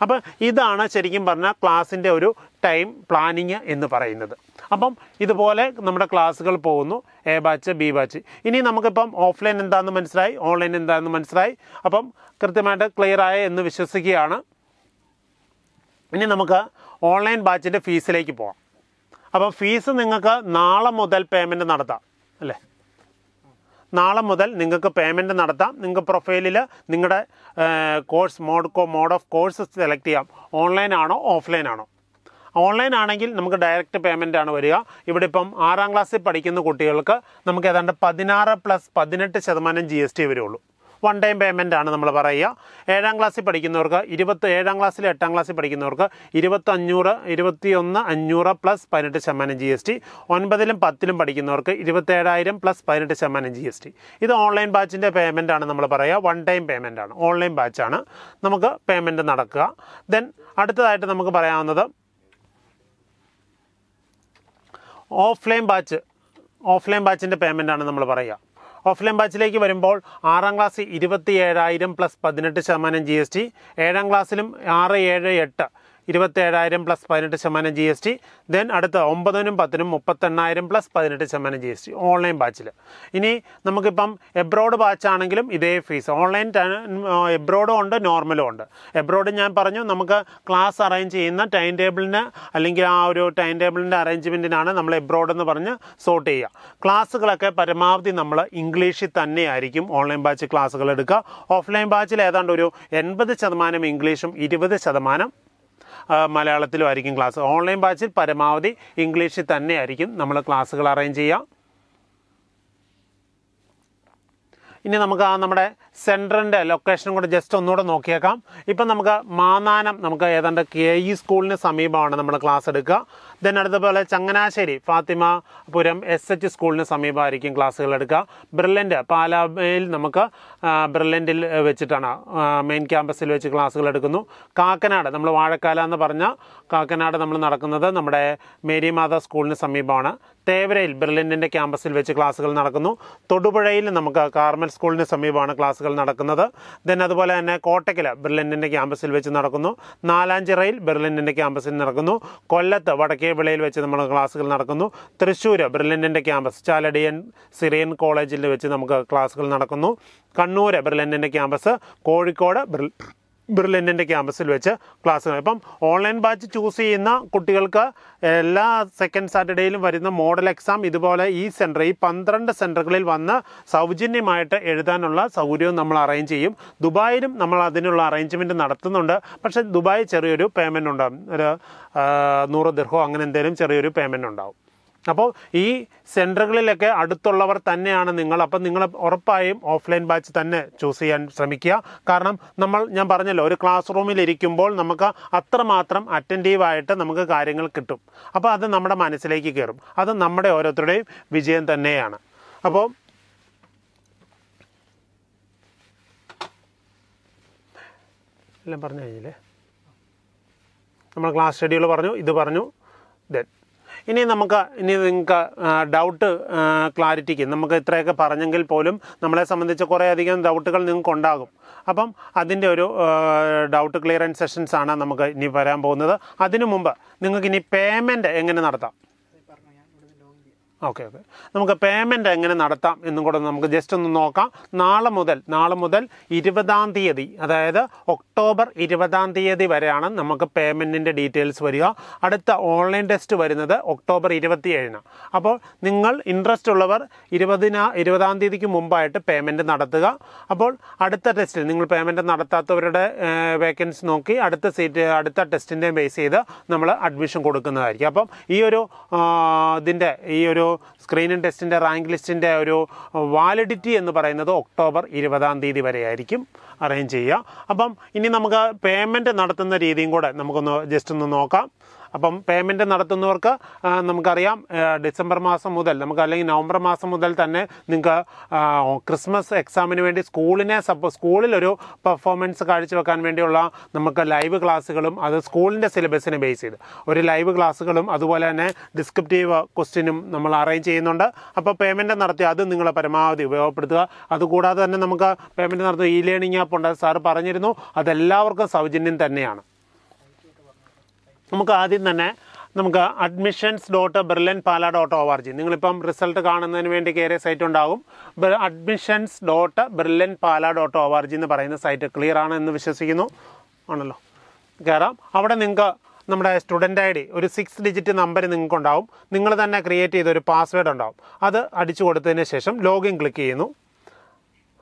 അപ്പോൾ ഇതാണ് ശരിക്കും പറഞ്ഞാൽ ക്ലാസ്സിൻ്റെ ഒരു ടൈം പ്ലാനിങ് എന്ന് പറയുന്നത് അപ്പം ഇതുപോലെ നമ്മുടെ ക്ലാസ്സുകൾ പോകുന്നു എ ബാച്ച് ബി ബാച്ച് ഇനി നമുക്കിപ്പം ഓഫ്ലൈൻ എന്താണെന്ന് മനസ്സിലായി ഓൺലൈൻ എന്താണെന്ന് മനസ്സിലായി അപ്പം കൃത്യമായിട്ട് ക്ലിയർ ആയ എന്ന് വിശ്വസിക്കുകയാണ് ഇനി നമുക്ക് ഓൺലൈൻ ബാച്ചിൻ്റെ ഫീസിലേക്ക് പോകാം അപ്പം ഫീസ് നിങ്ങൾക്ക് നാളെ മുതൽ പേയ്മെൻറ്റ് നടത്താം അല്ലേ നാളെ മുതൽ നിങ്ങൾക്ക് പേയ്മെൻറ്റ് നടത്താം നിങ്ങൾക്ക് പ്രൊഫൈലിൽ നിങ്ങളുടെ course mode mode of course select ചെയ്യാം ഓൺലൈൻ ആണോ ഓഫ്ലൈൻ ആണോ ഓൺലൈൻ ആണെങ്കിൽ നമുക്ക് ഡയറക്റ്റ് പേയ്മെൻ്റ് ആണ് വരിക ഇവിടെ ഇപ്പം ആറാം ക്ലാസ്സിൽ പഠിക്കുന്ന കുട്ടികൾക്ക് നമുക്ക് ഏതാണ്ട് പതിനാറ് പ്ലസ് പതിനെട്ട് ശതമാനം ജി എസ് ടി വരുള്ളൂ വൺ ടൈം പേയ്മെൻ്റ് ആണ് നമ്മൾ പറയുക ഏഴാം ക്ലാസ്സിൽ പഠിക്കുന്നവർക്ക് ഇരുപത്തി ഏഴാം ക്ലാസ്സിൽ എട്ടാം ക്ലാസ്സിൽ പഠിക്കുന്നവർക്ക് അഞ്ഞൂറ് ഇരുപത്തി ഒന്ന് അഞ്ഞൂറ് പ്ലസ് പതിനെട്ട് ശതമാനം ജി എസ് ടി ഒൻപതിലും പത്തിലും പഠിക്കുന്നവർക്ക് ഇരുപത്തേഴായിരം പ്ലസ് പതിനെട്ട് ശതമാനം ജി എസ് ടി ഇത് ഓൺലൈൻ ബാച്ചിൻ്റെ പേയ്മെൻ്റ് ആണ് നമ്മൾ പറയുക വൺ ടൈം പേയ്മെൻ്റ് ആണ് ഓൺലൈൻ ബാച്ചാണ് നമുക്ക് പേയ്മെൻറ്റ് നടക്കുക ദെൻ അടുത്തതായിട്ട് നമുക്ക് പറയാവുന്നത് ഓഫ്ലൈൻ ബാച്ച് ഓഫ്ലൈൻ ബാച്ചിൻ്റെ ആണ് നമ്മൾ പറയുക ഓഫ്ലൈൻ ബാച്ചിലേക്ക് വരുമ്പോൾ ആറാം ക്ലാസ് ഇരുപത്തി ഏഴായിരം പ്ലസ് പതിനെട്ട് ശതമാനം ജി എസ് ടി ഏഴാം ക്ലാസ്സിലും ആറ് ഏഴ് എട്ട് ഇരുപത്തേഴായിരം പ്ലസ് പതിനെട്ട് ശതമാനം ജി എസ് ടി ദെൻ അടുത്ത ഒമ്പതിനും പത്തിനും മുപ്പത്തെണ്ണായിരം പ്ലസ് പതിനെട്ട് ശതമാനം ജി എസ് ടി ഓൺലൈൻ ബാച്ചിൽ ഇനി നമുക്കിപ്പം എബ്രോഡ് ബാച്ചാണെങ്കിലും ഇതേ ഫീസ് ഓൺലൈൻ എബ്രോഡും ഉണ്ട് നോർമലും ഉണ്ട് എബ്രോഡ് ഞാൻ പറഞ്ഞു നമുക്ക് ക്ലാസ് അറേഞ്ച് ചെയ്യുന്ന ടൈം ടേബിളിന് അല്ലെങ്കിൽ ആ ഒരു ടൈം ടേബിളിൻ്റെ അറേഞ്ച്മെൻറ്റിനാണ് നമ്മൾ എബ്രോഡ് എന്ന് പറഞ്ഞ് സോർട്ട് ചെയ്യുക ക്ലാസ്സുകളൊക്കെ പരമാവധി നമ്മൾ ഇംഗ്ലീഷിൽ തന്നെയായിരിക്കും ഓൺലൈൻ ബാച്ച് ക്ലാസ്സുകൾ എടുക്കുക ഓഫ്ലൈൻ ബാച്ചിൽ ഏതാണ്ട് ഒരു എൺപത് ശതമാനം ഇംഗ്ലീഷും ഇരുപത് ശതമാനം മലയാളത്തിലും ആയിരിക്കും ക്ലാസ് ഓൺലൈൻ ബാച്ചിൽ പരമാവധി ഇംഗ്ലീഷിൽ തന്നെ ആയിരിക്കും നമ്മൾ ക്ലാസ്സുകൾ അറേഞ്ച് ചെയ്യാം ഇനി നമുക്ക് ആ നമ്മുടെ സെൻറ്ററിൻ്റെ ലൊക്കേഷനും കൂടെ ജസ്റ്റ് ഒന്നുകൂടെ നോക്കിയേക്കാം ഇപ്പം നമുക്ക് മാന്നാനം നമുക്ക് ഏതാണ്ട് കെ ഇ സ്കൂളിന് സമീപമാണ് നമ്മൾ ക്ലാസ് എടുക്കുക ദെൻ അടുത്തപോലെ Changanassery Fathimapuram S H സ്കൂളിന് സമീപമായിരിക്കും ക്ലാസ്സുകൾ എടുക്കുക ബ്രില്ലൻ്റ് പാലായിൽ നമുക്ക് ബ്രില്ലൻ്റിൽ വെച്ചിട്ടാണ് മെയിൻ ക്യാമ്പസിൽ വെച്ച് ക്ലാസ്സുകൾ എടുക്കുന്നു കാക്കനാട് നമ്മൾ വാഴക്കാല എന്ന് പറഞ്ഞ കാക്കനാട് നമ്മൾ നടക്കുന്നത് നമ്മുടെ മേരി മാത സ്കൂളിന് സമീപമാണ് തേവരയിൽ ബ്രില്ലൻ്റിൻ്റെ ക്യാമ്പസിൽ വെച്ച് ക്ലാസ്സുകൾ നടക്കുന്നു തൊടുപുഴയിൽ നമുക്ക് കാർമൽ സ്കൂളിന് സമീപമാണ് ക്ലാസ്സുകൾ ക്ലാസ്സുകൾ നടക്കുന്നത് ദെൻ അതുപോലെ തന്നെ കോട്ടയ്ക്കൽ ബെർലിൻ്റെ ക്യാമ്പസിൽ വെച്ച് നടക്കുന്നു നാലാഞ്ചിറയിൽ ബെർലിൻ്റെ ക്യാമ്പസിൽ നടക്കുന്നു കൊല്ലത്ത് വടക്കേ വിളയിൽ വെച്ച് നമ്മൾ ക്ലാസ്സുകൾ നടക്കുന്നു തൃശ്ശൂർ ബെർലിൻ്റെ ക്യാമ്പസ് ചാലടിയൻ സിറിയൻ കോളേജിൽ വെച്ച് നമുക്ക് ക്ലാസ്സുകൾ നടക്കുന്നു കണ്ണൂർ ബെർലിൻ്റെ ക്യാമ്പസ് കോഴിക്കോട് ബെർ ബ്രില്യൻറ്റിൻ്റെ ക്യാമ്പസിൽ വെച്ച് ക്ലാസ് ഇപ്പം ഓൺലൈൻ ബാച്ച് ചൂസ് ചെയ്യുന്ന കുട്ടികൾക്ക് എല്ലാ സെക്കൻഡ് സാറ്റർഡേയിലും വരുന്ന മോഡൽ എക്സാം ഇതുപോലെ ഈ സെൻറ്റർ ഈ പന്ത്രണ്ട് സെൻറ്ററുകളിൽ വന്ന് സൗജന്യമായിട്ട് എഴുതാനുള്ള സൗകര്യവും നമ്മൾ അറേഞ്ച് ചെയ്യും ദുബായിലും നമ്മൾ അതിനുള്ള അറേഞ്ച്മെൻറ്റ് നടത്തുന്നുണ്ട് പക്ഷേ ദുബായ് ചെറിയൊരു പേയ്മെൻ്റ് ഉണ്ടാകും ഒരു നൂറ് ദീർഘോ അങ്ങനെ എന്തെങ്കിലും ചെറിയൊരു പേയ്മെൻ്റ് ഉണ്ടാവും അപ്പോൾ ഈ സെൻറ്ററുകളിലൊക്കെ അടുത്തുള്ളവർ തന്നെയാണ് നിങ്ങൾ അപ്പം നിങ്ങൾ ഉറപ്പായും ഓഫ്ലൈൻ ബാച്ച് തന്നെ ചൂസ് ചെയ്യാൻ ശ്രമിക്കുക കാരണം നമ്മൾ ഞാൻ പറഞ്ഞല്ലോ ഒരു ക്ലാസ് റൂമിൽ ഇരിക്കുമ്പോൾ നമുക്ക് അത്രമാത്രം അറ്റൻറ്റീവായിട്ട് നമുക്ക് കാര്യങ്ങൾ കിട്ടും അപ്പോൾ അത് നമ്മുടെ മനസ്സിലേക്ക് കയറും അത് നമ്മുടെ ഓരോരുത്തരുടെയും വിജയം തന്നെയാണ് അപ്പോൾ എല്ലാം പറഞ്ഞു കഴിഞ്ഞില്ലേ നമ്മൾ ക്ലാസ് ഷെഡ്യൂൾ പറഞ്ഞു ഇത് പറഞ്ഞു ദെൻ ഇനി നമുക്ക് ഇനി നിങ്ങൾക്ക് ഡൗട്ട് ക്ലാരിറ്റിക്ക് നമുക്ക് ഇത്രയൊക്കെ പറഞ്ഞെങ്കിൽ പോലും നമ്മളെ സംബന്ധിച്ച് കുറേയധികം ഡൗട്ടുകൾ നിങ്ങൾക്ക് ഉണ്ടാകും അപ്പം അതിൻ്റെ ഒരു ഡൗട്ട് ക്ലിയറൻസ് സെഷൻസാണ് നമുക്ക് ഇനി വരാൻ പോകുന്നത് അതിനു മുമ്പ് നിങ്ങൾക്ക് ഇനി പേയ്മെൻറ്റ് എങ്ങനെ നടത്താം ഓക്കെ ഓക്കെ നമുക്ക് പേയ്മെൻറ്റ് എങ്ങനെ നടത്താം എന്നും കൂടെ നമുക്ക് ജസ്റ്റ് ഒന്ന് നോക്കാം നാളെ മുതൽ നാളെ മുതൽ ഇരുപതാം തീയതി അതായത് ഒക്ടോബർ ഇരുപതാം തീയതി വരെയാണ് നമുക്ക് പേയ്മെൻറ്റിൻ്റെ ഡീറ്റെയിൽസ് വരിക അടുത്ത ഓൺലൈൻ ടെസ്റ്റ് വരുന്നത് ഒക്ടോബർ ഇരുപത്തിയേഴിന് അപ്പോൾ നിങ്ങൾ ഇൻട്രസ്റ്റ് ഉള്ളവർ ഇരുപതിന ഇരുപതാം തീയതിക്ക് മുമ്പായിട്ട് പേയ്മെൻറ്റ് നടത്തുക അപ്പോൾ അടുത്ത ടെസ്റ്റിൽ നിങ്ങൾ പേയ്മെൻറ്റ് നടത്താത്തവരുടെ വേക്കൻസി നോക്കി അടുത്ത സീറ്റ് അടുത്ത ടെസ്റ്റിൻ്റെയും ബേസ് ചെയ്ത് നമ്മൾ അഡ്മിഷൻ കൊടുക്കുന്നതായിരിക്കും അപ്പം ഈ ഒരു ഇതിൻ്റെ ഈ ഒരു സ്ക്രീനിൻ സ്ക്രീനിങ് ടെസ്റ്റിൻ്റെ റാങ്ക് ലിസ്റ്റിൻ്റെ ഒരു വാലിഡിറ്റി എന്ന് പറയുന്നത് ഒക്ടോബർ ഇരുപതാം തീയതി വരെയായിരിക്കും അറേഞ്ച് ചെയ്യുക അപ്പം ഇനി നമുക്ക് പേയ്മെൻറ്റ് നടത്തുന്ന രീതിയും കൂടെ നമുക്കൊന്ന് ജസ്റ്റ് ഒന്ന് നോക്കാം അപ്പം പേയ്മെൻറ്റ് നടത്തുന്നവർക്ക് നമുക്കറിയാം ഡിസംബർ മാസം മുതൽ നമുക്ക് അല്ലെങ്കിൽ നവംബർ മാസം മുതൽ തന്നെ നിങ്ങൾക്ക് ക്രിസ്മസ് എക്സാമിന് വേണ്ടി സ്കൂളിനെ സപ്പോ സ്കൂളിലൊരു പെർഫോമൻസ് കാഴ്ചവെക്കാൻ വേണ്ടിയുള്ള നമുക്ക് ലൈവ് ക്ലാസ്സുകളും അത് സ്കൂളിൻ്റെ സിലബസിനെ ബേസ് ചെയ്ത് ഒരു ലൈവ് ക്ലാസ്സുകളും അതുപോലെ തന്നെ ഡിസ്ക്രിപ്റ്റീവ് ക്വസ്റ്റ്യനും നമ്മൾ അറേഞ്ച് ചെയ്യുന്നുണ്ട് അപ്പോൾ പേയ്മെൻറ്റ് നടത്തി അത് നിങ്ങൾ പരമാവധി ഉപയോഗപ്പെടുത്തുക അതുകൂടാതെ തന്നെ നമുക്ക് പേയ്മെൻറ്റ് നടത്തുന്ന ഇ ലേണിംഗ് ആപ്പ് ഉണ്ട് സാർ പറഞ്ഞിരുന്നു അതെല്ലാവർക്കും സൗജന്യം തന്നെയാണ് നമുക്ക് ആദ്യം തന്നെ നമുക്ക് admissions dot Brilliant Pala dot O R G നിങ്ങളിപ്പം റിസൾട്ട് കാണുന്നതിന് വേണ്ടി കയറിയ സൈറ്റ് ഉണ്ടാകും admissions dot Brilliant Pala dot O R G എന്ന് പറയുന്ന സൈറ്റ് ക്ലിയർ ആണ് എന്ന് വിശ്വസിക്കുന്നു ആണല്ലോ കയറാം അവിടെ നിങ്ങൾക്ക് നമ്മുടെ സ്റ്റുഡൻ്റ് ഐ ഡി ഒരു സിക്സ് ഡിജിറ്റ് നമ്പർ നിങ്ങൾക്ക് ഉണ്ടാവും നിങ്ങൾ തന്നെ ക്രിയേറ്റ് ചെയ്ത ഒരു പാസ്വേഡ് ഉണ്ടാവും അത് അടിച്ചു കൊടുത്തതിന് ശേഷം ലോഗിൻ ക്ലിക്ക് ചെയ്യുന്നു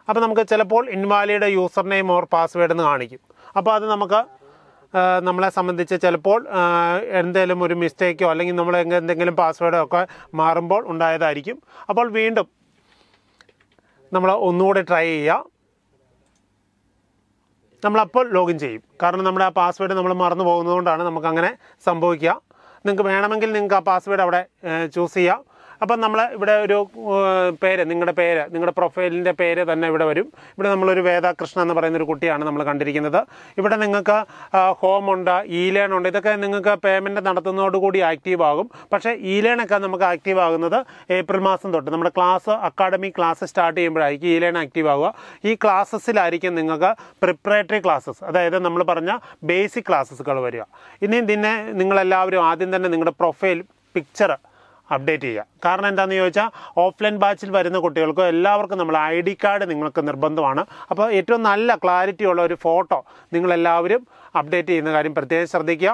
അപ്പോൾ നമുക്ക് ചിലപ്പോൾ invalid user name or password എന്ന് കാണിക്കും അപ്പോൾ അത് നമുക്ക് നമ്മളെ സംബന്ധിച്ച് ചിലപ്പോൾ എന്തെങ്കിലും ഒരു മിസ്റ്റേക്കോ അല്ലെങ്കിൽ നമ്മൾ എന്തെങ്കിലും പാസ്വേഡോ ഒക്കെ മാറുമ്പോൾ ഉണ്ടായതായിരിക്കും അപ്പോൾ വീണ്ടും നമ്മൾ ഒന്നുകൂടി ട്രൈ ചെയ്യുക നമ്മളപ്പോൾ ലോഗിൻ ചെയ്യും കാരണം നമ്മുടെ ആ പാസ്വേഡ് നമ്മൾ മറന്നു പോകുന്നതുകൊണ്ടാണ് നമുക്കങ്ങനെ സംഭവിക്കുക നിങ്ങൾക്ക് വേണമെങ്കിൽ നിങ്ങൾക്ക് ആ പാസ്വേഡ് അവിടെ ചൂസ് ചെയ്യാം അപ്പം നമ്മൾ ഇവിടെ ഒരു പേര് നിങ്ങളുടെ പേര് നിങ്ങളുടെ പ്രൊഫൈലിൻ്റെ പേര് തന്നെ ഇവിടെ വരും ഇവിടെ നമ്മളൊരു വേദ എന്ന് പറയുന്ന ഒരു കുട്ടിയാണ് നമ്മൾ കണ്ടിരിക്കുന്നത് ഇവിടെ നിങ്ങൾക്ക് ഹോമുണ്ട് ഈലേൺ ഉണ്ട് ഇതൊക്കെ നിങ്ങൾക്ക് പേയ്മെൻറ്റ് നടത്തുന്നതോടുകൂടി ആക്റ്റീവ് ആകും പക്ഷേ ഈലേണൊക്കെ നമുക്ക് ആക്റ്റീവ് ആകുന്നത് ഏപ്രിൽ മാസം തൊട്ട് നമ്മുടെ ക്ലാസ് അക്കാഡമി ക്ലാസ് സ്റ്റാർട്ട് ചെയ്യുമ്പോഴായിരിക്കും ലേൺ ആക്റ്റീവ് ആവുക ഈ ക്ലാസ്സസിലായിരിക്കും നിങ്ങൾക്ക് പ്രിപ്പറേറ്ററി ക്ലാസ്സസ് അതായത് നമ്മൾ പറഞ്ഞ ബേസിക് ക്ലാസ്സസുകൾ വരിക ഇനി പിന്നെ നിങ്ങളെല്ലാവരും ആദ്യം തന്നെ നിങ്ങളുടെ പ്രൊഫൈൽ പിക്ചർ അപ്ഡേറ്റ് ചെയ്യുക കാരണം എന്താണെന്ന് ചോദിച്ചാൽ ഓഫ്ലൈൻ ബാച്ചിൽ വരുന്ന കുട്ടികൾക്കോ എല്ലാവർക്കും നമ്മൾ ഐ ഡി കാർഡ് നിങ്ങൾക്ക് നിർബന്ധമാണ് അപ്പോൾ ഏറ്റവും നല്ല ക്ലാരിറ്റി ഉള്ള ഒരു ഫോട്ടോ നിങ്ങളെല്ലാവരും അപ്ഡേറ്റ് ചെയ്യുന്ന കാര്യം പ്രത്യേകം ശ്രദ്ധിക്കുക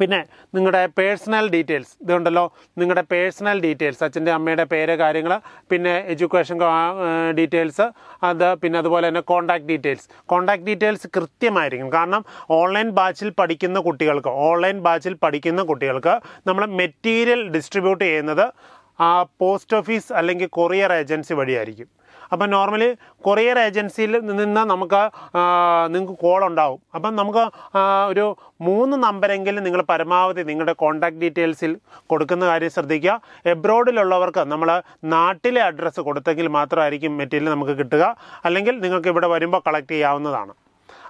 പിന്നെ നിങ്ങളുടെ പേഴ്സണൽ ഡീറ്റെയിൽസ് ഇതുണ്ടല്ലോ നിങ്ങളുടെ പേഴ്സണൽ ഡീറ്റെയിൽസ് അച്ഛൻ്റെ അമ്മയുടെ പേര് കാര്യങ്ങൾ പിന്നെ എഡ്യൂക്കേഷൻ ഡീറ്റെയിൽസ് അത് പിന്നെ അതുപോലെ തന്നെ കോൺടാക്ട് ഡീറ്റെയിൽസ് കോൺടാക്ട് ഡീറ്റെയിൽസ് കൃത്യമായിരിക്കും കാരണം ഓൺലൈൻ ബാച്ചിൽ പഠിക്കുന്ന കുട്ടികൾക്ക് ഓൺലൈൻ ബാച്ചിൽ പഠിക്കുന്ന കുട്ടികൾക്ക് നമ്മൾ മെറ്റീരിയൽ ഡിസ്ട്രിബ്യൂട്ട് ചെയ്യുന്നത് പോസ്റ്റ് ഓഫീസ് അല്ലെങ്കിൽ കൊറിയർ ഏജൻസി വഴിയായിരിക്കും അപ്പം നോർമലി കൊറിയർ ഏജൻസിയിൽ നിന്ന് നമുക്ക് നിങ്ങൾക്ക് കോൾ ഉണ്ടാവും അപ്പം നമുക്ക് ഒരു മൂന്ന് നമ്പരെങ്കിലും നിങ്ങൾ പരമാവധി നിങ്ങളുടെ കോൺടാക്ട് ഡീറ്റെയിൽസിൽ കൊടുക്കുന്ന കാര്യം ശ്രദ്ധിക്കുക എബ്രോഡിലുള്ളവർക്ക് നമ്മൾ നാട്ടിലെ അഡ്രസ്സ് കൊടുത്തെങ്കിൽ മാത്രമായിരിക്കും മെറ്റീരിയൽ നമുക്ക് കിട്ടുക അല്ലെങ്കിൽ നിങ്ങൾക്ക് ഇവിടെ വരുമ്പോൾ കളക്ട് ചെയ്യാവുന്നതാണ്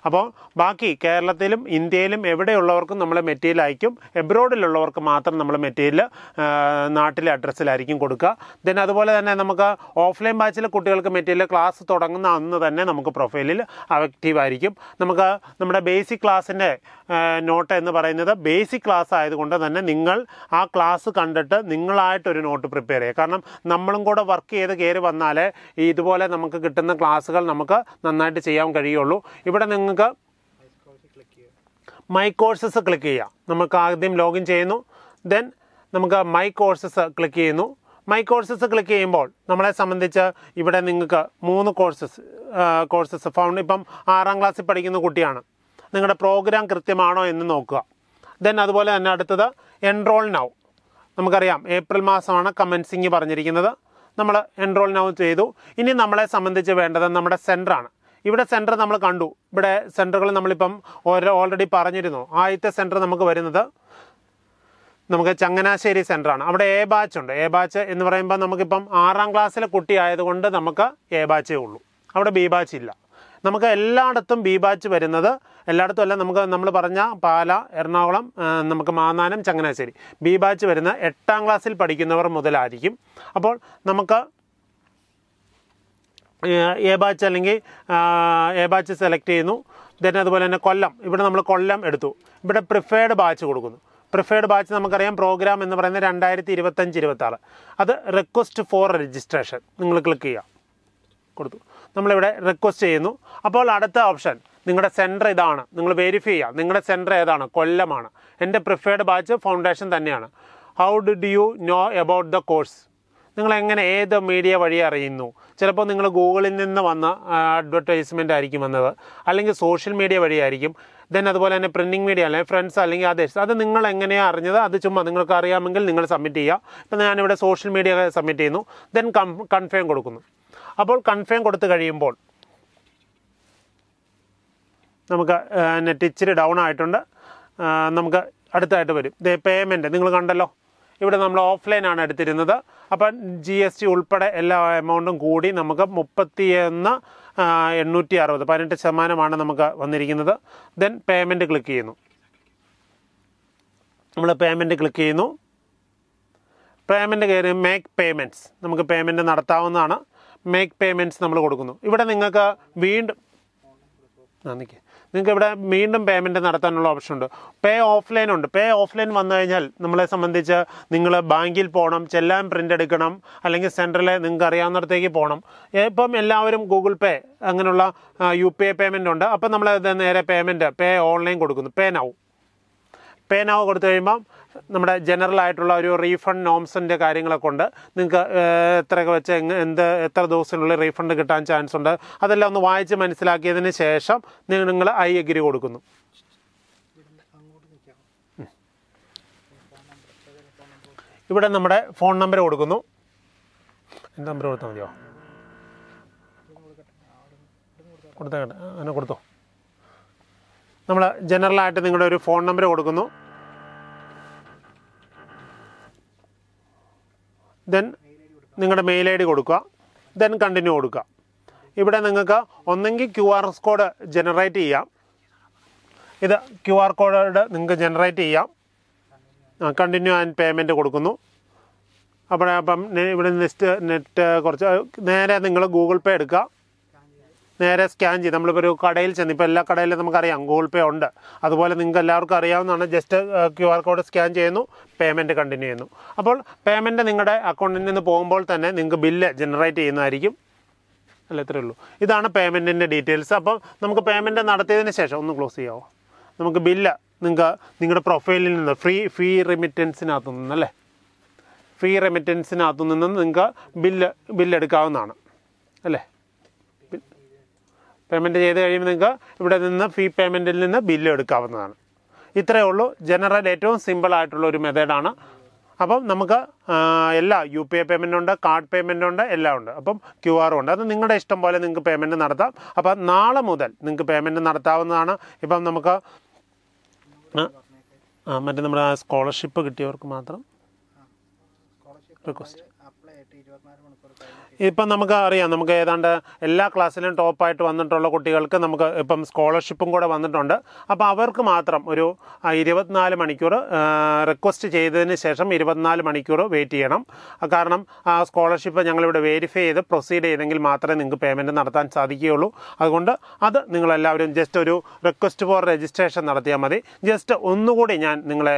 അപ്പോൾ ബാക്കി കേരളത്തിലും ഇന്ത്യയിലും എവിടെയുള്ളവർക്കും നമ്മൾ മെറ്റീരിയൽ അയക്കും എബ്രോഡിലുള്ളവർക്ക് മാത്രം നമ്മൾ മെറ്റീരിയൽ നാട്ടിലെ അഡ്രസ്സിലായിരിക്കും കൊടുക്കുക ദെൻ അതുപോലെ തന്നെ നമുക്ക് ഓഫ്ലൈൻ ബാച്ചിലെ കുട്ടികൾക്ക് മെറ്റീരിയൽ ക്ലാസ് തുടങ്ങുന്ന അന്ന് തന്നെ നമുക്ക് പ്രൊഫൈലിൽ ആക്റ്റീവ് ആയിരിക്കും നമുക്ക് നമ്മുടെ ബേസിക് ക്ലാസ്സിൻ്റെ നോട്ട് എന്ന് പറയുന്നത് ബേസിക് ക്ലാസ് ആയതുകൊണ്ട് തന്നെ നിങ്ങൾ ആ ക്ലാസ് കണ്ടിട്ട് നിങ്ങളായിട്ടൊരു നോട്ട് പ്രിപ്പയർ ചെയ്യുക കാരണം നമ്മളും കൂടെ വർക്ക് ചെയ്ത് കയറി വന്നാലേ ഇതുപോലെ നമുക്ക് കിട്ടുന്ന ക്ലാസ്സുകൾ നമുക്ക് നന്നായിട്ട് ചെയ്യാൻ കഴിയുള്ളൂ ഇവിടെ നിങ്ങൾ നിങ്ങൾക്ക് മൈ കോഴ്സസ് ക്ലിക്ക് ചെയ്യാം നമുക്ക് ആദ്യം ലോഗിൻ ചെയ്യുന്നു ദെൻ നമുക്ക് മൈ കോഴ്സസ് ക്ലിക്ക് ചെയ്യുന്നു മൈ കോഴ്സസ് ക്ലിക്ക് ചെയ്യുമ്പോൾ നമ്മളെ സംബന്ധിച്ച് ഇവിടെ നിങ്ങൾക്ക് മൂന്ന് കോഴ്സസ് കോഴ്സസ് ഫൗണ്ട് ഇപ്പം ആറാം ക്ലാസ്സിൽ പഠിക്കുന്ന കുട്ടിയാണ് നിങ്ങളുടെ പ്രോഗ്രാം കൃത്യമാണോ എന്ന് നോക്കുക ദെൻ അതുപോലെ തന്നെ അടുത്തത് എൻറോൾ നൗ നമുക്കറിയാം ഏപ്രിൽ മാസമാണ് കമൻസിങ് പറഞ്ഞിരിക്കുന്നത് നമ്മൾ എൻറോൾ നൗ ചെയ്തു ഇനി നമ്മളെ സംബന്ധിച്ച് വേണ്ടത് നമ്മുടെ സെൻറ്ററാണ് ഇവിടെ സെൻറ്റർ നമ്മൾ കണ്ടു ഇവിടെ സെൻറ്ററുകൾ നമ്മളിപ്പം ഓരോ ഓൾറെഡി പറഞ്ഞിരുന്നു ആദ്യത്തെ സെൻറ്റർ നമുക്ക് വരുന്നത് നമുക്ക് ചങ്ങനാശ്ശേരി ആണ് അവിടെ എ ബാച്ച് ഉണ്ട് എ ബാച്ച് എന്ന് പറയുമ്പോൾ നമുക്കിപ്പം ആറാം ക്ലാസ്സിലെ കുട്ടി ആയതുകൊണ്ട് നമുക്ക് എ ബാച്ചേ ഉള്ളൂ അവിടെ ബി ബാച്ച് ഇല്ല നമുക്ക് എല്ലായിടത്തും ബി ബാച്ച് വരുന്നത് എല്ലായിടത്തും അല്ല നമുക്ക് നമ്മൾ പറഞ്ഞ പാല എറണാകുളം നമുക്ക് മാന്നാനം ചങ്ങനാശ്ശേരി ബി ബാച്ച് വരുന്ന എട്ടാം ക്ലാസ്സിൽ പഠിക്കുന്നവർ മുതലായിരിക്കും അപ്പോൾ നമുക്ക് എ ബാച്ച് അല്ലെങ്കിൽ എ ബാച്ച് സെലക്ട് ചെയ്യുന്നു ദെൻ അതുപോലെ തന്നെ കൊല്ലം ഇവിടെ നമ്മൾ കൊല്ലം എടുത്തു ഇവിടെ പ്രിഫേർഡ് ബാച്ച് കൊടുക്കുന്നു പ്രിഫേർഡ് ബാച്ച് നമുക്കറിയാം പ്രോഗ്രാം എന്ന് പറയുന്നത് രണ്ടായിരത്തി ഇരുപത്തഞ്ച് ഇരുപത്താറ് അത് റിക്വസ്റ്റ് ഫോർ രജിസ്ട്രേഷൻ നിങ്ങൾ ക്ലിക്ക് ചെയ്യുക കൊടുത്തു നമ്മളിവിടെ റിക്വസ്റ്റ് ചെയ്യുന്നു അപ്പോൾ അടുത്ത ഓപ്ഷൻ നിങ്ങളുടെ സെൻറ്റർ ഇതാണ് നിങ്ങൾ വെരിഫൈ ചെയ്യുക നിങ്ങളുടെ സെൻറ്റർ ഏതാണ് കൊല്ലമാണ് എൻ്റെ പ്രിഫേർഡ് ബാച്ച് ഫൗണ്ടേഷൻ തന്നെയാണ് how did you know about the course നിങ്ങൾ എങ്ങനെ ഏത് മീഡിയ വഴി അറിയുന്നു ചിലപ്പോൾ നിങ്ങൾ ഗൂഗിളിൽ നിന്ന് വന്ന അഡ്വർടൈസ്മെൻ്റ് ആയിരിക്കും വന്നത് അല്ലെങ്കിൽ സോഷ്യൽ മീഡിയ വഴി ആയിരിക്കും ദെൻ അതുപോലെ തന്നെ പ്രിന്റിംഗ് മീഡിയ അല്ലെങ്കിൽ ഫ്രണ്ട്സ് അല്ലെങ്കിൽ അതേഴ്സ് അത് നിങ്ങൾ എങ്ങനെയാണ് അറിഞ്ഞത് അത് ചുമ്മാ നിങ്ങൾക്ക് അറിയാമെങ്കിൽ നിങ്ങൾ സബ്മിറ്റ് ചെയ്യുക ഇപ്പം ഞാനിവിടെ സോഷ്യൽ മീഡിയ സബ്മിറ്റ് ചെയ്യുന്നു ദെൻ കൺഫേം കൊടുക്കുന്നു അപ്പോൾ കൺഫേം കൊടുത്തു കഴിയുമ്പോൾ നമുക്ക് നെറ്റ് ഇച്ചിരി ഡൗൺ ആയിട്ടുണ്ട് നമുക്ക് അടുത്തായിട്ട് വരും ഇത് പേയ്മെൻറ്റ് നിങ്ങൾ കണ്ടല്ലോ ഇവിടെ നമ്മൾ ഓഫ്ലൈനാണ് എടുത്തിരുന്നത് അപ്പം ജി എസ് ടി ഉൾപ്പെടെ എല്ലാ എമൗണ്ടും കൂടി നമുക്ക് മുപ്പത്തിയൊന്ന് എണ്ണൂറ്റി അറുപത് പതിനെട്ട് ശതമാനമാണ് നമുക്ക് വന്നിരിക്കുന്നത് ദെൻ പേയ്മെൻറ്റ് ക്ലിക്ക് ചെയ്യുന്നു നമ്മൾ പേയ്മെൻറ്റ് ക്ലിക്ക് ചെയ്യുന്നു പേയ്മെൻറ്റ് കയറി മേക്ക് പേയ്മെൻറ്റ്സ് നമുക്ക് പേയ്മെൻറ്റ് നടത്താവുന്നതാണ് മേക്ക് പേയ്മെൻറ്റ്സ് നമ്മൾ കൊടുക്കുന്നു ഇവിടെ നിങ്ങൾക്ക് വീണ്ടും നന്ദിക്കുക നിങ്ങൾക്ക് ഇവിടെ വീണ്ടും പേയ്മെൻറ്റ് നടത്താനുള്ള ഓപ്ഷൻ ഉണ്ട് പേ ഓഫ്ലൈൻ ഉണ്ട് പേ ഓഫ്ലൈൻ വന്നു കഴിഞ്ഞാൽ നമ്മളെ സംബന്ധിച്ച് നിങ്ങൾ ബാങ്കിൽ പോകണം ചെല്ലാൻ പ്രിൻ്റ് എടുക്കണം അല്ലെങ്കിൽ സെൻറ്ററിലെ നിങ്ങൾക്ക് അറിയാവുന്നിടത്തേക്ക് പോകണം ഇപ്പം എല്ലാവരും ഗൂഗിൾ പേ അങ്ങനെയുള്ള യു പി ഐ പേയ്മെൻ്റ് ഉണ്ട് അപ്പം നമ്മൾ നേരെ പേയ്മെൻറ്റ് പേ ഓൺലൈൻ കൊടുക്കുന്നു പേ നാവും പേ നാവ് കൊടുത്തു കഴിയുമ്പം നമ്മുടെ ജനറൽ ആയിട്ടുള്ള ഒരു റീഫണ്ട് നോംസിൻ്റെ കാര്യങ്ങളൊക്കെ ഉണ്ട് നിങ്ങൾക്ക് എത്രയൊക്കെ വെച്ച് എന്ത് എത്ര ദിവസത്തിനുള്ളിൽ റീഫണ്ട് കിട്ടാൻ ചാൻസ് ഉണ്ട് അതെല്ലാം ഒന്ന് വായിച്ച് മനസ്സിലാക്കിയതിന് ശേഷം നിങ്ങൾ ഐ എഗ്രി കൊടുക്കുന്നു ഇവിടെ നമ്മുടെ ഫോൺ നമ്പർ കൊടുക്കുന്നു എന്ത് നമ്പർ കൊടുത്താൽ മതിയോ കൊടുത്തേക്കട്ടെ അങ്ങനെ കൊടുത്തോ നമ്മൾ ജനറലായിട്ട് നിങ്ങളുടെ ഒരു ഫോൺ നമ്പർ കൊടുക്കുന്നു ദെൻ നിങ്ങളുടെ മെയിൽ ഐ ഡി കൊടുക്കുക ദെൻ കണ്ടിന്യൂ കൊടുക്കുക ഇവിടെ നിങ്ങൾക്ക് ഒന്നെങ്കിൽ ക്യു ആർ കോഡ് ജനറേറ്റ് ചെയ്യാം ഇത് ക്യു ആർ കോഡ് നിങ്ങൾക്ക് ജനറേറ്റ് ചെയ്യാം കണ്ടിന്യൂ ആൻഡ് പേയ്മെൻറ്റ് കൊടുക്കുന്നു അപ്പോൾ അപ്പം ഇവിടെ നെക്സ്റ്റ് നെറ്റ് കുറച്ച് നേരെ നിങ്ങൾ ഗൂഗിൾ പേ എടുക്കുക നേരെ സ്കാൻ ചെയ്ത് നമ്മളിപ്പോൾ ഒരു കടയിൽ ചെന്ന് ഇപ്പോൾ എല്ലാ കടയിലും നമുക്കറിയാം ഗൂഗിൾ പേ ഉണ്ട് അതുപോലെ നിങ്ങൾക്ക് എല്ലാവർക്കും അറിയാവുന്നതാണ് just Q R code scan ചെയ്യുന്നു പേയ്മെൻറ്റ് കണ്ടിന്യൂ ചെയ്യുന്നു അപ്പോൾ പേയ്മെൻറ്റ് നിങ്ങളുടെ അക്കൗണ്ടിൽ നിന്ന് പോകുമ്പോൾ തന്നെ നിങ്ങൾക്ക് ബില്ല് ജനറേറ്റ് ചെയ്യുന്നതായിരിക്കും അല്ല ഇത്രയേ ഉള്ളൂ ഇതാണ് പേയ്മെൻറ്റിൻ്റെ ഡീറ്റെയിൽസ് അപ്പം നമുക്ക് പേയ്മെൻറ്റ് നടത്തിയതിന് ശേഷം ഒന്ന് ക്ലോസ് ചെയ്യാമോ നമുക്ക് ബില്ല് നിങ്ങൾക്ക് നിങ്ങളുടെ പ്രൊഫൈലിൽ നിന്ന് ഫ്രീ ഫീ റെമിറ്റൻസിനകത്തു നിന്നല്ലേ ഫ്രീ റെമിറ്റൻസിനകത്തു നിന്ന് നിങ്ങൾക്ക് ബില്ല് ബില്ലെടുക്കാവുന്നതാണ് അല്ലേ പേയ്മെൻറ്റ് ചെയ്ത് കഴിയുമ്പോൾ നിങ്ങൾക്ക് ഇവിടെ നിന്ന് ഫീ പേയ്മെൻറ്റിൽ നിന്ന് ബില്ല് എടുക്കാവുന്നതാണ് ഇത്രയേ ഉള്ളൂ ജനറൽ ഏറ്റവും സിമ്പിളായിട്ടുള്ള ഒരു മെത്തേഡാണ് അപ്പം നമുക്ക് എല്ലാ യു പി ഐ പേയ്മെൻ്റ് ഉണ്ട് കാർഡ് പേയ്മെൻ്റ് ഉണ്ട് എല്ലാം ഉണ്ട് അപ്പം ക്യു ആർ ഉണ്ട് അത് നിങ്ങളുടെ ഇഷ്ടം പോലെ നിങ്ങൾക്ക് പേയ്മെൻറ്റ് നടത്താം അപ്പം നാളെ മുതൽ നിങ്ങൾക്ക് പേയ്മെൻറ്റ് നടത്താവുന്നതാണ് ഇപ്പം നമുക്ക് മറ്റേ നമ്മുടെ സ്കോളർഷിപ്പ് കിട്ടിയവർക്ക് മാത്രം റിക്വസ്റ്റ് ഇപ്പം നമുക്ക് അറിയാം നമുക്ക് ഏതാണ്ട് എല്ലാ ക്ലാസ്സിലും ടോപ്പായിട്ട് വന്നിട്ടുള്ള കുട്ടികൾക്ക് നമുക്ക് ഇപ്പം സ്കോളർഷിപ്പും കൂടെ വന്നിട്ടുണ്ട് അപ്പോൾ അവർക്ക് മാത്രം ഒരു ഇരുപത്തിനാല് മണിക്കൂർ റിക്വസ്റ്റ് ചെയ്തതിന് ശേഷം ഇരുപത്തിനാല് മണിക്കൂർ വെയിറ്റ് ചെയ്യണം കാരണം ആ സ്കോളർഷിപ്പ് ഞങ്ങളിവിടെ വെരിഫൈ ചെയ്ത് പ്രൊസീഡ് ചെയ്തെങ്കിൽ മാത്രമേ നിങ്ങൾക്ക് പേയ്മെൻറ്റ് നടത്താൻ സാധിക്കുകയുള്ളൂ അതുകൊണ്ട് അത് നിങ്ങളെല്ലാവരും ജസ്റ്റ് ഒരു റിക്വസ്റ്റ് ഫോർ രജിസ്ട്രേഷൻ നടത്തിയാൽ മതി ജസ്റ്റ് ഒന്നുകൂടി ഞാൻ നിങ്ങളെ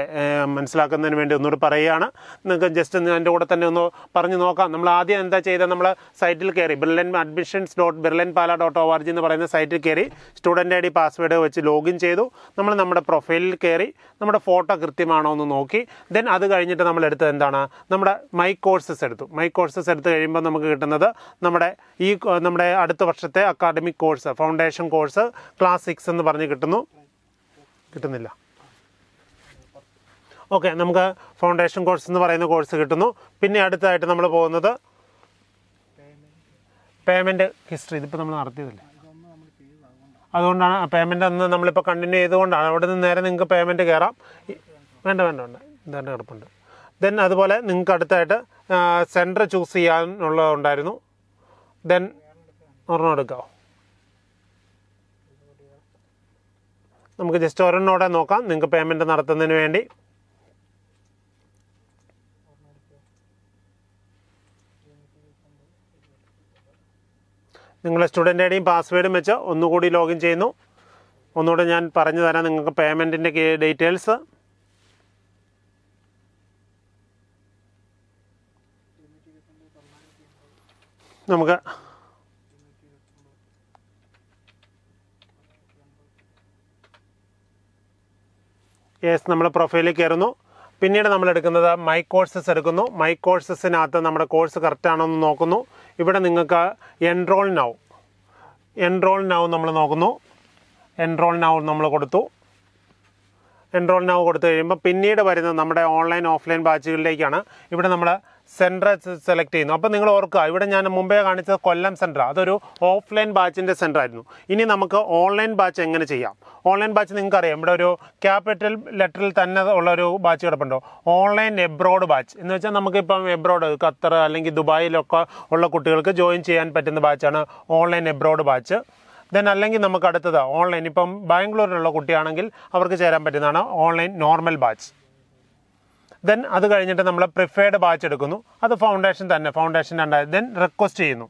മനസ്സിലാക്കുന്നതിന് വേണ്ടി ഒന്നുകൂടി പറയുകയാണ് നിങ്ങൾക്ക് ജസ്റ്റ് എൻ്റെ കൂടെ തന്നെ ഒന്ന് പറഞ്ഞു നോക്കാം നമ്മൾ ആദ്യം എന്താ ചെയ്തത് നമ്മൾ സൈറ്റിൽ കയറി Brilliant admissions dot Brilliant Pala dot O R G എന്ന് പറയുന്ന സൈറ്റിൽ കയറി സ്റ്റുഡൻ്റ് ഐ ഡി പാസ്വേഡ് വെച്ച് ലോഗിൻ ചെയ്തു നമ്മൾ നമ്മുടെ പ്രൊഫൈലിൽ കയറി നമ്മുടെ ഫോട്ടോ കൃത്യമാണോ എന്ന് നോക്കി ദെൻ അത് കഴിഞ്ഞിട്ട് നമ്മൾ എടുത്തത് എന്താണ് നമ്മുടെ മൈ കോഴ്സസ് എടുത്തു മൈ കോഴ്സസ് എടുത്തു കഴിയുമ്പോൾ നമുക്ക് കിട്ടുന്നത് നമ്മുടെ ഈ നമ്മുടെ അടുത്ത വർഷത്തെ academic course foundation course class six എന്ന് പറഞ്ഞ് കിട്ടുന്നു കിട്ടുന്നില്ല ഓക്കെ നമുക്ക് ഫൗണ്ടേഷൻ കോഴ്സ് എന്ന് പറയുന്ന കോഴ്സ് കിട്ടുന്നു പിന്നെ അടുത്തതായിട്ട് നമ്മൾ പോകുന്നത് പേയ്മെൻ്റ് ഹിസ്റ്ററി ഇതിപ്പോൾ നമ്മൾ നടത്തിയതല്ലേ അതുകൊണ്ടാണ് പേയ്മെൻ്റ് അന്ന് നമ്മളിപ്പോൾ കണ്ടിന്യൂ ചെയ്തുകൊണ്ടാണ് അവിടെ നിന്ന് നേരെ നിങ്ങൾക്ക് പേയ്മെൻറ്റ് കയറാം വേണ്ട വേണ്ട വേണ്ട ഇതാണ്ട് കിടപ്പുണ്ട് ദെൻ അതുപോലെ നിങ്ങൾക്ക് അടുത്തായിട്ട് സെൻറ്റർ ചൂസ് ചെയ്യാനുള്ളതുണ്ടായിരുന്നു ദെൻ ഒരെണ്ണം എടുക്കാമോ നമുക്ക് ജസ്റ്റ് ഒരെണ്ണോടെ നോക്കാം നിങ്ങൾക്ക് പേയ്മെൻറ്റ് നടത്തുന്നതിന് വേണ്ടി നിങ്ങളുടെ സ്റ്റുഡൻ്റ് ഐ ഡിയും പാസ്വേഡും വെച്ച് ഒന്നുകൂടി ലോഗിൻ ചെയ്യുന്നു ഒന്നുകൂടെ ഞാൻ പറഞ്ഞു തരാം നിങ്ങൾക്ക് പേയ്മെൻറ്റിൻ്റെ ഡീറ്റെയിൽസ് നമുക്ക് യെസ് നമ്മൾ പ്രൊഫൈലിൽ കയറുന്നു പിന്നീട് നമ്മൾ എടുക്കുന്നത് മൈ കോഴ്സസ് എടുക്കുന്നു മൈ കോഴ്സസിനകത്ത് നമ്മുടെ കോഴ്സ് കറക്റ്റ് ആണോ എന്ന് നോക്കുന്നു ഇവിടെ നിങ്ങൾക്ക് എൻറോൾ നൗ എൻറോൾ നൗ നമ്മൾ നോക്കുന്നു എൻറോൾ നൗ നമ്മൾ കൊടുത്തു എൻറോൾ നൗ കൊടുത്തു കഴിയുമ്പോൾ പിന്നീട് വരുന്നത് നമ്മുടെ ഓൺലൈൻ ഓഫ്ലൈൻ ബാച്ചുകളിലേക്കാണ് ഇവിടെ നമ്മൾ സെൻറ്റർ സെലക്ട് ചെയ്യുന്നു അപ്പോൾ നിങ്ങൾ ഓർക്കുക ഇവിടെ ഞാൻ മുമ്പേ കാണിച്ചത് കൊല്ലം സെൻറ്റർ അതൊരു ഓഫ്ലൈൻ ബാച്ചിൻ്റെ സെൻറ്റർ ആയിരുന്നു ഇനി നമുക്ക് ഓൺലൈൻ ബാച്ച് എങ്ങനെ ചെയ്യാം ഓൺലൈൻ ബാച്ച് നിങ്ങൾക്കറിയാം ഇവിടെ ഒരു ക്യാപിറ്റൽ ലെറ്ററിൽ തന്നെ ഉള്ള ഒരു ബാച്ച് കിടപ്പുണ്ടോ ഓൺലൈൻ എബ്രോഡ് ബാച്ച് എന്ന് വെച്ചാൽ നമുക്കിപ്പം എബ്രോഡ് ഖത്തർ അല്ലെങ്കിൽ ദുബായിലൊക്കെ ഉള്ള കുട്ടികൾക്ക് ജോയിൻ ചെയ്യാൻ പറ്റുന്ന ബാച്ചാണ് ഓൺലൈൻ എബ്രോഡ് ബാച്ച് ദെൻ അല്ലെങ്കിൽ നമുക്ക് അടുത്തത് ഓൺലൈൻ ഇപ്പം ബാംഗ്ലൂരിലുള്ള കുട്ടിയാണെങ്കിൽ അവർക്ക് ചേരാൻ പറ്റുന്നതാണ് ഓൺലൈൻ നോർമൽ ബാച്ച് ദെൻ അത് കഴിഞ്ഞിട്ട് നമ്മൾ പ്രിഫേർഡ് ബാച്ച് എടുക്കുന്നു അത് ഫൗണ്ടേഷൻ തന്നെ ഫൗണ്ടേഷൻ രണ്ടായിരം ദെൻ റിക്വസ്റ്റ് ചെയ്യുന്നു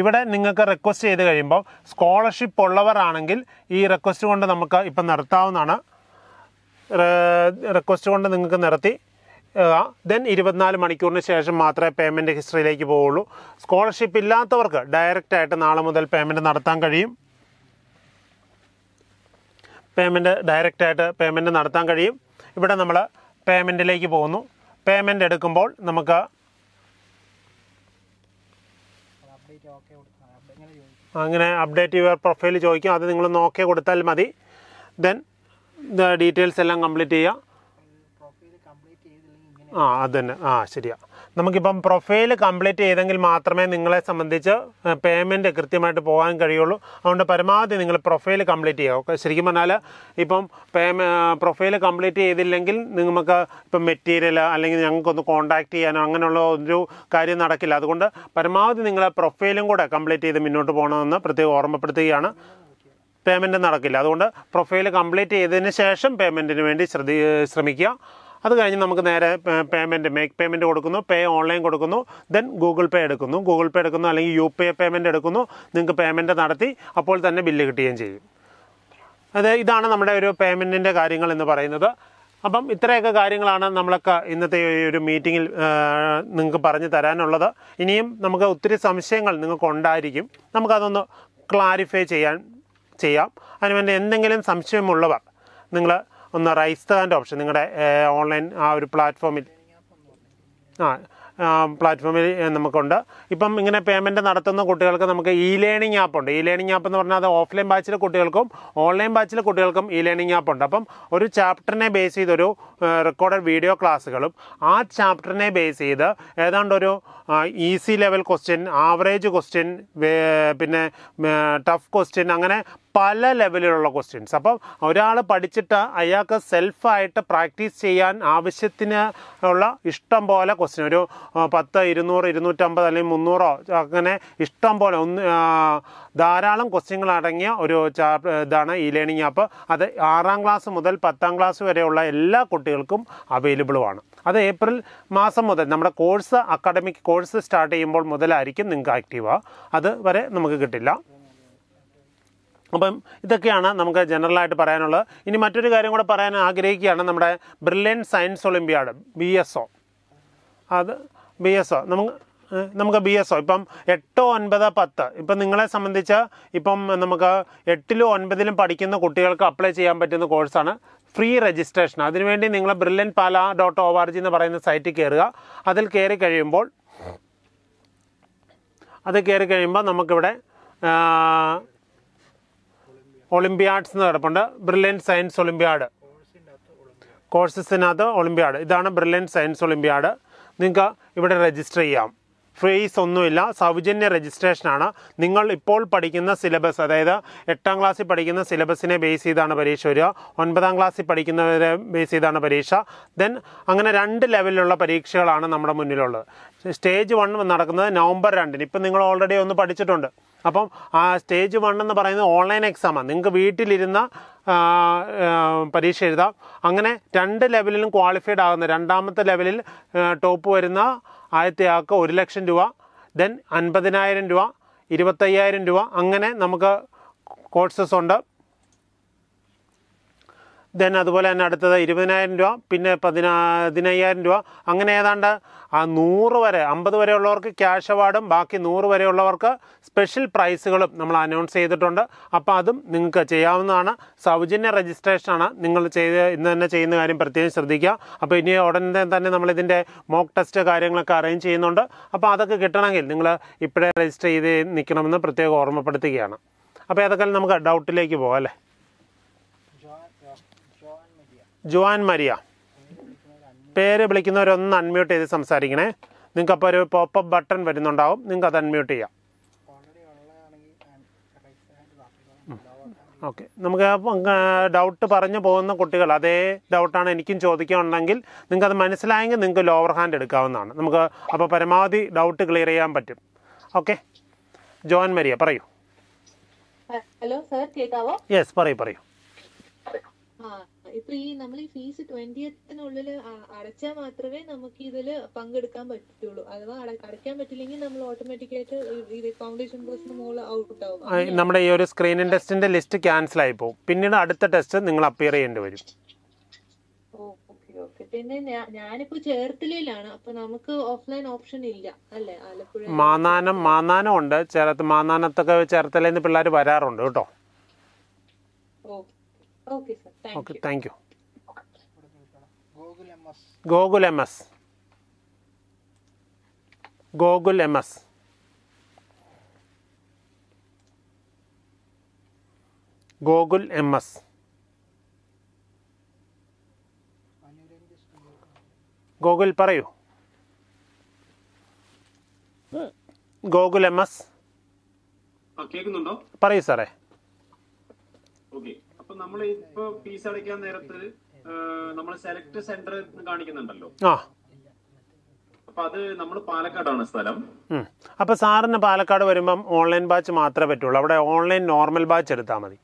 ഇവിടെ നിങ്ങൾക്ക് റിക്വസ്റ്റ് ചെയ്ത് കഴിയുമ്പോൾ സ്കോളർഷിപ്പ് ഉള്ളവരാണെങ്കിൽ ഈ റിക്വസ്റ്റ് കൊണ്ട് നമുക്ക് ഇപ്പം നടത്താവുന്നതാണ് റിക്വസ്റ്റ് കൊണ്ട് നിങ്ങൾക്ക് നിർത്തി ദെൻ ഇരുപത്തിനാല് മണിക്കൂറിന് ശേഷം മാത്രമേ പേയ്മെൻറ്റ് ഹിസ്റ്ററിയിലേക്ക് പോവുള്ളൂ സ്കോളർഷിപ്പ് ഇല്ലാത്തവർക്ക് ഡയറക്റ്റ് ആയിട്ട് നാളെ മുതൽ പേയ്മെൻറ്റ് നടത്താൻ കഴിയും പേയ്മെൻറ്റ് ഡയറക്റ്റായിട്ട് പേയ്മെൻറ്റ് നടത്താൻ കഴിയും ഇവിടെ നമ്മൾ പേയ്മെൻറ്റിലേക്ക് പോകുന്നു പേയ്മെൻറ്റ് എടുക്കുമ്പോൾ നമുക്ക് അങ്ങനെ അപ്ഡേറ്റ് യുവർ പ്രൊഫൈൽ ചോദിക്കും അത് നിങ്ങൾ ഓക്കെ കൊടുത്താൽ മതി ദെൻ ഡീറ്റെയിൽസ് എല്ലാം കംപ്ലീറ്റ് ചെയ്യുക ആ അത് തന്നെ ആ ശരിയാണ് നമുക്കിപ്പം പ്രൊഫൈൽ കംപ്ലീറ്റ് ചെയ്തെങ്കിൽ മാത്രമേ നിങ്ങളെ സംബന്ധിച്ച് പേയ്മെൻറ്റ് കൃത്യമായിട്ട് പോകാൻ കഴിയുള്ളൂ അതുകൊണ്ട് പരമാവധി നിങ്ങൾ പ്രൊഫൈൽ കംപ്ലീറ്റ് ചെയ്യുക ഓക്കെ ശരിക്കും പറഞ്ഞാൽ ഇപ്പം പേയ്മെ പ്രൊഫൈൽ കംപ്ലീറ്റ് ചെയ്തില്ലെങ്കിൽ നിങ്ങൾക്ക് ഇപ്പം മെറ്റീരിയൽ അല്ലെങ്കിൽ ഞങ്ങൾക്കൊന്ന് കോൺടാക്റ്റ് ചെയ്യാനോ അങ്ങനെയുള്ള ഒരു കാര്യം നടക്കില്ല അതുകൊണ്ട് പരമാവധി നിങ്ങളെ പ്രൊഫൈലും കൂടെ കംപ്ലീറ്റ് ചെയ്ത് മുന്നോട്ട് പോകണമെന്ന് പ്രത്യേകം ഓർമ്മപ്പെടുത്തുകയാണ് പേയ്മെൻറ്റ് നടക്കില്ല അതുകൊണ്ട് പ്രൊഫൈൽ കംപ്ലീറ്റ് ചെയ്തതിന് ശേഷം പേയ്മെൻറ്റിന് വേണ്ടി ശ്രദ്ധി ശ്രമിക്കുക അത് കഴിഞ്ഞ് നമുക്ക് നേരെ പേയ്മെൻറ്റ് മേക്ക് പേയ്മെൻറ്റ് കൊടുക്കുന്നു പേ ഓൺലൈൻ കൊടുക്കുന്നു ദെൻ ഗൂഗിൾ പേ എടുക്കുന്നു ഗൂഗിൾ പേ എടുക്കുന്നു അല്ലെങ്കിൽ യു പി ഐ പേയ്മെൻറ്റ് എടുക്കുന്നു നിങ്ങൾക്ക് പേയ്മെൻറ്റ് നടത്തി അപ്പോൾ തന്നെ ബില്ല് കിട്ടുകയും ചെയ്യും അതെ ഇതാണ് നമ്മുടെ ഒരു പേയ്മെൻറ്റിൻ്റെ കാര്യങ്ങൾ എന്ന് പറയുന്നത് അപ്പം ഇത്രയൊക്കെ കാര്യങ്ങളാണ് നമ്മളൊക്കെ ഇന്നത്തെ ഈ ഒരു മീറ്റിങ്ങിൽ നിങ്ങൾക്ക് പറഞ്ഞു തരാനുള്ളത് ഇനിയും നമുക്ക് ഒത്തിരി സംശയങ്ങൾ നിങ്ങൾക്ക് ഉണ്ടായിരിക്കും നമുക്കതൊന്ന് ക്ലാരിഫൈ ചെയ്യാൻ ചെയ്യാം അതിനുവേണ്ടി എന്തെങ്കിലും സംശയമുള്ളവർ നിങ്ങൾ ഒന്ന് റൈസ് തകാൻ്റെ ഓപ്ഷൻ നിങ്ങളുടെ ഓൺലൈൻ ആ ഒരു പ്ലാറ്റ്ഫോമിൽ ആ പ്ലാറ്റ്ഫോമിൽ നമുക്കുണ്ട് ഇപ്പം ഇങ്ങനെ പേയ്മെൻറ്റ് നടത്തുന്ന കുട്ടികൾക്ക് നമുക്ക് ഇ ലേണിംഗ് ആപ്പ് ഉണ്ട് ഇ ലേണിംഗ് ആപ്പ് എന്ന് പറഞ്ഞാൽ അത് ഓഫ്ലൈൻ ബാച്ചിലെ കുട്ടികൾക്കും ഓൺലൈൻ ബാച്ചിലെ കുട്ടികൾക്കും ഇ ലേണിംഗ് ആപ്പ് ഉണ്ട് അപ്പം ഒരു ചാപ്റ്ററിനെ ബേസ് ചെയ്തൊരു റെക്കോർഡഡ് വീഡിയോ ക്ലാസ്സുകളും ആ ചാപ്റ്ററിനെ ബേസ് ചെയ്ത് ഏതാണ്ട് ഒരു easy level question average question പിന്നെ ടഫ് ക്വസ്റ്റ്യൻ അങ്ങനെ പല ലെവലിലുള്ള ക്വസ്റ്റ്യൻസ് അപ്പം ഒരാൾ പഠിച്ചിട്ട് അയാൾക്ക് സെൽഫായിട്ട് പ്രാക്ടീസ് ചെയ്യാൻ ആവശ്യത്തിന് ഉള്ള ഇഷ്ടം പോലെ ക്വസ്റ്റ്യൻ ഒരു പത്ത് ഇരുന്നൂറ് ഇരുന്നൂറ്റമ്പത് അല്ലെങ്കിൽ മുന്നൂറോ അങ്ങനെ ഇഷ്ടം പോലെ ഒന്ന് ധാരാളം ക്വസ്റ്റ്യങ്ങൾ അടങ്ങിയ ഒരു ഇതാണ് ഈ ലേണിംഗ് ആപ്പ് അത് ആറാം ക്ലാസ് മുതൽ പത്താം ക്ലാസ് വരെയുള്ള എല്ലാ കുട്ടികൾക്കും അവൈലബിളുമാണ് അത് ഏപ്രിൽ മാസം മുതൽ നമ്മുടെ കോഴ്സ് അക്കാഡമിക് കോഴ്സ് സ്റ്റാർട്ട് ചെയ്യുമ്പോൾ മുതലായിരിക്കും നിങ്ങൾക്ക് ആക്റ്റീവ് അത് വരെ നമുക്ക് കിട്ടില്ല അപ്പം ഇതൊക്കെയാണ് നമുക്ക് ജനറലായിട്ട് പറയാനുള്ളത് ഇനി മറ്റൊരു കാര്യം കൂടെ പറയാൻ ആഗ്രഹിക്കുകയാണ് നമ്മുടെ Brilliant science olympiad B S O അത് ബി എസ് ഒ നമുക്ക് നമുക്ക് ബി എസ് ഒ ഇപ്പം എട്ടോ ഒൻപത് പത്ത് ഇപ്പം നിങ്ങളെ സംബന്ധിച്ച് ഇപ്പം നമുക്ക് എട്ടിലും ഒൻപതിലും പഠിക്കുന്ന കുട്ടികൾക്ക് അപ്ലൈ ചെയ്യാൻ പറ്റുന്ന കോഴ്സാണ് ഫ്രീ രജിസ്ട്രേഷൻ അതിനുവേണ്ടി നിങ്ങൾ Brilliant Pala dot O R G എന്ന് പറയുന്ന സൈറ്റിൽ കയറുക അതിൽ കയറി കഴിയുമ്പോൾ അത് കയറി കഴിയുമ്പോൾ നമുക്കിവിടെ ഒളിമ്പിയാഡ്സ് എന്ന് കിടപ്പുണ്ട് ബ്രില്യൻ സയൻസ് ഒളിമ്പിയാഡ് കോഴ്സസിനകത്ത് ഒളിമ്പിയാഡ് ഇതാണ് ബ്രില്യൻ സയൻസ് ഒളിമ്പിയാഡ് നിങ്ങൾക്ക് ഇവിടെ രജിസ്റ്റർ ചെയ്യാം ഫീസ് ഒന്നുമില്ല സൗജന്യ രജിസ്ട്രേഷനാണ് നിങ്ങൾ ഇപ്പോൾ പഠിക്കുന്ന സിലബസ് അതായത് എട്ടാം ക്ലാസ്സിൽ പഠിക്കുന്ന സിലബസിനെ ബേസ് ചെയ്താണ് പരീക്ഷ വരിക ഒൻപതാം ക്ലാസ്സിൽ പഠിക്കുന്നവരെ ബേസ് ചെയ്താണ് പരീക്ഷ ദെൻ അങ്ങനെ രണ്ട് ലെവലിലുള്ള പരീക്ഷകളാണ് നമ്മുടെ മുന്നിലുള്ളത് സ്റ്റേജ് വൺ നടക്കുന്നത് നവംബർ രണ്ടിന് ഇപ്പം നിങ്ങൾ ഓൾറെഡി ഒന്ന് പഠിച്ചിട്ടുണ്ട് അപ്പം ആ സ്റ്റേജ് വൺ എന്ന് പറയുന്നത് ഓൺലൈൻ എക്സാമാണ് നിങ്ങൾക്ക് വീട്ടിലിരുന്ന പരീക്ഷ എഴുതാം അങ്ങനെ രണ്ട് ലെവലിലും ക്വാളിഫൈഡ് ആകുന്ന രണ്ടാമത്തെ ലെവലിൽ ടോപ്പ് വരുന്ന ആദ്യത്തെ ആൾക്ക് ഒരു ലക്ഷം രൂപ ദെൻ അൻപതിനായിരം രൂപ ഇരുപത്തയ്യായിരം രൂപ അങ്ങനെ നമുക്ക് കോഴ്സസ് ഉണ്ട് ദെൻ അതുപോലെ തന്നെ അടുത്തത് ഇരുപതിനായിരം രൂപ പിന്നെ പതിനാ പതിനയ്യായിരം രൂപ അങ്ങനെ ഏതാണ്ട് ആ നൂറ് വരെ അമ്പത് വരെയുള്ളവർക്ക് ക്യാഷ് അവാർഡും ബാക്കി നൂറ് വരെയുള്ളവർക്ക് സ്പെഷ്യൽ പ്രൈസുകളും നമ്മൾ അനൗൺസ് ചെയ്തിട്ടുണ്ട് അപ്പോൾ അതും നിങ്ങൾക്ക് ചെയ്യാവുന്നതാണ് സൗജന്യ രജിസ്ട്രേഷനാണ് നിങ്ങൾ ചെയ്ത് ഇന്ന് തന്നെ ചെയ്യുന്ന കാര്യം പ്രത്യേകം ശ്രദ്ധിക്കുക അപ്പോൾ ഇനി ഉടനെ തന്നെ നമ്മൾ മോക്ക് ടെസ്റ്റ് കാര്യങ്ങളൊക്കെ അറേഞ്ച് ചെയ്യുന്നുണ്ട് അപ്പോൾ അതൊക്കെ കിട്ടണമെങ്കിൽ നിങ്ങൾ ഇപ്പോഴേ രജിസ്റ്റർ ചെയ്ത് നിൽക്കണമെന്ന് പ്രത്യേകം ഓർമ്മപ്പെടുത്തുകയാണ് അപ്പോൾ ഏതൊക്കെ നമുക്ക് ഡൗട്ടിലേക്ക് പോകാം അല്ലേ ജോൻ മരിയ പേര് വിളിക്കുന്നവരൊന്ന് അൺമ്യൂട്ട് ചെയ്ത് സംസാരിക്കണേ നിങ്ങൾക്ക് അപ്പോൾ ഒരു പോപ്പപ്പ് ബട്ടൺ വരുന്നുണ്ടാവും നിങ്ങൾക്ക് അത് അൺമ്യൂട്ട് ചെയ്യാം ഓക്കെ നമുക്ക് ഡൗട്ട് പറഞ്ഞു പോകുന്ന കുട്ടികൾ അതേ ഡൗട്ടാണ് എനിക്കും ചോദിക്കാനുണ്ടെങ്കിൽ നിങ്ങൾക്ക് അത് മനസ്സിലായെങ്കിൽ നിങ്ങൾക്ക് ലോവർ ഹാൻഡ് എടുക്കാവുന്നതാണ് നമുക്ക് അപ്പോൾ പരമാവധി ഡൗട്ട് ക്ലിയർ ചെയ്യാൻ പറ്റും ഓക്കെ ജോൻ മരിയ പറയൂ ഹലോ സർ കേൾക്കാവോ യെസ് പറയൂ പറയൂ ഇപ്പൊ ഈ നമ്മൾ ഈ ഫീസ് ട്വന്റിയത്തിനുള്ളിൽ അടച്ചാൽ മാത്രമേ നമുക്ക് ഇതിൽ പങ്കെടുക്കാൻ പറ്റുള്ളൂ അഥവാ അടയ്ക്കാൻ പറ്റില്ലെങ്കിൽ നമ്മൾ ഓട്ടോമാറ്റിക്കായിട്ട് ഈ ഫൗണ്ടേഷൻ കോഴ്സിന് മുകളിൽ ഔട്ട് ആവും നമ്മുടെ ഈ ഒരു സ്ക്രീനിങ് ടെസ്റ്റിന്റെ ലിസ്റ്റ് ക്യാൻസൽ ആയി പോകും പിന്നീട് അടുത്ത ടെസ്റ്റ് നിങ്ങൾ അപ്പിയർ ചെയ്യേണ്ടി വരും പിന്നെ ഞാനിപ്പോ ചേർത്തലയിലാണ് അപ്പൊ നമുക്ക് ഓഫ്ലൈൻ ഓപ്ഷൻ ഇല്ല അല്ലേ ആലപ്പുഴ മാന്നാനം മാന്നാനം ഉണ്ട് ചേർത്ത് മാന്നാനത്തൊക്കെ ചേർത്തലയിൽ നിന്ന് പിള്ളേർ വരാറുണ്ട് കേട്ടോ okay okay thank you Gokul M S Gokul M S Gokul M S Gokul പറയൂ ഗോകുൽ എം എസ് കേൾക്കുന്നുണ്ടോ പറയൂ സാറേ ഓക്കെ ഇപ്പൊ നമ്മൾ ഇപ്പൊ ഫീസ് അടയ്ക്കാൻ നേരത്ത് നമ്മൾ സെലക്ട് സെന്റർ കാണിക്കുന്നുണ്ടല്ലോ അപ്പൊ അത് നമ്മൾ പാലക്കാടാണ് സ്ഥലം അപ്പൊ സാറിന് പാലക്കാട് വരുമ്പം ഓൺലൈൻ ബാച്ച് മാത്രമേ പറ്റുള്ളൂ അവിടെ ഓൺലൈൻ നോർമൽ ബാച്ച് എടുത്താൽ മതി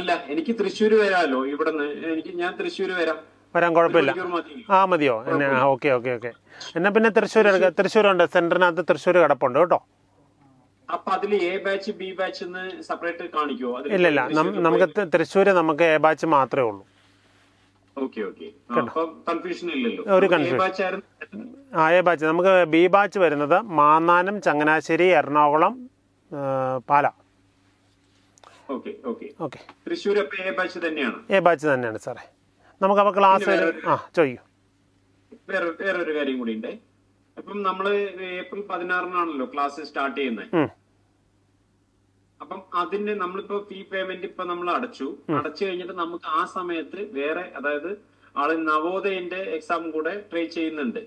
അല്ല എനിക്ക് തൃശ്ശൂർ വരാമല്ലോ ഇവിടെ എനിക്ക് ഞാൻ തൃശ്ശൂർ വരാം വരാൻ കുഴപ്പമില്ല ആ മതിയോ എന്നാ ഓക്കെ ഓക്കെ ഓക്കെ എന്നാ പിന്നെ തൃശ്ശൂർ തൃശ്ശൂരുണ്ട് സെന്ററിനകത്ത് തൃശ്ശൂർ കിടപ്പുണ്ട് കേട്ടോ അപ്പൊ അതിൽ എ ബാച്ച് ബി ബാച്ച് എന്ന് സെപ്പറേറ്റ് കാണിക്കുമോ ഇല്ല ഇല്ല നമുക്ക് തൃശ്ശൂര് നമുക്ക് എ ബാച്ച് മാത്രമേ ഉള്ളൂ ഒരു കൺഫ്യൂഷൻ ആ എ ബാച്ച് നമുക്ക് ബി ബാച്ച് വരുന്നത് Mannanam Changanassery Ernakulam Pala okay Thrissur A batch തന്നെയാണ് എ ബാച്ച് തന്നെയാണ് സാറേ നമുക്ക് അപ്പോൾ ക്ലാസ് ആ ചോദിക്കൂ വേറെ വേറൊരു കാര്യം കൂടി ഉണ്ട് അപ്പം നമ്മള് ഏപ്രിൽ പതിനാറിനാണല്ലോ ക്ലാസ് സ്റ്റാർട്ട് ചെയ്യുന്നത് അപ്പം അതിന് നമ്മളിപ്പോ ഫീ പേയ്മെന്റ് ഇപ്പൊ നമ്മൾ അടച്ചു അടച്ചു കഴിഞ്ഞിട്ട് നമുക്ക് ആ സമയത്ത് വേറെ അതായത് ആള് നവോദയന്റെ എക്സാം കൂടെ ട്രൈ ചെയ്യുന്നുണ്ട്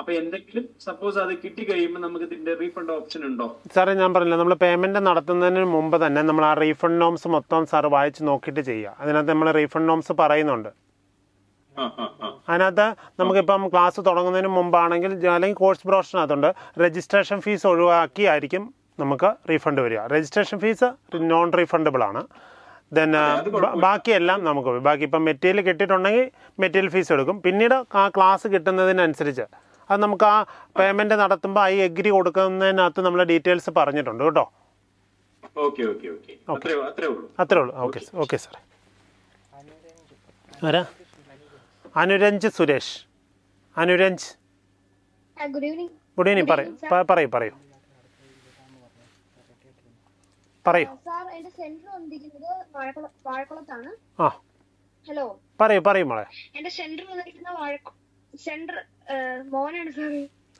അപ്പൊ എന്തെങ്കിലും സപ്പോസ് അത് കിട്ടി കഴിയുമ്പോൾ നമുക്ക് ഇതിന്റെ റീഫണ്ട് ഓപ്ഷൻ ഉണ്ടോ സാറേ ഞാൻ പറഞ്ഞില്ല നമ്മൾ പേയ്മെന്റ് നടത്തുന്നതിന് മുമ്പ് തന്നെ നമ്മൾ ആ റീഫണ്ട് നോംസ് മൊത്തം സാർ വായിച്ച് നോക്കിയിട്ട് ചെയ്യുക അതിനകത്ത് നമ്മൾ റീഫണ്ട് നോംസ് പറയുന്നുണ്ട് അതിനകത്ത് നമുക്കിപ്പം ക്ലാസ് തുടങ്ങുന്നതിന് മുമ്പാണെങ്കിൽ അല്ലെങ്കിൽ കോഴ്സ് ബ്രോഷനകത്തുണ്ട് രജിസ്ട്രേഷൻ ഫീസ് ഒഴിവാക്കിയായിരിക്കും നമുക്ക് റീഫണ്ട് വരിക രജിസ്ട്രേഷൻ ഫീസ് നോൺ റീഫണ്ടബിൾ ആണ് ദെൻ ബാക്കിയെല്ലാം നമുക്ക് ബാക്കി ഇപ്പം മെറ്റീരിയൽ കിട്ടിയിട്ടുണ്ടെങ്കിൽ മെറ്റീരിയൽ ഫീസ് എടുക്കും പിന്നീട് ആ ക്ലാസ് കിട്ടുന്നതിനനുസരിച്ച് അത് നമുക്ക് ആ പേയ്മെൻറ്റ് നടത്തുമ്പോൾ ഐ എഗ്രി കൊടുക്കുന്നതിനകത്ത് നമ്മൾ ഡീറ്റെയിൽസ് പറഞ്ഞിട്ടുണ്ട് കേട്ടോ അത്രേ ഉള്ളൂ ഓക്കെ ഓക്കെ സാർ ആരാ അനുരഞ്ജ് സുരേഷ് അനുരഞ്ജ് ഗുഡ് ഈവനിങ് പറയൂ പറയൂ പറയൂ പറയൂ ആ ഹലോ പറയൂ പറയൂ മോളെ എന്റെ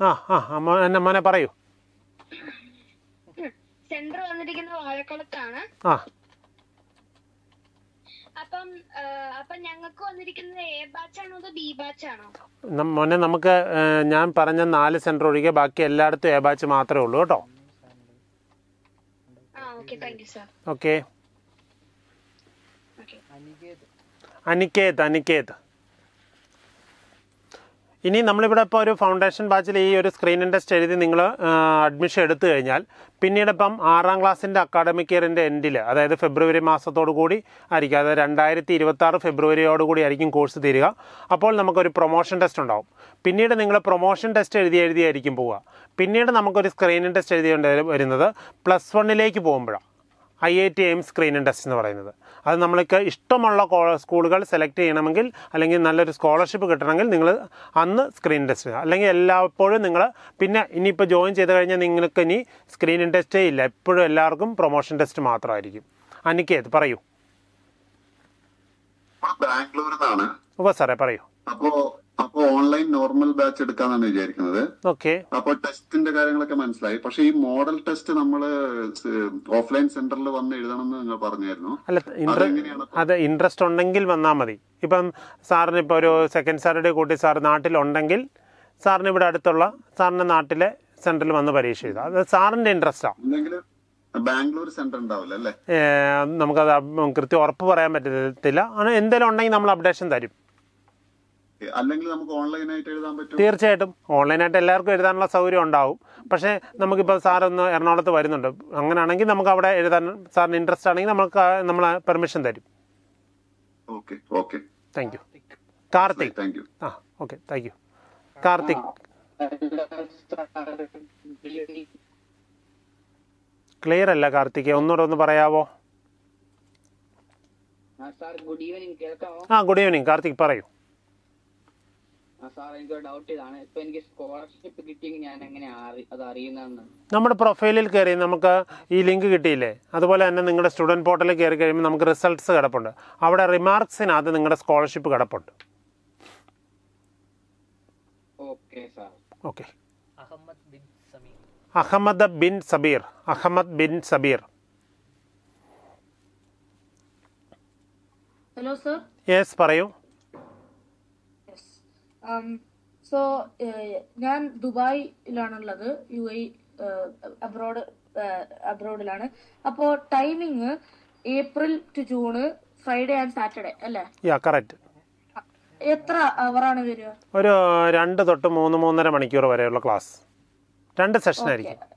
ആ ആ എന്നെ മോനെ പറയൂ സെന്റർ വന്നിരിക്കുന്ന വാഴക്കുളത്താണ് ആ അപ്പം അപ്പം ഞങ്ങൾക്ക് വന്നിരിക്കുന്നത് എ ബാച്ചാണോ ബാച്ചാണോ മോനെ നമുക്ക് ഞാൻ പറഞ്ഞ നാല് സെന്റർ ഒഴികെ ബാക്കി എല്ലായിടത്തും എ ബാച്ച് മാത്രമേ ഉള്ളൂ കേട്ടോ थँक्यू ओके अनिकेत अनिकेत ഇനി നമ്മളിവിടെ ഇപ്പോൾ ഒരു ഫൗണ്ടേഷൻ ബാച്ചിൽ ഈ ഒരു സ്ക്രീനിങ് ടെസ്റ്റ് എഴുതി നിങ്ങൾ അഡ്മിഷൻ എടുത്തു കഴിഞ്ഞാൽ പിന്നീട് ഇപ്പം ആറാം ക്ലാസ്സിൻ്റെ അക്കാഡമിക് ഇയറിൻ്റെ എൻഡിൽ അതായത് ഫെബ്രുവരി മാസത്തോടു കൂടി ആയിരിക്കും അതായത് രണ്ടായിരത്തി ഇരുപത്തി ഫെബ്രുവരിയോട് കൂടി ആയിരിക്കും കോഴ്സ് തീരുക അപ്പോൾ നമുക്കൊരു പ്രൊമോഷൻ ടെസ്റ്റ് ഉണ്ടാവും പിന്നീട് നിങ്ങൾ പ്രൊമോഷൻ ടെസ്റ്റ് എഴുതി എഴുതിയായിരിക്കും പോവുക പിന്നീട് നമുക്കൊരു സ്ക്രീനിങ് ടെസ്റ്റ് എഴുതി വരുന്നത് പ്ലസ് വണ്ണിലേക്ക് പോകുമ്പോഴാണ് I I T M screening test എന്ന് പറയുന്നത് അത് നമ്മൾക്ക് ഇഷ്ടമുള്ള സ്കൂളുകൾ സെലക്ട് ചെയ്യണമെങ്കിൽ അല്ലെങ്കിൽ നല്ലൊരു സ്കോളർഷിപ്പ് കിട്ടണമെങ്കിൽ നിങ്ങൾ അന്ന് സ്ക്രീൻ ടെസ്റ്റ് അല്ലെങ്കിൽ എല്ലായ്പ്പോഴും നിങ്ങൾ പിന്നെ ഇനിയിപ്പോൾ ജോയിൻ ചെയ്ത് കഴിഞ്ഞാൽ നിങ്ങൾക്ക് ഇനി സ്ക്രീനിങ് ടെസ്റ്റേ ഇല്ല എപ്പോഴും എല്ലാവർക്കും പ്രൊമോഷൻ ടെസ്റ്റ് മാത്രമായിരിക്കും അനിക്കേത് പറയൂ ബാംഗ്ലൂരിൽ നിന്നാണ് ഓ സാറേ പറയൂ അപ്പോ അപ്പൊ ഓൺലൈൻ നോർമൽ ബാച്ച് എടുക്കാന്നാണ് വിചാരിക്കുന്നത് ഓക്കെ അപ്പൊ ടെസ്റ്റിന്റെ കാര്യങ്ങളൊക്കെ മനസ്സിലായി പക്ഷെ ഈ മോഡൽ ടെസ്റ്റ് നമ്മൾ ഓഫ്ലൈൻ സെന്ററിൽ വന്ന് എഴുതണമെന്ന് നിങ്ങൾ പറഞ്ഞായിരുന്നു അല്ല അത് ഇൻട്രസ്റ്റ് ഉണ്ടെങ്കിൽ വന്നാൽ മതി ഇപ്പം സാറിന് ഇപ്പൊ ഒരു സെക്കൻഡ് സാറ്റർഡേ കൂട്ടി സാർ നാട്ടിലുണ്ടെങ്കിൽ സാറിന് ഇവിടെ അടുത്തുള്ള സാറിന്റെ നാട്ടിലെ സെന്ററിൽ വന്ന് പരീക്ഷ എഴുതാം അത് സാറിന്റെ ഇൻട്രസ്റ്റാണ് ബാംഗ്ലൂർ സെന്റർ ഉണ്ടാവില്ല അല്ലേ നമുക്കത് കൃത്യം ഉറപ്പ് പറയാൻ പറ്റത്തില്ല എന്തെങ്കിലും ഉണ്ടെങ്കിൽ നമ്മൾ അപ്ഡേഷൻ തരും അല്ലെങ്കിൽ നമുക്ക് ഓൺലൈനായിട്ട് എഴുതാൻ പറ്റും തീർച്ചയായിട്ടും ഓൺലൈനായിട്ട് എല്ലാവർക്കും എഴുതാനുള്ള സൗകര്യം ഉണ്ടാവും പക്ഷേ നമുക്കിപ്പോൾ ഒന്ന് എറണാകുളത്ത് വരുന്നുണ്ട് അങ്ങനെയാണെങ്കിൽ നമുക്ക് അവിടെ എഴുതാൻ സാറിന് ഇൻട്രസ്റ്റ് ആണെങ്കിൽ നമുക്ക് നമ്മൾ പെർമിഷൻ തരും okay okay thank you Karthik thank you ആ okay thank you Karthik clear അല്ല കാർത്തിക് ഒന്നുകൂടെ ഒന്ന് പറയാവോ ആ ഗുഡ് ഈവനിങ് കാർത്തിക് പറയൂ നമ്മുടെ പ്രൊഫൈലിൽ കയറി നമുക്ക് ഈ ലിങ്ക് കിട്ടിയില്ലേ അതുപോലെ തന്നെ നിങ്ങളുടെ സ്റ്റുഡൻറ് പോർട്ടലിൽ കയറി കഴിയുമ്പോൾ നമുക്ക് റിസൾട്ട്സ് കിടപ്പുണ്ട് അവിടെ റിമാർക്സിനകത്ത് നിങ്ങളുടെ സ്കോളർഷിപ്പ് കിടപ്പുണ്ട് okay Ahammed bin Sabeer Ahammed bin Sabeer hello sir yes പറയൂ സോ um, eh, ഞാൻ ദുബായിലാണുള്ളത് യു എ അബ്രോഡ് അബ്രോഡിലാണ് അപ്പോ timing April to June Friday and Saturday അല്ലേ കറക്റ്റ് എത്ര അവറാണ് വരിക ഒരു രണ്ട് തൊട്ട് മൂന്ന് മൂന്നര മണിക്കൂർ വരെയുള്ള ക്ലാസ് രണ്ട് സെഷൻ ആയിരിക്കും